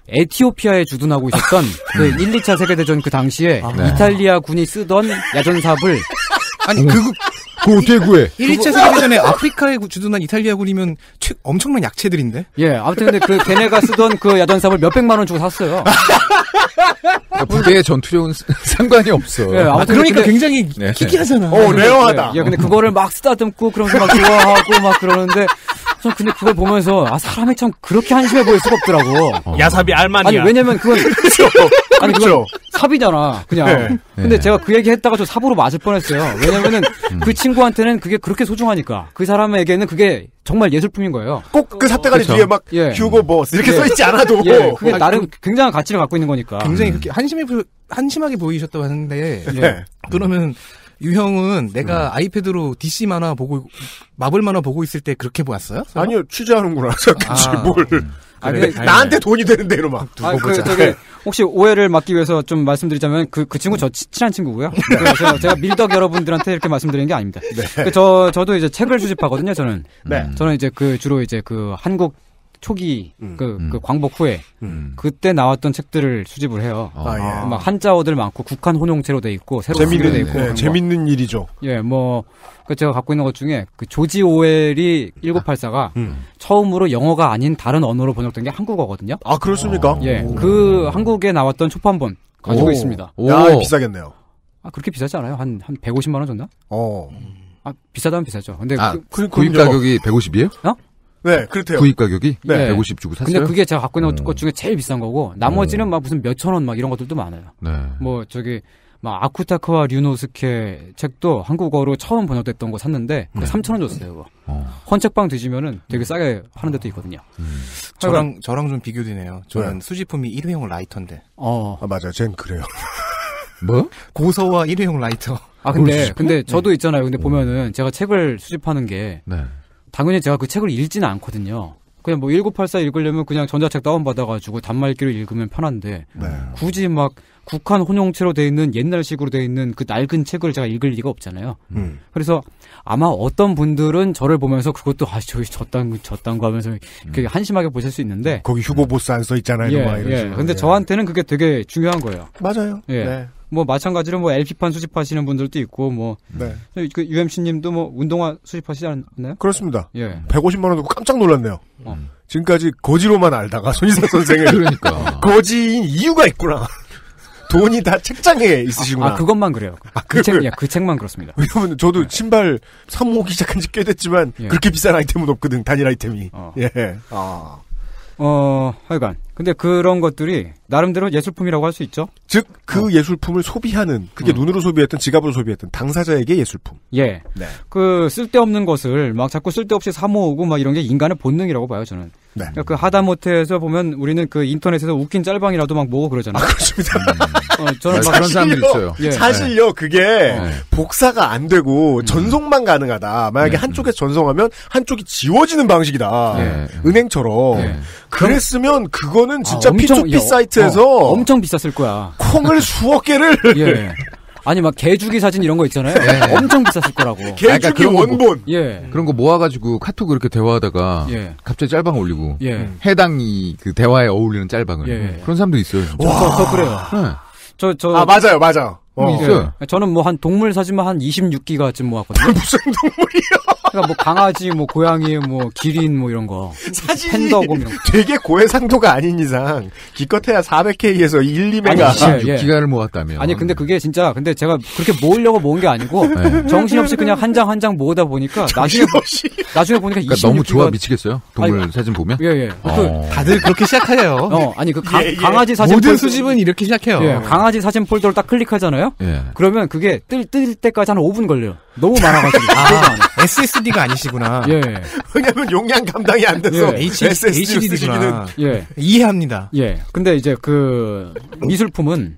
에티오피아에 주둔하고 있었던 그 1, 2차 세계대전 그 당시에 아, 네. 이탈리아 군이 쓰던 야전삽을 아니 그 그걸 어떻게 구해? 1차 세계 전에 아프리카에 주둔한 이탈리아군이면 최, 엄청난 약체들인데? 예, 아무튼 근데 그 걔네가 쓰던 그 야전삽을 몇백만 원 주고 샀어요. 북의 전투력은 상관이 없어. 네, 아, 그러니까 근데, 굉장히 네. 기기하잖아. 어, 레어하다. 네, 네. 야, 근데 그거를 막 쓰다듬고 그러면서 막 좋아하고 막 그러는데 전 근데 그걸 보면서 아 사람이 참 그렇게 한심해 보일 수가 없더라고. 어. 야삽이 알만이야. 아니 왜냐면 그건 그렇죠. 아니 그렇죠. 삽이잖아 그냥. 네. 근데 네. 제가 그 얘기 했다가 저 삽으로 맞을 뻔했어요. 왜냐면은 음. 그 친구한테는 그게 그렇게 소중하니까 그 사람에게는 그게 정말 예술품인 거예요. 꼭그 삽대가리 그쵸. 뒤에 막 예. 휴고 뭐 이렇게 예. 써있지 않아도 예. 그게 나름 굉장한 가치를 갖고 있는 거니까. 굉장히 음. 그렇게 한심해 한심하게 보이셨다고 하는데 예. 네. 그러면 유형은 내가 음. 아이패드로 DC 만화 보고 마블 만화 보고 있을 때 그렇게 보았어요? 설마? 아니요 취재하는구나. 그치 아, 뭘. 음. 아니, 그래, 나한테 돈이 되는 대로 막 아, 두고 아, 보자. 저기, 혹시 오해를 막기 위해서 좀 말씀드리자면 그, 그 친구 저 친한 친구고요. 네. 제가 밀덕 여러분들한테 이렇게 말씀드리는 게 아닙니다. 네. 그저 저도 이제 책을 수집하거든요. 저는 네. 저는 이제 그 주로 이제 그 한국 초기 음. 그, 음. 그 광복 후에 음. 그때 나왔던 책들을 수집을 해요. 아, 아, 예. 막 한자어들 많고 국한 혼용체로 돼 있고 새로 재밌는 돼 있고 예, 재밌는 일이죠. 예, 뭐그 제가 갖고 있는 것 중에 그 조지 오웰이 1984가 아, 음. 음. 처음으로 영어가 아닌 다른 언어로 번역된 게 한국어거든요. 아 그렇습니까? 예, 오. 그 한국에 나왔던 초판본 가지고 오. 있습니다. 오. 야 비싸겠네요. 아 그렇게 비싸지 않아요? 한한 한 150만 원 줬나? 어. 아 비싸다면 비싸죠. 근데 아, 그, 그, 그, 구입 가격이 150이에요? 어? 네, 그렇대요. 구입 가격이 네. 150 주고 샀어요. 근데 그게 제가 갖고 있는 음. 것 중에 제일 비싼 거고 나머지는 음. 막 무슨 몇천 원 막 이런 것들도 많아요. 네. 뭐 저기 막 아쿠타카와 류노스케 책도 한국어로 처음 번역됐던 거 샀는데 그 네. 3천 원 줬어요. 그거. 어. 헌책방 뒤지면은 되게 싸게 하는 데도 있거든요. 음. 저랑 저랑 좀 비교되네요. 저는 네. 수집품이 일회용 라이터인데. 어. 아, 맞아요. 쟨 그래요. 뭐? 고서와 일회용 라이터. 아 근데 근데 저도 네. 있잖아요. 근데 음. 보면은 제가 책을 수집하는 게 네. 당연히 제가 그 책을 읽지는 않거든요. 그냥 뭐 1984 읽으려면 그냥 전자책 다운받아가지고 단말기로 읽으면 편한데 네. 굳이 막 국한 혼용체로 돼 있는 옛날식으로 돼 있는 그 낡은 책을 제가 읽을 리가 없잖아요. 음. 그래서 아마 어떤 분들은 저를 보면서 그것도 아 저기 저딴 저딴 거 하면서 그게 음. 한심하게 보실 수 있는데 거기 휴보보스 안 써 있잖아요. 예, 예. 근데 예. 저한테는 그게 되게 중요한 거예요. 맞아요. 예. 네. 뭐 마찬가지로 뭐 LP판 수집하시는 분들도 있고 뭐 네. 네 그 UMC님도 뭐 운동화 수집하시지 않나요? 그렇습니다. 예. 150만 원 듣고 깜짝 놀랐네요. 음. 지금까지 거지로만 알다가 손희사 선생을 그러니까 거지인 이유가 있구나. 돈이 다 책장에 있으시구나. 아, 아 그것만 그래요. 그 아, 그, 책, 예, 그 책만 그렇습니다. 왜냐면 저도 예. 신발 사모기 시작한 지 꽤 됐지만 예. 그렇게 비싼 아이템은 없거든. 단일 아이템이. 어. 예. 아. 어, 하여간. 근데 그런 것들이 나름대로 예술품이라고 할 수 있죠. 즉, 그 어. 예술품을 소비하는, 그게 어. 눈으로 소비했든 지갑으로 소비했든 당사자에게 예술품. 예. 네. 그 쓸데없는 것을 막 자꾸 쓸데없이 사모으고 막 이런 게 인간의 본능이라고 봐요, 저는. 네. 그러니까 그 하다못해서 보면 우리는 그 인터넷에서 웃긴 짤방이라도 막모고 그러잖아요. 아, 그렇습니다. 음. 어, 저는 네. 막 그런 사람들 있어요. 예. 사실요, 네. 그게 네. 복사가 안 되고 음. 전송만 가능하다. 만약에 네. 한쪽에 서 전송하면 한쪽이 지워지는 방식이다. 은행처럼. 그랬으면 그거는 진짜 아, 엄청, P2P 어, 사이트에서 어, 엄청 비쌌을 거야. 콩을 수억 개를 예. 아니 막 개주기 사진 이런 거 있잖아요. 네. 엄청 비쌌을 거라고. 개주기 그러니까 그런 원본. 거, 뭐, 예. 그런 거 모아가지고 카톡 이렇게 대화하다가 예. 갑자기 짤방 올리고 예. 해당 이그 대화에 어울리는 짤방을 예. 그런 사람도 있어요. 와, 저, 저, 저 그래요. 네. 저, 저. 아, 맞아요, 맞아요. 어. 있어요. 예. 저는 뭐 한 동물 사진만 한 26기가쯤 모았거든요. 무슨 동물이야? 그러니까 뭐 강아지, 뭐 고양이, 뭐 기린, 뭐 이런 거. 사진이 팬더곰 뭐 이런 거. 되게 고해상도가 아닌 이상 기껏해야 400K에서 1, 2메가. 26기가를 모았다며. 아니 근데 그게 진짜 근데 제가 그렇게 모으려고 모은 게 아니고 네. 정신없이 그냥 한 장 한 장 모으다 보니까 나중에 나중에 보니까 그러니까 너무 좋아 미치겠어요. 동물 아니, 사진 보면. 예예. 예. 어. 그 다들 그렇게 시작하네요. 어, 아니 그 가, 예, 예. 강아지 사진 모든 폴더, 수집은 이렇게 시작해요. 예, 강아지 사진 폴더를 딱 클릭하잖아요. 뜨잖아요. 예. 그러면 그게 뜰, 뜰 때까지 한 5분 걸려요. 너무 많아가지고. 아, SSD가 아니시구나. 예. 왜냐면 용량 감당이 안 돼서 예. SSD로 쓰시기는. 예. 이해합니다. 예. 근데 이제 그 미술품은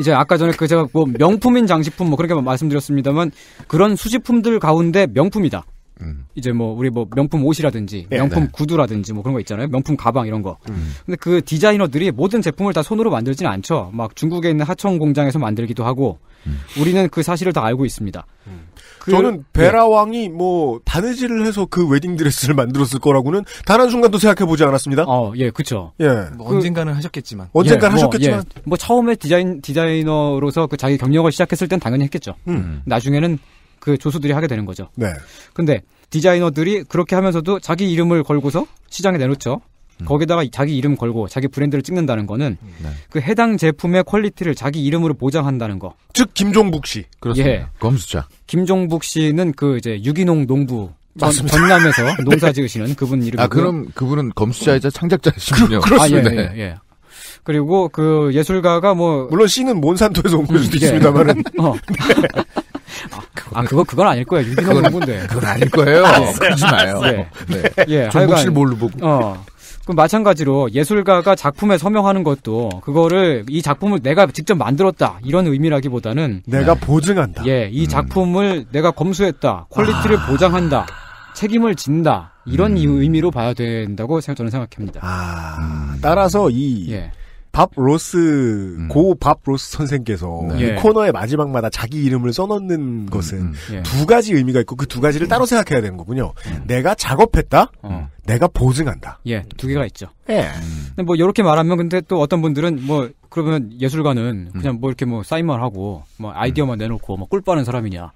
이제 아까 전에 그 제가 뭐 명품인 장식품 뭐 그렇게 말씀드렸습니다만 그런 수집품들 가운데 명품이다. 음. 이제 뭐 우리 뭐 명품 옷이라든지 네, 명품 네. 구두라든지 뭐 그런 거 있잖아요. 명품 가방 이런 거. 음. 근데 그 디자이너들이 모든 제품을 다 손으로 만들지는 않죠. 막 중국에 있는 하청 공장에서 만들기도 하고 음. 우리는 그 사실을 다 알고 있습니다. 음. 그, 저는 네. 베라 네. 왕이 뭐 바느질을 해서 그 웨딩 드레스를 만들었을 거라고는 단 한 순간도 생각해 보지 않았습니다. 어, 예, 그렇죠. 예, 뭐 언젠가는 하셨겠지만. 언젠가 예, 뭐, 하셨겠지만. 예. 뭐 처음에 디자인 디자이너로서 그 자기 경력을 시작했을 땐 당연히 했겠죠. 음. 나중에는 그 조수들이 하게 되는 거죠. 네. 근데 디자이너들이 그렇게 하면서도 자기 이름을 걸고서 시장에 내놓죠. 음. 거기다가 자기 이름 걸고 자기 브랜드를 찍는다는 거는 음. 네. 그 해당 제품의 퀄리티를 자기 이름으로 보장한다는 거. 즉 김종북 씨. 그렇습니다. 예. 검수자. 김종북 씨는 그 이제 유기농 농부 전, 전남에서 네. 농사 지으시는 그분 이름이 아 그럼 그분은 검수자이자 창작자이시군요. 그, 렇습니다 아, 예, 예, 예. 그리고 그 예술가가 뭐 물론 씨는 몬산토에서 온걸 수도 음, 예. 있습니다만은 어. 네. 그건... 아 그거 그건 아닐 거예요. 유기농 그건, 농부인데. 그건 아닐 거예요. 아, 그러지 마요. 네. 네. 네. 예. 정보실 뭘로 보고. 어. 그럼 마찬가지로 예술가가 작품에 서명하는 것도 그거를 이 작품을 내가 직접 만들었다 이런 의미라기보다는 내가 네. 보증한다. 예, 이 음. 작품을 음. 내가 검수했다, 퀄리티를 아. 보장한다, 책임을 진다 이런 음. 의미로 봐야 된다고 저는 생각합니다. 아, 음. 따라서 이 예. 밥 로스 음. 고밥 로스 선생께서 네. 예. 코너의 마지막마다 자기 이름을 써놓는 것은 음, 음. 예. 두 가지 의미가 있고 그 두 가지를 따로 생각해야 되는 거군요. 음. 내가 작업했다, 어. 내가 보증한다. 예, 두 개가 있죠. 예. 음. 근데 뭐 이렇게 말하면 근데 또 어떤 분들은 뭐 그러면 예술가는 음. 그냥 뭐 이렇게 뭐 사인만 하고 뭐 아이디어만 내놓고 뭐꿀 빠는 사람이냐?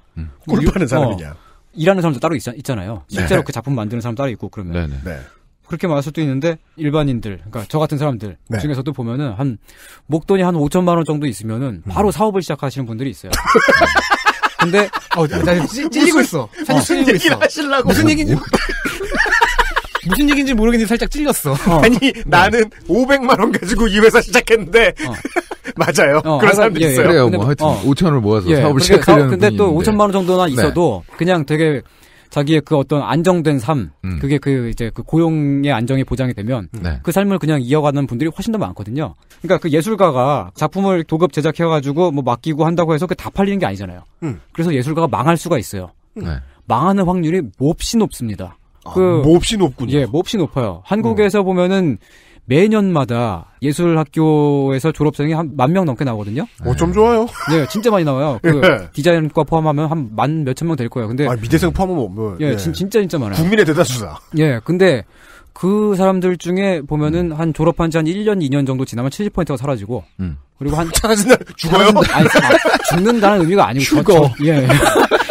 뭐 꿀 빠는 사람이냐? 어, 일하는 사람도 따로 있, 잖아요 실제로 네. 그 작품 만드는 사람 따로 있고 그러면. 네. 네. 네. 그렇게 많을 수도 있는데 일반인들, 그러니까 저 같은 사람들 네. 중에서도 보면은 한 목돈이 한 5천만 원 정도 있으면은 음. 바로 음. 사업을 시작하시는 분들이 있어요. 근데 어, 나 찔, 리고 있어. 살짝 찔리고 있 하시려고. 무슨 얘기인지 뭐. 무슨 얘기인지 모르겠는데 살짝 찔렸어. 어. 아니 네. 나는 500만 원 가지고 이 회사 시작했는데 어. 맞아요. 어, 그런 아, 사람들 예, 예, 있어요. 그래요. 뭐 하여튼 5천을 어. 모아서 예, 사업을 그러니까 시작하려는 근데 또 5천만 원 정도나 네. 있어도 네. 그냥 되게 자기의 그 어떤 안정된 삶, 음. 그게 그 이제 그 고용의 안정이 보장이 되면 네. 그 삶을 그냥 이어가는 분들이 훨씬 더 많거든요. 그러니까 그 예술가가 작품을 도급 제작해가지고 뭐 맡기고 한다고 해서 그 다 팔리는 게 아니잖아요. 음. 그래서 예술가가 망할 수가 있어요. 음. 네. 망하는 확률이 몹시 높습니다. 아, 그 몹시 높군요. 예, 몹시 높아요. 한국에서 음. 보면은 매년마다 예술학교에서 졸업생이 한 만 명 넘게 나오거든요. 어좀 좋아요. 네, 진짜 많이 나와요. 그 예. 디자인과 포함하면 한 만 몇천 명 될 거예요. 근데 아, 미대생 포함하면 뭐, 뭐, 예, 예. 진, 진짜 진짜 많아요. 국민의 대다수다. 예, 근데 그 사람들 중에 보면은 음. 한 졸업한 지 한 1년, 2년 정도 지나면 70%가 사라지고 음. 그리고 한 사라진다 죽어요? 사라진다, 아니, 아, 죽는다는 의미가 아니고 죽어. 저, 저, 예, 예.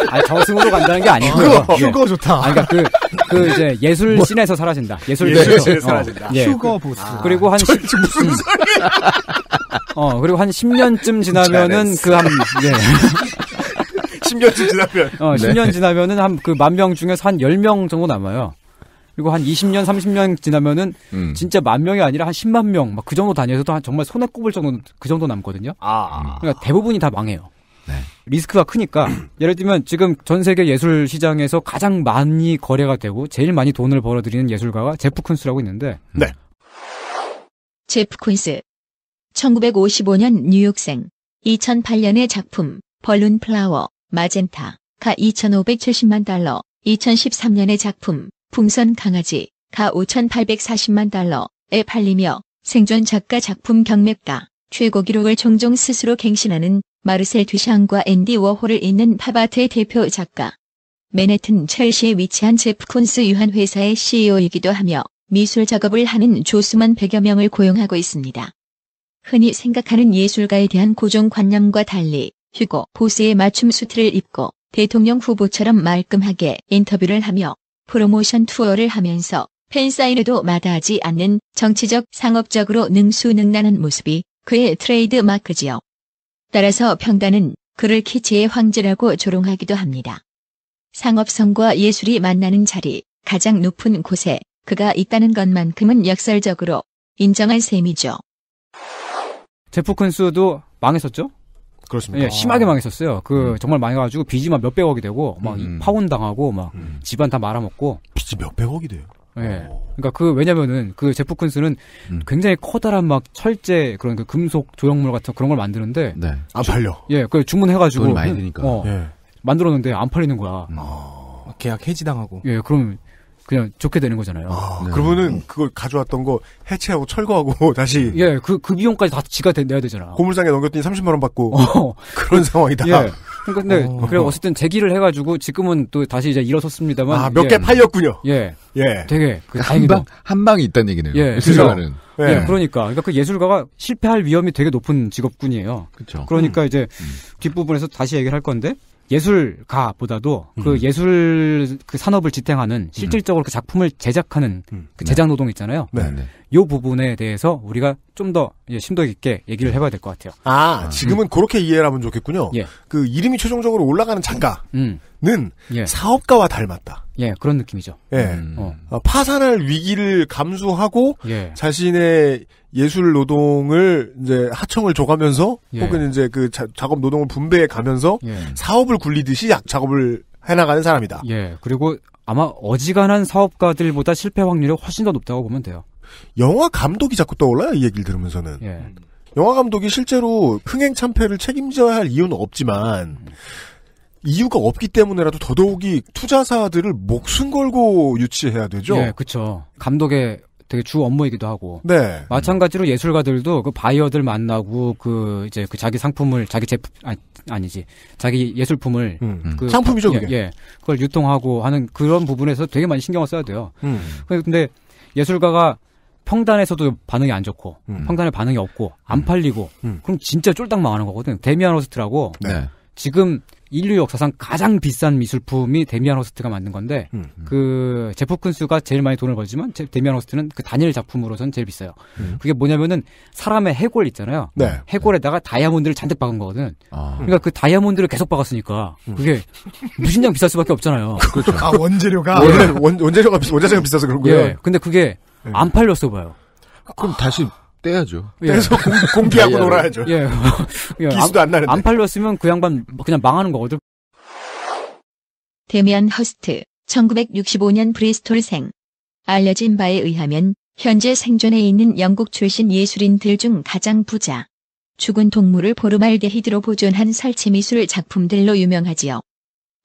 아니, 저승으로 간다는 게 아니고. 죽어, 예. 죽어 좋다. 아니, 그러니까 그그 이제 예술 신에서 뭐? 사라진다. 예술 예, 씬에서 어, 사라진다. 어, 예. 휴거 보스. 아, 그리고 한 10, 무슨 음. 소리야? 어, 그리고 한 10년쯤 지나면은 그 한 예. 10년쯤 지나면 어, 10년 네. 지나면은 한 그 만 명 중에서 한 10명 정도 남아요. 그리고 한 20년, 30년 지나면은 음. 진짜 만 명이 아니라 한 10만 명, 막 그 정도 다녀서도한 정말 손에 꼽을 정도 그 정도 남거든요. 아, 아, 아. 그러니까 대부분이 다 망해요. 네. 리스크가 크니까 예를 들면 지금 전 세계 예술 시장에서 가장 많이 거래가 되고 제일 많이 돈을 벌어들이는 예술가가 제프 쿤스라고 있는데 네. 제프 쿤스 1955년 뉴욕생 2008년의 작품 벌룬 플라워 마젠타 가 2570만 달러 2013년의 작품 풍선 강아지 가 5840만 달러에 팔리며 생존 작가 작품 경매가 최고 기록을 종종 스스로 갱신하는 마르셀 듀샹과 앤디 워홀을 잇는 팝아트의 대표 작가. 맨해튼 첼시에 위치한 제프 콘스 유한 회사의 CEO이기도 하며 미술 작업을 하는 조수만 100여 명을 고용하고 있습니다. 흔히 생각하는 예술가에 대한 고정관념과 달리 휴고 보스의 맞춤 수트를 입고 대통령 후보처럼 말끔하게 인터뷰를 하며 프로모션 투어를 하면서 팬 사인에도 마다하지 않는 정치적 상업적으로 능수능란한 모습이 그의 트레이드 마크지요. 따라서 평단은 그를 키치의 황제라고 조롱하기도 합니다. 상업성과 예술이 만나는 자리, 가장 높은 곳에 그가 있다는 것만큼은 역설적으로 인정한 셈이죠. 제프 콘스도 망했었죠? 그렇습니다. 예, 심하게 아. 망했었어요. 그 음. 정말 망해가지고 빚이 막 몇백억이 되고 막 음. 파혼 당하고 막 음. 집안 다 말아먹고 빚이 몇백억이 돼요. 예. 네. 그러니까 그 왜냐면은 그 제프 쿤스는 음. 굉장히 커다란 막 철제 그런 그 금속 조형물 같은 그런 걸 만드는데 네. 안 아, 팔려. 예, 그 주문해가지고 돈 많이 드니까 어, 예. 만들었는데 안 팔리는 거야. 음. 아... 어. 계약 해지당하고. 예, 그럼 그냥 좋게 되는 거잖아요. 아, 네. 그러면은 그걸 가져왔던 거 해체하고 철거하고 다시 예, 그그 그 비용까지 다 지가 대, 내야 되잖아. 고물상에 넘겼더니 30만 원 받고 어. 그런 상황이다. 예. 그러니까 근데 어... 그래 어쨌든 재기를 해가지고 지금은 또 다시 이제 일어섰습니다만 아, 몇개 예. 팔렸군요. 예, 예, 되게 그 한방 한 방이 있다는 얘기네요. 예, 예술가는 그 예. 예. 그러니까 그러니까 그 예술가가 실패할 위험이 되게 높은 직업군이에요. 그렇죠. 그러니까 음. 이제 음. 뒷부분에서 다시 얘기를 할 건데 예술가보다도 그 음. 그 예술 그 산업을 지탱하는 실질적으로 음. 그 작품을 제작하는 음. 그 제작 노동 있잖아요. 네, 네. 네. 요 부분에 대해서 우리가 좀 더 심도 있게 얘기를 해봐야 될 것 같아요. 아, 아 네. 지금은 음. 그렇게 이해를 하면 좋겠군요. 예. 그 이름이 최종적으로 올라가는 작가는 음. 예. 사업가와 닮았다. 예, 그런 느낌이죠. 예. 음. 어. 어. 파산할 위기를 감수하고 예. 자신의 예술 노동을 이제 하청을 줘가면서 예. 혹은 이제 그 자, 작업 노동을 분배해 가면서 예. 사업을 굴리듯이 작업을 해나가는 사람이다. 예. 그리고 아마 어지간한 사업가들보다 실패 확률이 훨씬 더 높다고 보면 돼요. 영화 감독이 자꾸 떠올라요. 이 얘기를 들으면서는. 예. 영화 감독이 실제로 흥행 참패를 책임져야 할 이유는 없지만 이유가 없기 때문에라도 더더욱이 투자사들을 목숨 걸고 유치해야 되죠. 예, 그렇죠. 감독의 되게 주 업무이기도 하고. 네. 마찬가지로 예술가들도 그 바이어들 만나고 그 이제 그 자기 상품을 자기 제품 아니, 아니지 자기 예술품을 음, 그 음. 상품이죠 예, 그게. 예, 그걸 유통하고 하는 그런 부분에서 되게 많이 신경을 써야 돼요. 음. 그 근데 예술가가 평단에서도 반응이 안 좋고 음. 평단에 반응이 없고 안 음. 팔리고 음. 그럼 진짜 쫄딱 망하는 거거든. 데미안 호스트라고 네. 지금 인류 역사상 가장 비싼 미술품이 데미안 호스트가 만든 건데 음. 음. 그 제프 쿤스가 제일 많이 돈을 벌지만 제, 데미안 호스트는 그 단일 작품으로선 제일 비싸요. 음. 그게 뭐냐면은 사람의 해골 있잖아요. 네. 해골에다가 다이아몬드를 잔뜩 박은 거거든. 아. 그러니까 그 다이아몬드를 계속 박았으니까 그게 무신장 비쌀 수밖에 없잖아요. 그렇죠. 아 원재료가 원, 재료가원재료가 비싸서 그런 거예요. 예. 근데 그게 네. 안 팔렸어 봐요. 그럼 아... 다시 떼야죠. 예. 떼서 예. 공, 공피하고 놀아야죠. 예. 기수도 안, 안 나는데. 안 팔렸으면 그 양반 그냥 망하는 거거든 데미안 허스트, 1965년 브리스톨생. 알려진 바에 의하면 현재 생존해 있는 영국 출신 예술인들 중 가장 부자. 죽은 동물을 보르말데히드로 보존한 설치미술 작품들로 유명하지요.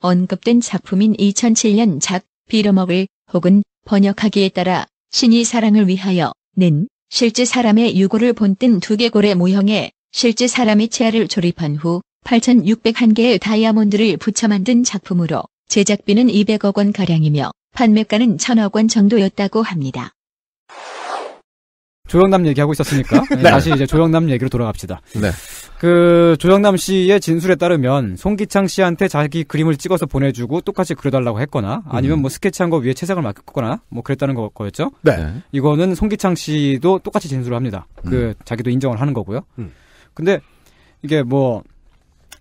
언급된 작품인 2007년 작, 비어먹을 혹은 번역하기에 따라 신이 사랑을 위하여 는 실제 사람의 유골을 본뜬 두개골의 모형에 실제 사람의 치아를 조립한 후 8,601개의 다이아몬드를 붙여 만든 작품으로 제작비는 200억 원가량이며 판매가는 1000억 원 정도였다고 합니다. 조영남 얘기하고 있었으니까 네. 다시 이제 조영남 얘기로 돌아갑시다. 네. 그 조영남 씨의 진술에 따르면 송기창 씨한테 자기 그림을 찍어서 보내주고 똑같이 그려달라고 했거나 아니면 음. 뭐 스케치한 거 위에 채색을 맡겼거나 뭐 그랬다는 거였죠. 네. 이거는 송기창 씨도 똑같이 진술을 합니다. 그 음. 자기도 인정을 하는 거고요. 음. 근데 이게 뭐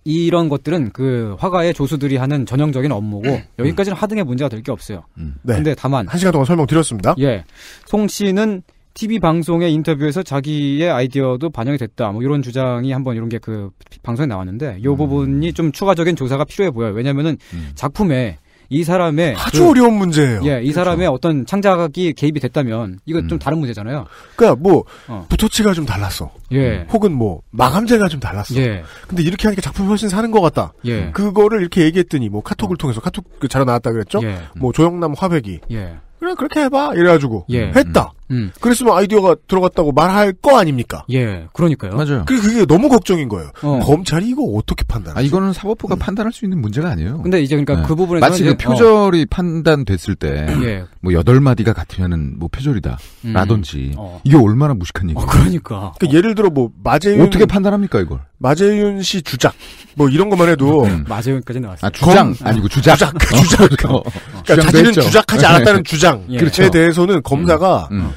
이런 것들은 그 화가의 조수들이 하는 전형적인 업무고 음. 여기까지는 하등의 문제가 될 게 없어요. 음. 네. 근데 다만 한 시간 동안 설명드렸습니다. 예, 송 씨는 TV 방송의 인터뷰에서 자기의 아이디어도 반영이 됐다. 뭐 이런 주장이 한번 이런 게 그 방송에 나왔는데 이 음. 부분이 좀 추가적인 조사가 필요해 보여요. 왜냐면은 음. 작품에 이 사람의 아주 그, 어려운 문제예요. 예, 이 그렇죠. 사람의 어떤 창작이 개입이 됐다면 이거 음. 좀 다른 문제잖아요. 그러니까 뭐 어. 부토치가 좀 달랐어. 예. 음. 혹은 뭐 마감재가 좀 달랐어. 예. 근데 이렇게 하니까 작품이 훨씬 사는 것 같다. 예. 그거를 이렇게 얘기했더니 뭐 카톡을 어. 통해서 카톡 그 자료 나왔다 그랬죠. 예. 뭐 조영남 화백이 예. 그래 그렇게 해봐 이래가지고 예. 했다. 음. 음. 그랬으면 아이디어가 들어갔다고 말할 거 아닙니까? 예, 그러니까요. 맞아요. 그게, 그게 너무 걱정인 거예요. 어. 검찰이 이거 어떻게 판단하죠? 아, 이거는 사법부가 음. 판단할 수 있는 문제가 아니에요. 근데 이제 그러니까 네. 그 부분에 마치 그 어. 표절이 어. 판단됐을 때, 음. 예. 뭐 여덟 마디가 같으면은 뭐 표절이다 음. 라든지 어. 이게 얼마나 무식한 얘기예요. 어, 그러니까. 그러니까 예를 들어 뭐 마재윤 어떻게 판단합니까 이걸? 마재윤 씨 주작 뭐 이런 것만 해도 음. 마재윤까지 나왔어요. 아, 주장 검, 아니고 주작. 주작. 주작. 어, 그렇죠. 그러니까 자신은 주작하지 않았다는 네. 주장에 그렇죠. 대해서는 검사가 음. 음.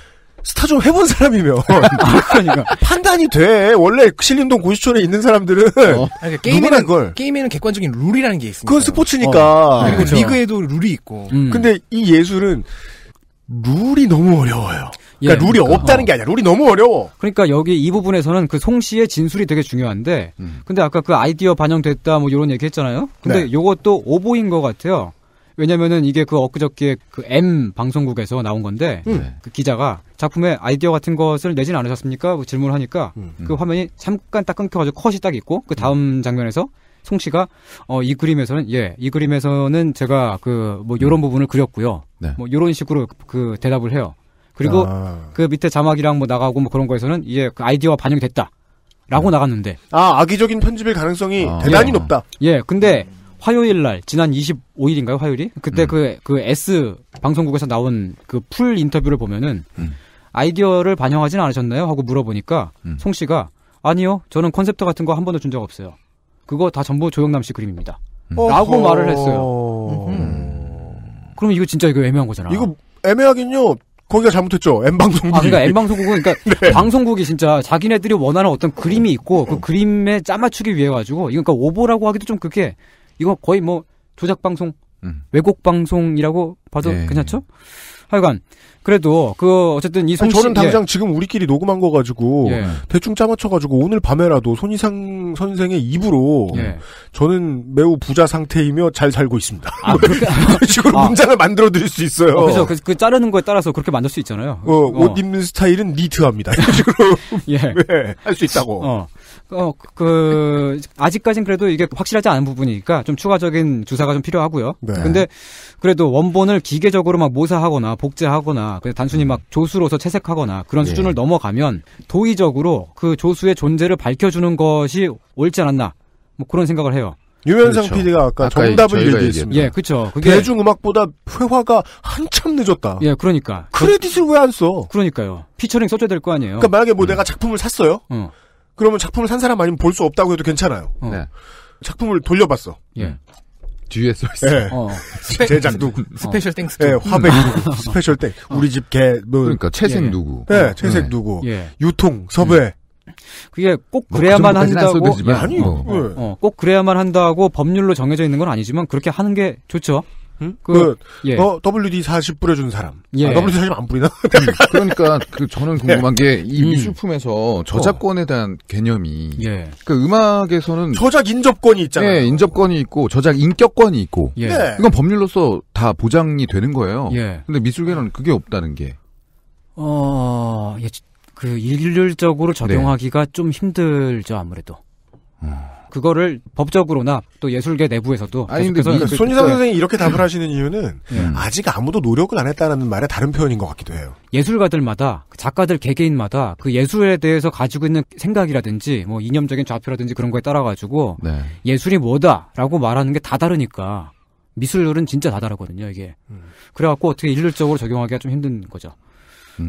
스타 좀 해본 사람이면 그러니까 판단이 돼 원래 신림동 고시촌에 있는 사람들은 어. 그러니까 게임에는 걸 게임에는 객관적인 룰이라는 게있어요 그건 스포츠니까 어. 그리고 그렇죠. 리그에도 룰이 있고. 음. 근데 이 예술은 룰이 너무 어려워요. 그러니까 예, 룰이 그러니까, 없다는 어. 게 아니라 룰이 너무 어려워. 그러니까 여기 이 부분에서는 그송 씨의 진술이 되게 중요한데, 음. 근데 아까 그 아이디어 반영됐다 뭐 이런 얘기했잖아요. 근데 네. 요것도 오보인 것 같아요. 왜냐면은 이게 그 엊그저께 그 M 방송국에서 나온 건데 음. 네. 그 기자가 작품에 아이디어 같은 것을 내진 않으셨습니까? 그 질문을 하니까 음. 그 음. 화면이 잠깐 딱 끊겨가지고 컷이 딱 있고 그 다음 음. 장면에서 송 씨가 어, 이 그림에서는 예, 이 그림에서는 제가 그 뭐 요런 음. 부분을 그렸고요. 네. 뭐 요런 식으로 그, 대답을 해요. 그리고 아. 그 밑에 자막이랑 뭐 나가고 뭐 그런 거에서는 이 예, 그 아이디어가 반영됐다. 이 라고 네. 나갔는데. 아, 악의적인 편집일 가능성이 아. 대단히 예. 높다. 예, 근데 화요일 날 지난 25일인가요 화요일이 그때 그그 음. 그, 그 S 방송국에서 나온 그 풀 인터뷰를 보면은 음. 아이디어를 반영하진 않으셨나요 하고 물어보니까 음. 송 씨가 아니요 저는 컨셉터 같은 거 한 번도 준 적 없어요 그거 다 전부 조영남 씨 그림입니다 음. 라고 말을 했어요 음. 그럼 이거 진짜 이거 애매한 거잖아 이거 애매하긴요 거기가 잘못했죠. M 방송국. 아, 그러니까 M 방송국은 그러니까 네. 방송국이 진짜 자기네들이 원하는 어떤 그림이 있고 그 음. 그림에 짜맞추기 위해 가지고 이건 그러니까 오보라고 하기도 좀 그게 렇 이거 거의 뭐 조작 방송, 음. 왜곡 방송이라고 봐도 예. 괜찮죠? 하여간 그래도 그 어쨌든 이 송씨 저는 당장 예. 지금 우리끼리 녹음한 거 가지고 예. 대충 짜맞춰 가지고 오늘 밤에라도 손희상 선생의 입으로 예. 저는 매우 부자 상태이며 잘 살고 있습니다. 아, 그렇게 식으로 아. 문장을 만들어 드릴 수 있어요. 어, 그래서 그, 그, 자르는 거에 따라서 그렇게 만들 수 있잖아요. 어, 어. 옷 입는 스타일은 니트합니다. 이런 식으로 예. 네, 할수 있다고. 어. 어, 그, 아직까진 그래도 이게 확실하지 않은 부분이니까 좀 추가적인 조사가좀 필요하고요. 네. 근데 그래도 원본을 기계적으로 막 모사하거나 복제하거나 단순히 음. 막 조수로서 채색하거나 그런 예. 수준을 넘어가면 도의적으로 그 조수의 존재를 밝혀주는 것이 옳지 않았나. 뭐 그런 생각을 해요. 유현상 그렇죠. PD가 아까, 아까 정답을 얘기했습니다. 예, 그렇죠. 그게 대중 음악보다 회화가 한참 늦었다. 예, 그러니까 크레딧을 왜 안 써? 그러니까요. 피처링 써줘야 될 거 아니에요. 그러니까 만약에 뭐 음. 내가 작품을 샀어요. 음. 그러면 작품을 산 사람 아니면 볼 수 없다고 해도 괜찮아요. 어. 네. 작품을 돌려봤어. 예. 음. 뒤에 써 있어. 예. 어. 어. 제작 누구? 어. 스페셜 땡스. 예, 화백 음. 누구? 스페셜 땡. 우리 집 개. 뭐. 그러니까 채색 예. 예. 누구? 예, 채색 예. 누구? 예. 유통 섭외. 음. 그게 꼭 뭐 그래야만 뭐그 한다고 예, 아니 어. 뭐. 예. 어. 꼭 그래야만 한다고 법률로 정해져 있는 건 아니지만 그렇게 하는 게 좋죠. 응? 그, 그 예. 어, WD 40 뿌려준 사람. 예. 아, WD 40안 뿌리나? 음, 그러니까 그 저는 궁금한 네. 게이 음. 미술품에서 저작권에 대한 개념이 예. 그 음악에서는 저작 인접권이 있잖아요. 예, 인접권이 있고 저작 인격권이 있고 예. 이건 네. 법률로서 다 보장이 되는 거예요. 예. 근데 미술계는 네. 그게 없다는 게 어, 예, 그 일률적으로 적용하기가 네. 좀 힘들죠 아무래도. 음. 그거를 법적으로나 또 예술계 내부에서도 아니 근데 그, 손희상 선생이 이렇게 답을 하시는 이유는 음. 아직 아무도 노력을 안 했다라는 말의 다른 표현인 것 같기도 해요. 예술가들마다 그 작가들 개개인마다 그 예술에 대해서 가지고 있는 생각이라든지 뭐 이념적인 좌표라든지 그런 거에 따라 가지고 네. 예술이 뭐다라고 말하는 게 다 다르니까 미술은 진짜 다 다르거든요, 이게. 음. 그래갖고 어떻게 일률적으로 적용하기가 좀 힘든 거죠.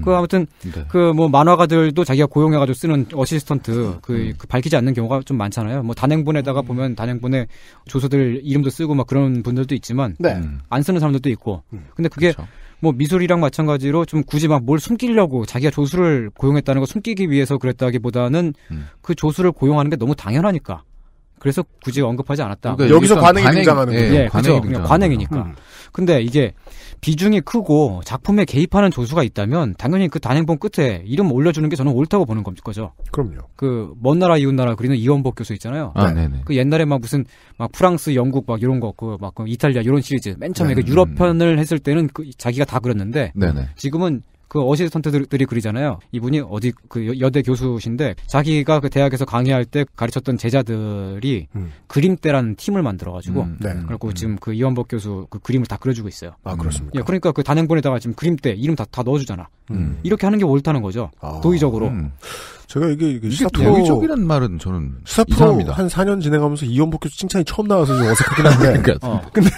그 아무튼 네. 그뭐 만화가들도 자기가 고용해가지고 쓰는 어시스턴트 그, 음. 그, 밝히지 않는 경우가 좀 많잖아요. 뭐 단행본에다가 음. 보면 단행본에 조서들 이름도 쓰고 막 그런 분들도 있지만 네. 음. 안 쓰는 사람들도 있고. 근데 그게 그렇죠. 뭐 미술이랑 마찬가지로 좀 굳이 막 뭘 숨기려고 자기가 조수를 고용했다는 거 숨기기 위해서 그랬다기보다는 그 조수를 고용하는 게 너무 당연하니까. 그래서 굳이 언급하지 않았다. 그러니까 여기서 관행이 등장하는 예, 거예요. 예, 그렇죠. 관행이 그렇 관행이니까. 근데 이게 비중이 크고 작품에 개입하는 조수가 있다면 당연히 그 단행본 끝에 이름 올려주는 게 저는 옳다고 보는 거죠. 그럼요. 그 먼 나라 이웃 나라 그리는 이원복 교수 있잖아요. 아, 네. 네네. 그 옛날에 막 무슨 막 프랑스, 영국 막 이런 거 그막 그 이탈리아 이런 시리즈 맨 처음에 네. 그 유럽 편을 했을 때는 그 자기가 다 그렸는데 네네. 지금은 그 어시스턴트들이 그리잖아요. 이분이 어디 그 여대 교수신데 자기가 그 대학에서 강의할 때 가르쳤던 제자들이 음. 그림대라는 팀을 만들어가지고 음, 네. 그리고 음. 지금 그 이원복 교수 그 그림을 다 그려주고 있어요. 아 그렇습니까? 예, 그러니까 그 단행본에다가 지금 그림대 이름 다, 다 넣어주잖아. 음. 이렇게 하는 게 옳다는 거죠. 아, 도의적으로. 음. 제가 이게, 이게, 이게 도의적이란 말은 저는 시사 이상합니다. 한 4년 진행하면서 이혼복귀 칭찬이 처음 나와서 좀 어색하긴 한데. 그러니까. 어. 근데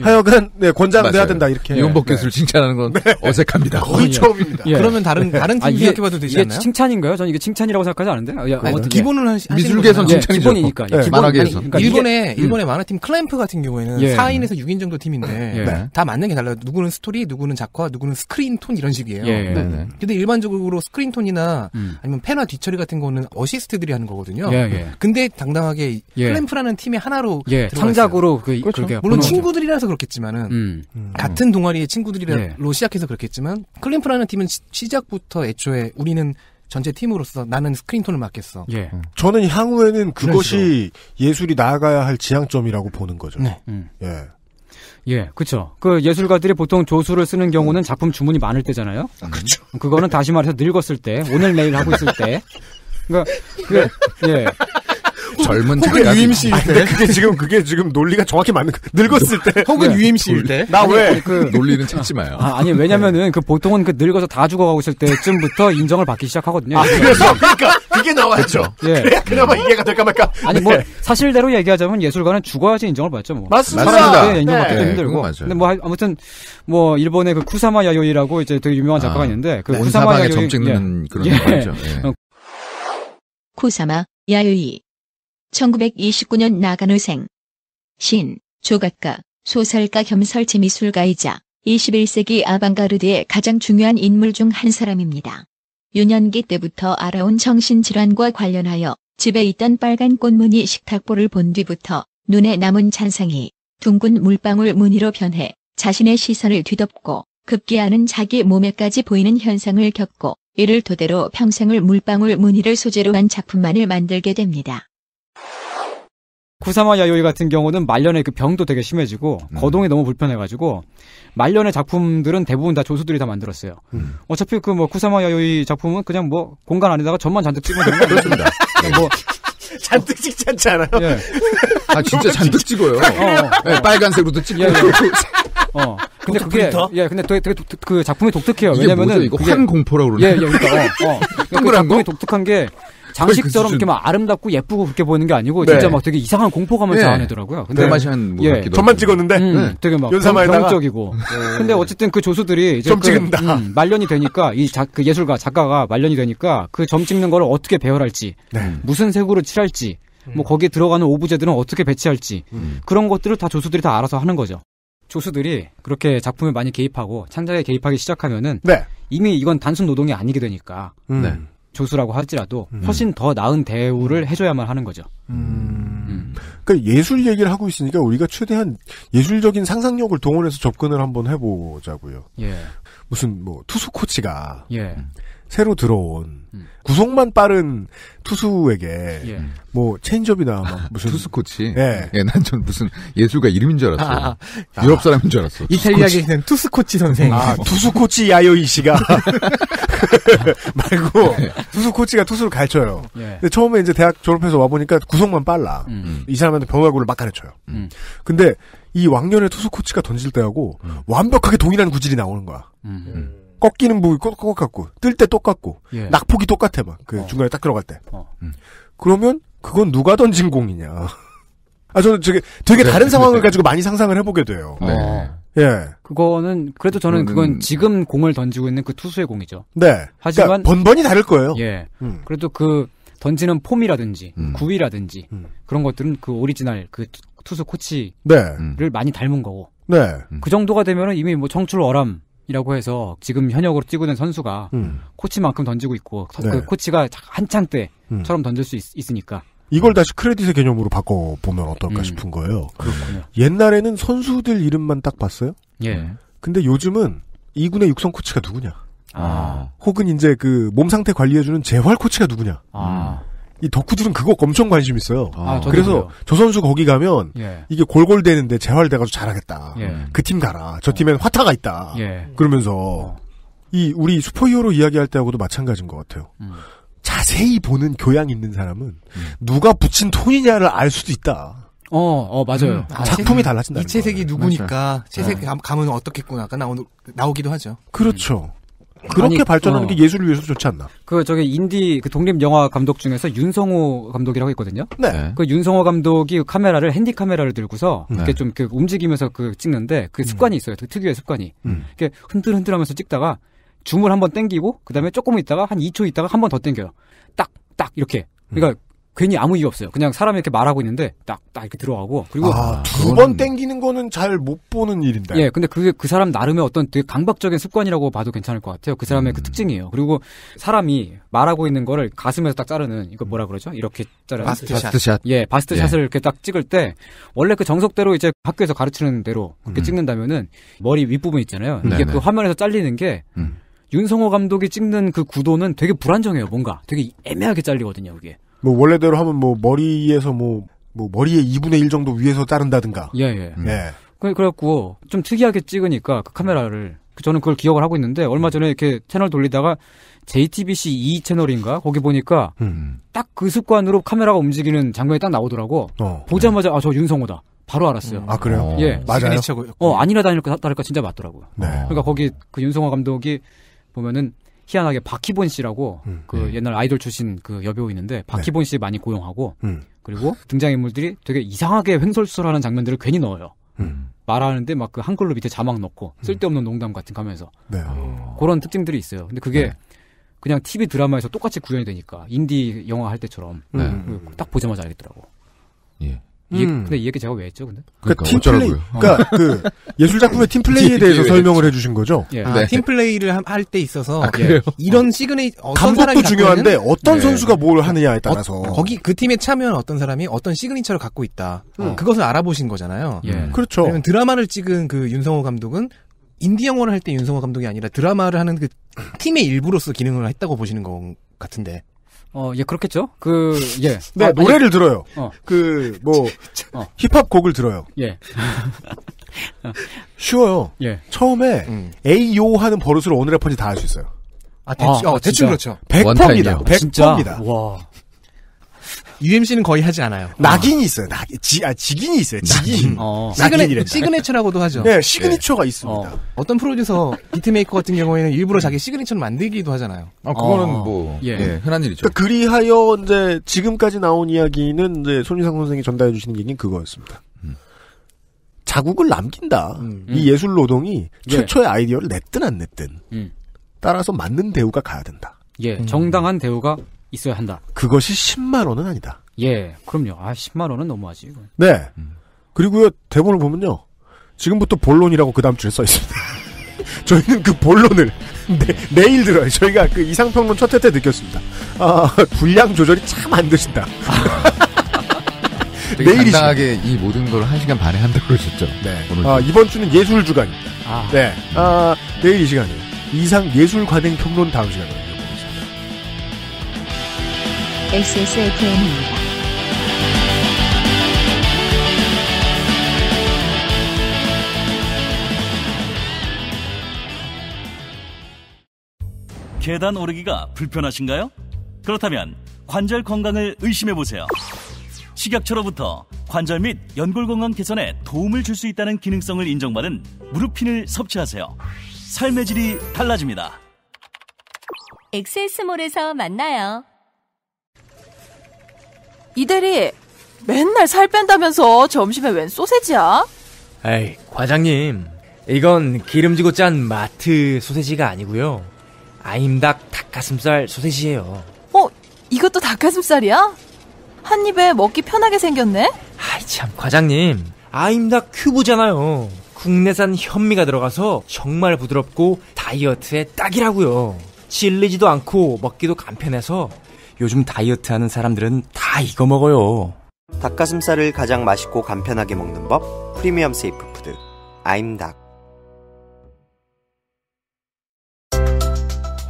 하여간 네, 권장 돼야 된다 이렇게. 이혼복귀를 네. 칭찬하는 건 네. 어색합니다. 거의 처음입니다. 예. 그러면 다른 예. 다른 아, 팀 아, 이게, 생각해봐도 되지 않나요? 칭찬인가요? 저는 이게 칭찬이라고 생각하지 않은데. 야, 아, 예, 그러니까. 예. 아니, 기본은하 미술계선 에 칭찬이죠. 기본이니까. 예. 기본, 만화계에서. 그러니까 일본의 일본의 만화팀 클램프 같은 경우에는 예. 4인에서 6인 정도 팀인데 네. 다 맞는 게 달라요. 누구는 스토리, 누구는 작화, 누구는 스크린 톤 이런 식이에요. 네, 네. 근데 일반적으로 스크린 톤이나 음. 아니면 패널 수비나 뒤처리 같은 거는 어시스트들이 하는 거거든요. 예, 예. 근데 당당하게 예. 클램프라는 팀의 하나로 예, 창작으로 그, 그렇죠. 물론 친구들이라서 그렇겠지만은 음. 음. 같은 동아리의 친구들이로 예. 시작해서 그렇겠지만 클램프라는 팀은 시, 시작부터 애초에 우리는 전체 팀으로서 나는 스크린톤을 맡겠어. 예. 음. 저는 향후에는 그것이 예술이 나아가야 할 지향점이라고 보는 거죠. 네. 음. 예. 예, 그렇죠. 그 예술가들이 보통 조수를 쓰는 경우는 작품 주문이 많을 때잖아요. 아, 그렇죠. 그거는 다시 말해서 늙었을 때, 오늘 내일 하고 있을 때. 그러니까 그, 네. 예. 젊은 혹은 유임씨 아, 때. 그게 지금 그게 지금 논리가 정확히 맞는 늙었을 때. 혹은 네. 유임씨일 때. 나 왜? 그 논리는 찾지 마요. 아, 아니 왜냐면은 그 보통은 그 늙어서 다 죽어가고 있을 때쯤부터 인정을 받기 시작하거든요. 아, 그래서 그러니까 그게 나와야죠. 그렇죠. 예. 그나마 이해가 될까 말까. 아니 뭐 네. 사실대로 얘기하자면 예술가는 죽어야지 인정을 받죠 뭐. 맞습니다. 예, 인정받기도 네. 힘들고. 근데 뭐 아무튼 뭐 일본의 그 쿠사마 야요이라고 이제 되게 유명한 아, 작가가 아, 있는데 그 네, 예. 예. 어. 쿠사마 야요이 점 찍는 예. 그런 예. 예. 쿠사마 야요이 1929년 나간호생 신, 조각가, 소설가 겸 설치미술가이자 21세기 아방가르드의 가장 중요한 인물 중 한 사람입니다. 유년기 때부터 알아온 정신질환과 관련하여 집에 있던 빨간 꽃무늬 식탁보를 본 뒤부터 눈에 남은 잔상이 둥근 물방울 무늬로 변해 자신의 시선을 뒤덮고 급기야는 자기 몸에까지 보이는 현상을 겪고 이를 토대로 평생을 물방울 무늬를 소재로 한 작품만을 만들게 됩니다. 구사마 야요이 같은 경우는 말년에 그 병도 되게 심해지고 음. 거동이 너무 불편해가지고 말년의 작품들은 대부분 다 조수들이 다 만들었어요. 음. 어차피 그뭐 구사마 야요이 작품은 그냥 뭐 공간 안에다가 전만 잔뜩 찍으면 되는 거습니다 네. 뭐 잔뜩 찍지 않지 않아요? 예. 아 진짜 잔뜩 찍어요. 어, 어. 네, 빨간색으로도 찍고. 예, 예. 어. 근데 어, 그게 예, 근데 되게, 되게 독특, 그 작품이 독특해요. 왜냐면은 뭐죠? 이거 환 공포라고 그러네. 예, 예. 그러니까 어, 어. 그 작품이 거 독특한 게 장식처럼 그 이렇게 막 아름답고 예쁘고 그렇게 보이는 게 아니고 네. 진짜 막 되게 이상한 공포감을 네. 자아내더라고요. 근데 맛이 한 예. 전만 찍었는데 음, 네. 되게 막연사적이고 네. 근데 어쨌든 그 조수들이 이제 점 그, 찍는다. 음, 말년이 되니까 이그 예술가 작가가 말년이 되니까 그 점 찍는 거를 어떻게 배열할지 네. 무슨 색으로 칠할지 뭐 음. 거기에 들어가는 오브제들은 어떻게 배치할지 음. 그런 것들을 다 조수들이 다 알아서 하는 거죠. 조수들이 그렇게 작품에 많이 개입하고 창작에 개입하기 시작하면은 네. 이미 이건 단순 노동이 아니게 되니까 음. 네. 조수라고 할지라도 음. 훨씬 더 나은 대우를 해줘야만 하는 거죠. 음. 음. 그니까 예술 얘기를 하고 있으니까 우리가 최대한 예술적인 상상력을 동원해서 접근을 한번 해보자고요. 예. 무슨 뭐 투수 코치가 예. 새로 들어온 음. 구속만 빠른 투수에게 예. 음. 뭐 체인지업이나 막 무슨 투수 코치 예, 예난 전 무슨 예술가 이름인 줄 알았어 아. 유럽 사람인 줄 알았어 이탈리아에 있는 투수 코치 선생 아 투수 코치 야요이 씨가 말고 네. 투수 코치가 투수를 가르쳐요 예. 근데 처음에 이제 대학 졸업해서 와 보니까 구속만 빨라 음. 음. 이 사람한테 병화구를 막 가르쳐요 음. 근데 이 왕년의 투수 코치가 던질 때하고 완벽하게 동일한 구질이 나오는 거야. 음. 꺾이는 부분 똑같고 뜰 때 똑같고 예. 낙폭이 똑같아 막그 어. 중간에 딱 들어갈 때 어. 음. 그러면 그건 누가 던진 공이냐 아 저는 되게 되게 네, 다른 네, 상황을 네. 가지고 많이 상상을 해보게 돼요 네. 어. 예 그거는 그래도 저는 그건 지금 공을 던지고 있는 그 투수의 공이죠 네 하지만 그러니까 번번이 다를 거예요 예 음. 그래도 그 던지는 폼이라든지 음. 구위라든지 음. 그런 것들은 그 오리지널 그 투수 코치를 네. 음. 많이 닮은 거고 네. 음. 그 정도가 되면은 이미 뭐 청출 어람 이라고 해서 지금 현역으로 뛰고 있는 선수가 음. 코치만큼 던지고 있고 그 네. 그 코치가 한창 음. 때처럼 음. 던질 수 있, 으니까 이걸 다시 크레딧의 개념으로 바꿔 보면 어떨까 음. 싶은 거예요. 그렇군요. 옛날에는 선수들 이름만 딱 봤어요. 예. 근데 요즘은 이군의 육성 코치가 누구냐? 아. 혹은 이제 그 몸 상태 관리해주는 재활 코치가 누구냐? 아. 이 덕후들은 그거 엄청 관심 있어요. 아, 그래서 그래요. 저 선수 거기 가면 예. 이게 골골대는데 재활돼가지고 잘하겠다. 예. 그팀 가라. 저 팀엔 어. 화타가 있다. 예. 그러면서 어. 이 우리 슈퍼히어로 이야기할 때하고도 마찬가지인 것 같아요. 음. 자세히 보는 교양 있는 사람은 음. 누가 붙인 톤이냐를 알 수도 있다. 어, 어 맞아요. 음. 아, 작품이 달라진다. 이 채색이 거예요. 누구니까 맞아. 채색 감, 감은 어떻겠구나가 나오, 나오기도 하죠. 그렇죠. 그렇게 아니, 발전하는 어. 게 예술을 위해서 좋지 않나? 그 저기 인디 그 독립 영화 감독 중에서 윤성호 감독이라고 있거든요. 네. 네. 그 윤성호 감독이 카메라를 핸디 카메라를 들고서 네. 이렇게 좀 그 움직이면서 그 찍는데 그 음. 습관이 음. 있어요. 그 특유의 습관이. 음. 이게 흔들흔들하면서 찍다가 줌을 한번 땡기고 그다음에 조금 있다가 한 2초 있다가 한 번더 땡겨요. 딱 딱 이렇게. 그러니까 괜히 아무 이유 없어요. 그냥 사람이 이렇게 말하고 있는데 딱 딱 이렇게 들어가고 그리고 아, 아 두번 뭐. 땡기는 거는 잘 못 보는 일인데. 예, 근데 그게 그 사람 나름의 어떤 되게 강박적인 습관이라고 봐도 괜찮을 것 같아요. 그 사람의 그 음. 그 특징이에요. 그리고 사람이 말하고 있는 거를 가슴에서 딱 자르는 이거 뭐라 그러죠? 이렇게 자르는 바스트샷. 바스트샷. 예, 바스트샷을 예. 이렇게 딱 찍을 때 원래 그 정석대로 이제 학교에서 가르치는 대로 그렇게 음. 찍는다면은 머리 윗부분 있잖아요. 이게 네네. 그 화면에서 잘리는 게 음. 윤성호 감독이 찍는 그 구도는 되게 불안정해요, 뭔가. 되게 애매하게 잘리거든요, 그게. 뭐 원래대로 하면 뭐 머리에서 뭐, 뭐 머리의 2분의 1 정도 위에서 자른다든가. 예, 예. 음. 예. 그래갖고 좀 특이하게 찍으니까 그 카메라를 그 저는 그걸 기억을 하고 있는데 얼마 전에 이렇게 채널 돌리다가 JTBC 2 채널인가 거기 보니까 음. 딱그 습관으로 카메라가 움직이는 장면이 딱 나오더라고. 어, 보자마자 네. 아, 아저 윤성호다. 바로 알았어요. 음. 아 그래요? 어. 예, 맞아요. 어 아니라 다닐까 다를까 진짜 맞더라고요. 네. 그러니까 거기 그 윤성호 감독이 보면은 희한하게 박희본 씨라고 음, 그 네. 옛날 아이돌 출신 그 여배우 있는데 박희본 네. 씨 많이 고용하고 음. 그리고 등장인물들이 되게 이상하게 횡설수설하는 장면들을 괜히 넣어요. 음. 말하는데 막 그 한글로 밑에 자막 넣고 음. 쓸데없는 농담 같은 거면서 하 네. 어. 그런 특징들이 있어요. 근데 그게 네. 그냥 TV 드라마에서 똑같이 구현이 되니까 인디 영화 할 때처럼 네. 그 딱 보자마자 알겠더라고. 예. 이, 게 음. 근데 이 얘기 제가 왜 했죠, 근데? 그러니까, 그러니까 팀플레이. 그러니까 어. 그 예술 작품의 팀플레이에 대해서 설명을 해주신 거죠. 예. 아, 네. 팀플레이를 할 때 있어서 아, 예. 이런 시그니 어떤 감독도 중요한데 어떤 네. 선수가 뭘 하느냐에 어, 따라서 어, 거기 그 팀에 참여한 어떤 사람이 어떤 시그니처를 갖고 있다. 음. 그것을 알아보신 거잖아요. 예. 음. 그렇죠. 그러면 드라마를 찍은 그 윤성호 감독은 인디 영화를 할 때 윤성호 감독이 아니라 드라마를 하는 그 팀의 일부로서 기능을 했다고 보시는 것 같은데. 어, 예, 그렇겠죠. 그, 예. 네, 아, 노래를 아니, 들어요. 어. 그, 뭐, 어. 힙합 곡을 들어요. 예. 쉬워요. 예. 처음에, 음. AO 하는 버릇으로 오늘의 펀치 다 할 수 있어요. 아, 대충, 아, 어, 대충 그렇죠. 100%입니다. 100%입니다. 와. UMC는 거의 하지 않아요. 낙인이 있어요. 낙, 인 지, 아, 직인이 있어요. 직인. 어. 시그네, 시그니처라고도 하죠. 네, 시그니처가 네. 있습니다. 어. 떤 프로듀서 비트메이커 같은 경우에는 일부러 자기 시그니처를 만들기도 하잖아요. 아, 그거는 어. 뭐 예. 네, 흔한 일이죠. 그러니까 그리하여 이제 지금까지 나온 이야기는 이제 손희상 선생이 전달해 주시는 얘기는 그거였습니다. 음. 자국을 남긴다. 음. 이 음. 예술 노동이 예. 최초의 아이디어를 냈든 안 냈든 음. 따라서 맞는 대우가 가야 된다. 예, 음. 정당한 대우가 있어야 한다. 그것이 10만 원은 아니다. 예, 그럼요. 아, 10만 원은 너무하지. 이건. 네. 그리고요, 대본을 보면요. 지금부터 본론이라고 그 다음 주에 써 있습니다. 저희는 그 본론을 네, 내일 들어요. 저희가 그 이상평론 첫회때 느꼈습니다. 아, 분량 조절이 참 안 되신다. 내일이 당당하게 이 모든 걸 1시간 반에 한다고 그러셨죠. 네. 아, 이번 주는 예술 주간입니다. 아. 네. 아, 내일 이 시간에 이상 예술 관행 평론 다음 시간에 XSFM입니다. 계단 오르기가 불편하신가요? 그렇다면 관절 건강을 의심해 보세요. 식약처로부터 관절 및 연골 건강 개선에 도움을 줄 수 있다는 기능성을 인정받은 무릎핀을 섭취하세요. 삶의 질이 달라집니다. 엑세스몰에서 만나요. 이 대리, 맨날 살 뺀다면서 점심에 웬 소세지야? 에이, 과장님. 이건 기름지고 짠 마트 소세지가 아니고요. 아임닭 닭가슴살 소세지예요. 어, 이것도 닭가슴살이야? 한 입에 먹기 편하게 생겼네. 아이 참 과장님, 아임닭 큐브잖아요. 국내산 현미가 들어가서 정말 부드럽고 다이어트에 딱이라고요. 질리지도 않고 먹기도 간편해서 요즘 다이어트 하는 사람들은 다 이거 먹어요. 닭가슴살을 가장 맛있고 간편하게 먹는 법 프리미엄 세이프 푸드 아임닭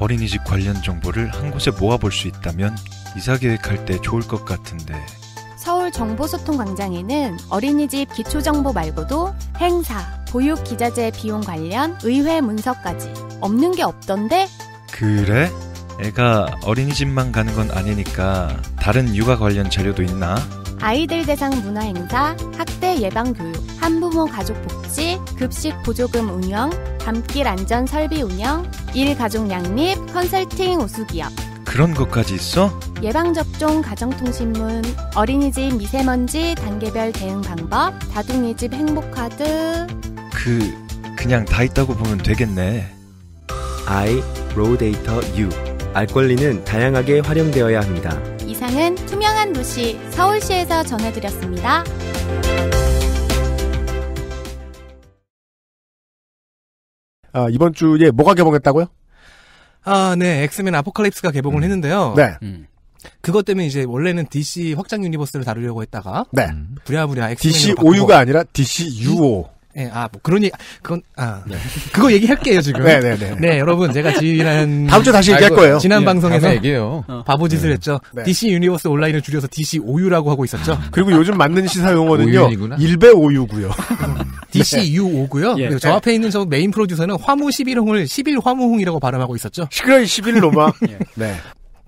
어린이집 관련 정보를 한 곳에 모아볼 수 있다면 이사 계획할 때 좋을 것 같은데 서울 정보소통광장에는 어린이집 기초정보 말고도 행사, 보육기자재 비용 관련 의회 문서까지 없는 게 없던데 그래? 애가 어린이집만 가는 건 아니니까 다른 육아 관련 자료도 있나? 아이들 대상 문화 행사, 학대 예방 교육, 한부모 가족 복지, 급식 보조금 운영, 밤길 안전 설비 운영, 일 가족 양립, 컨설팅 우수 기업. 그런 것까지 있어? 예방접종 가정통신문, 어린이집 미세먼지 단계별 대응 방법, 다둥이집 행복카드. 그, 그냥 다 있다고 보면 되겠네. I, 로데이터 U. 알 권리는 다양하게 활용되어야 합니다. 이상은 투명한 도시 서울시에서 전해드렸습니다. 아, 이번 주에 뭐가 개봉했다고요? 아, 네. 엑스맨 아포칼립스가 개봉을 음. 했는데요. 네. 음. 그것 때문에 이제 원래는 DC 확장 유니버스를 다루려고 했다가 네. 부랴부랴 엑스맨 DC 오유가 아니라 DC 유오. 예, 아, 뭐, 그러니, 그건, 아. 네. 그거 얘기할게요, 지금. 네네네. 네, 네. 네, 여러분, 제가 지난. 다음 주 다시 얘기할 거예요. 지난 예, 방송에서. 얘기해요. 어, 바보짓을 네. 했죠. 네. DC 유니버스 온라인을 줄여서 DC 오유라고 하고 있었죠. 네. 그리고 요즘 맞는 시사 용어는요. 오 일배 오유고요 DC 유오고요 예. 저 앞에 있는 저 메인 프로듀서는 화무 11홍을 11화무홍이라고 발음하고 있었죠. 시끄러 11로마. 예. 네.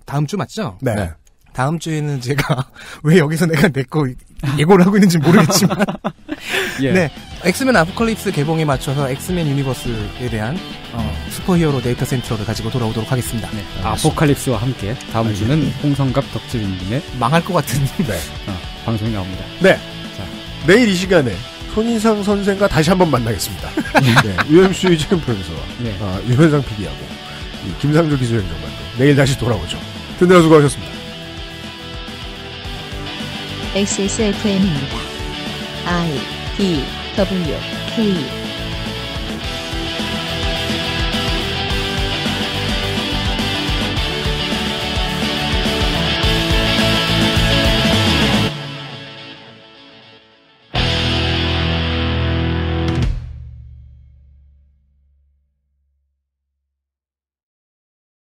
다음 주 맞죠? 네. 다음 주에는 제가 왜 여기서 내가 내거 예고를 하고 있는지 모르겠지만. 예. 네. 엑스맨 아포칼립스 개봉에 맞춰서 엑스맨 유니버스에 대한 어, 음. 슈퍼히어로 데이터 센터를 가지고 돌아오도록 하겠습니다. 네. 아포칼립스와 함께 다음 주는 홍성갑 덕질님의 망할 것 같은 네. 어, 방송이 나옵니다. 네. 자. 내일 이 시간에 손인상 선생과 다시 한번 만나겠습니다. 예. 네. UMC 이재현 프로듀서와 네. 아, 유현상 PD하고 김상조 기술행정관도 내일 다시 돌아오죠. 듣느라 수고하셨습니다. XSFM입니다. I D W K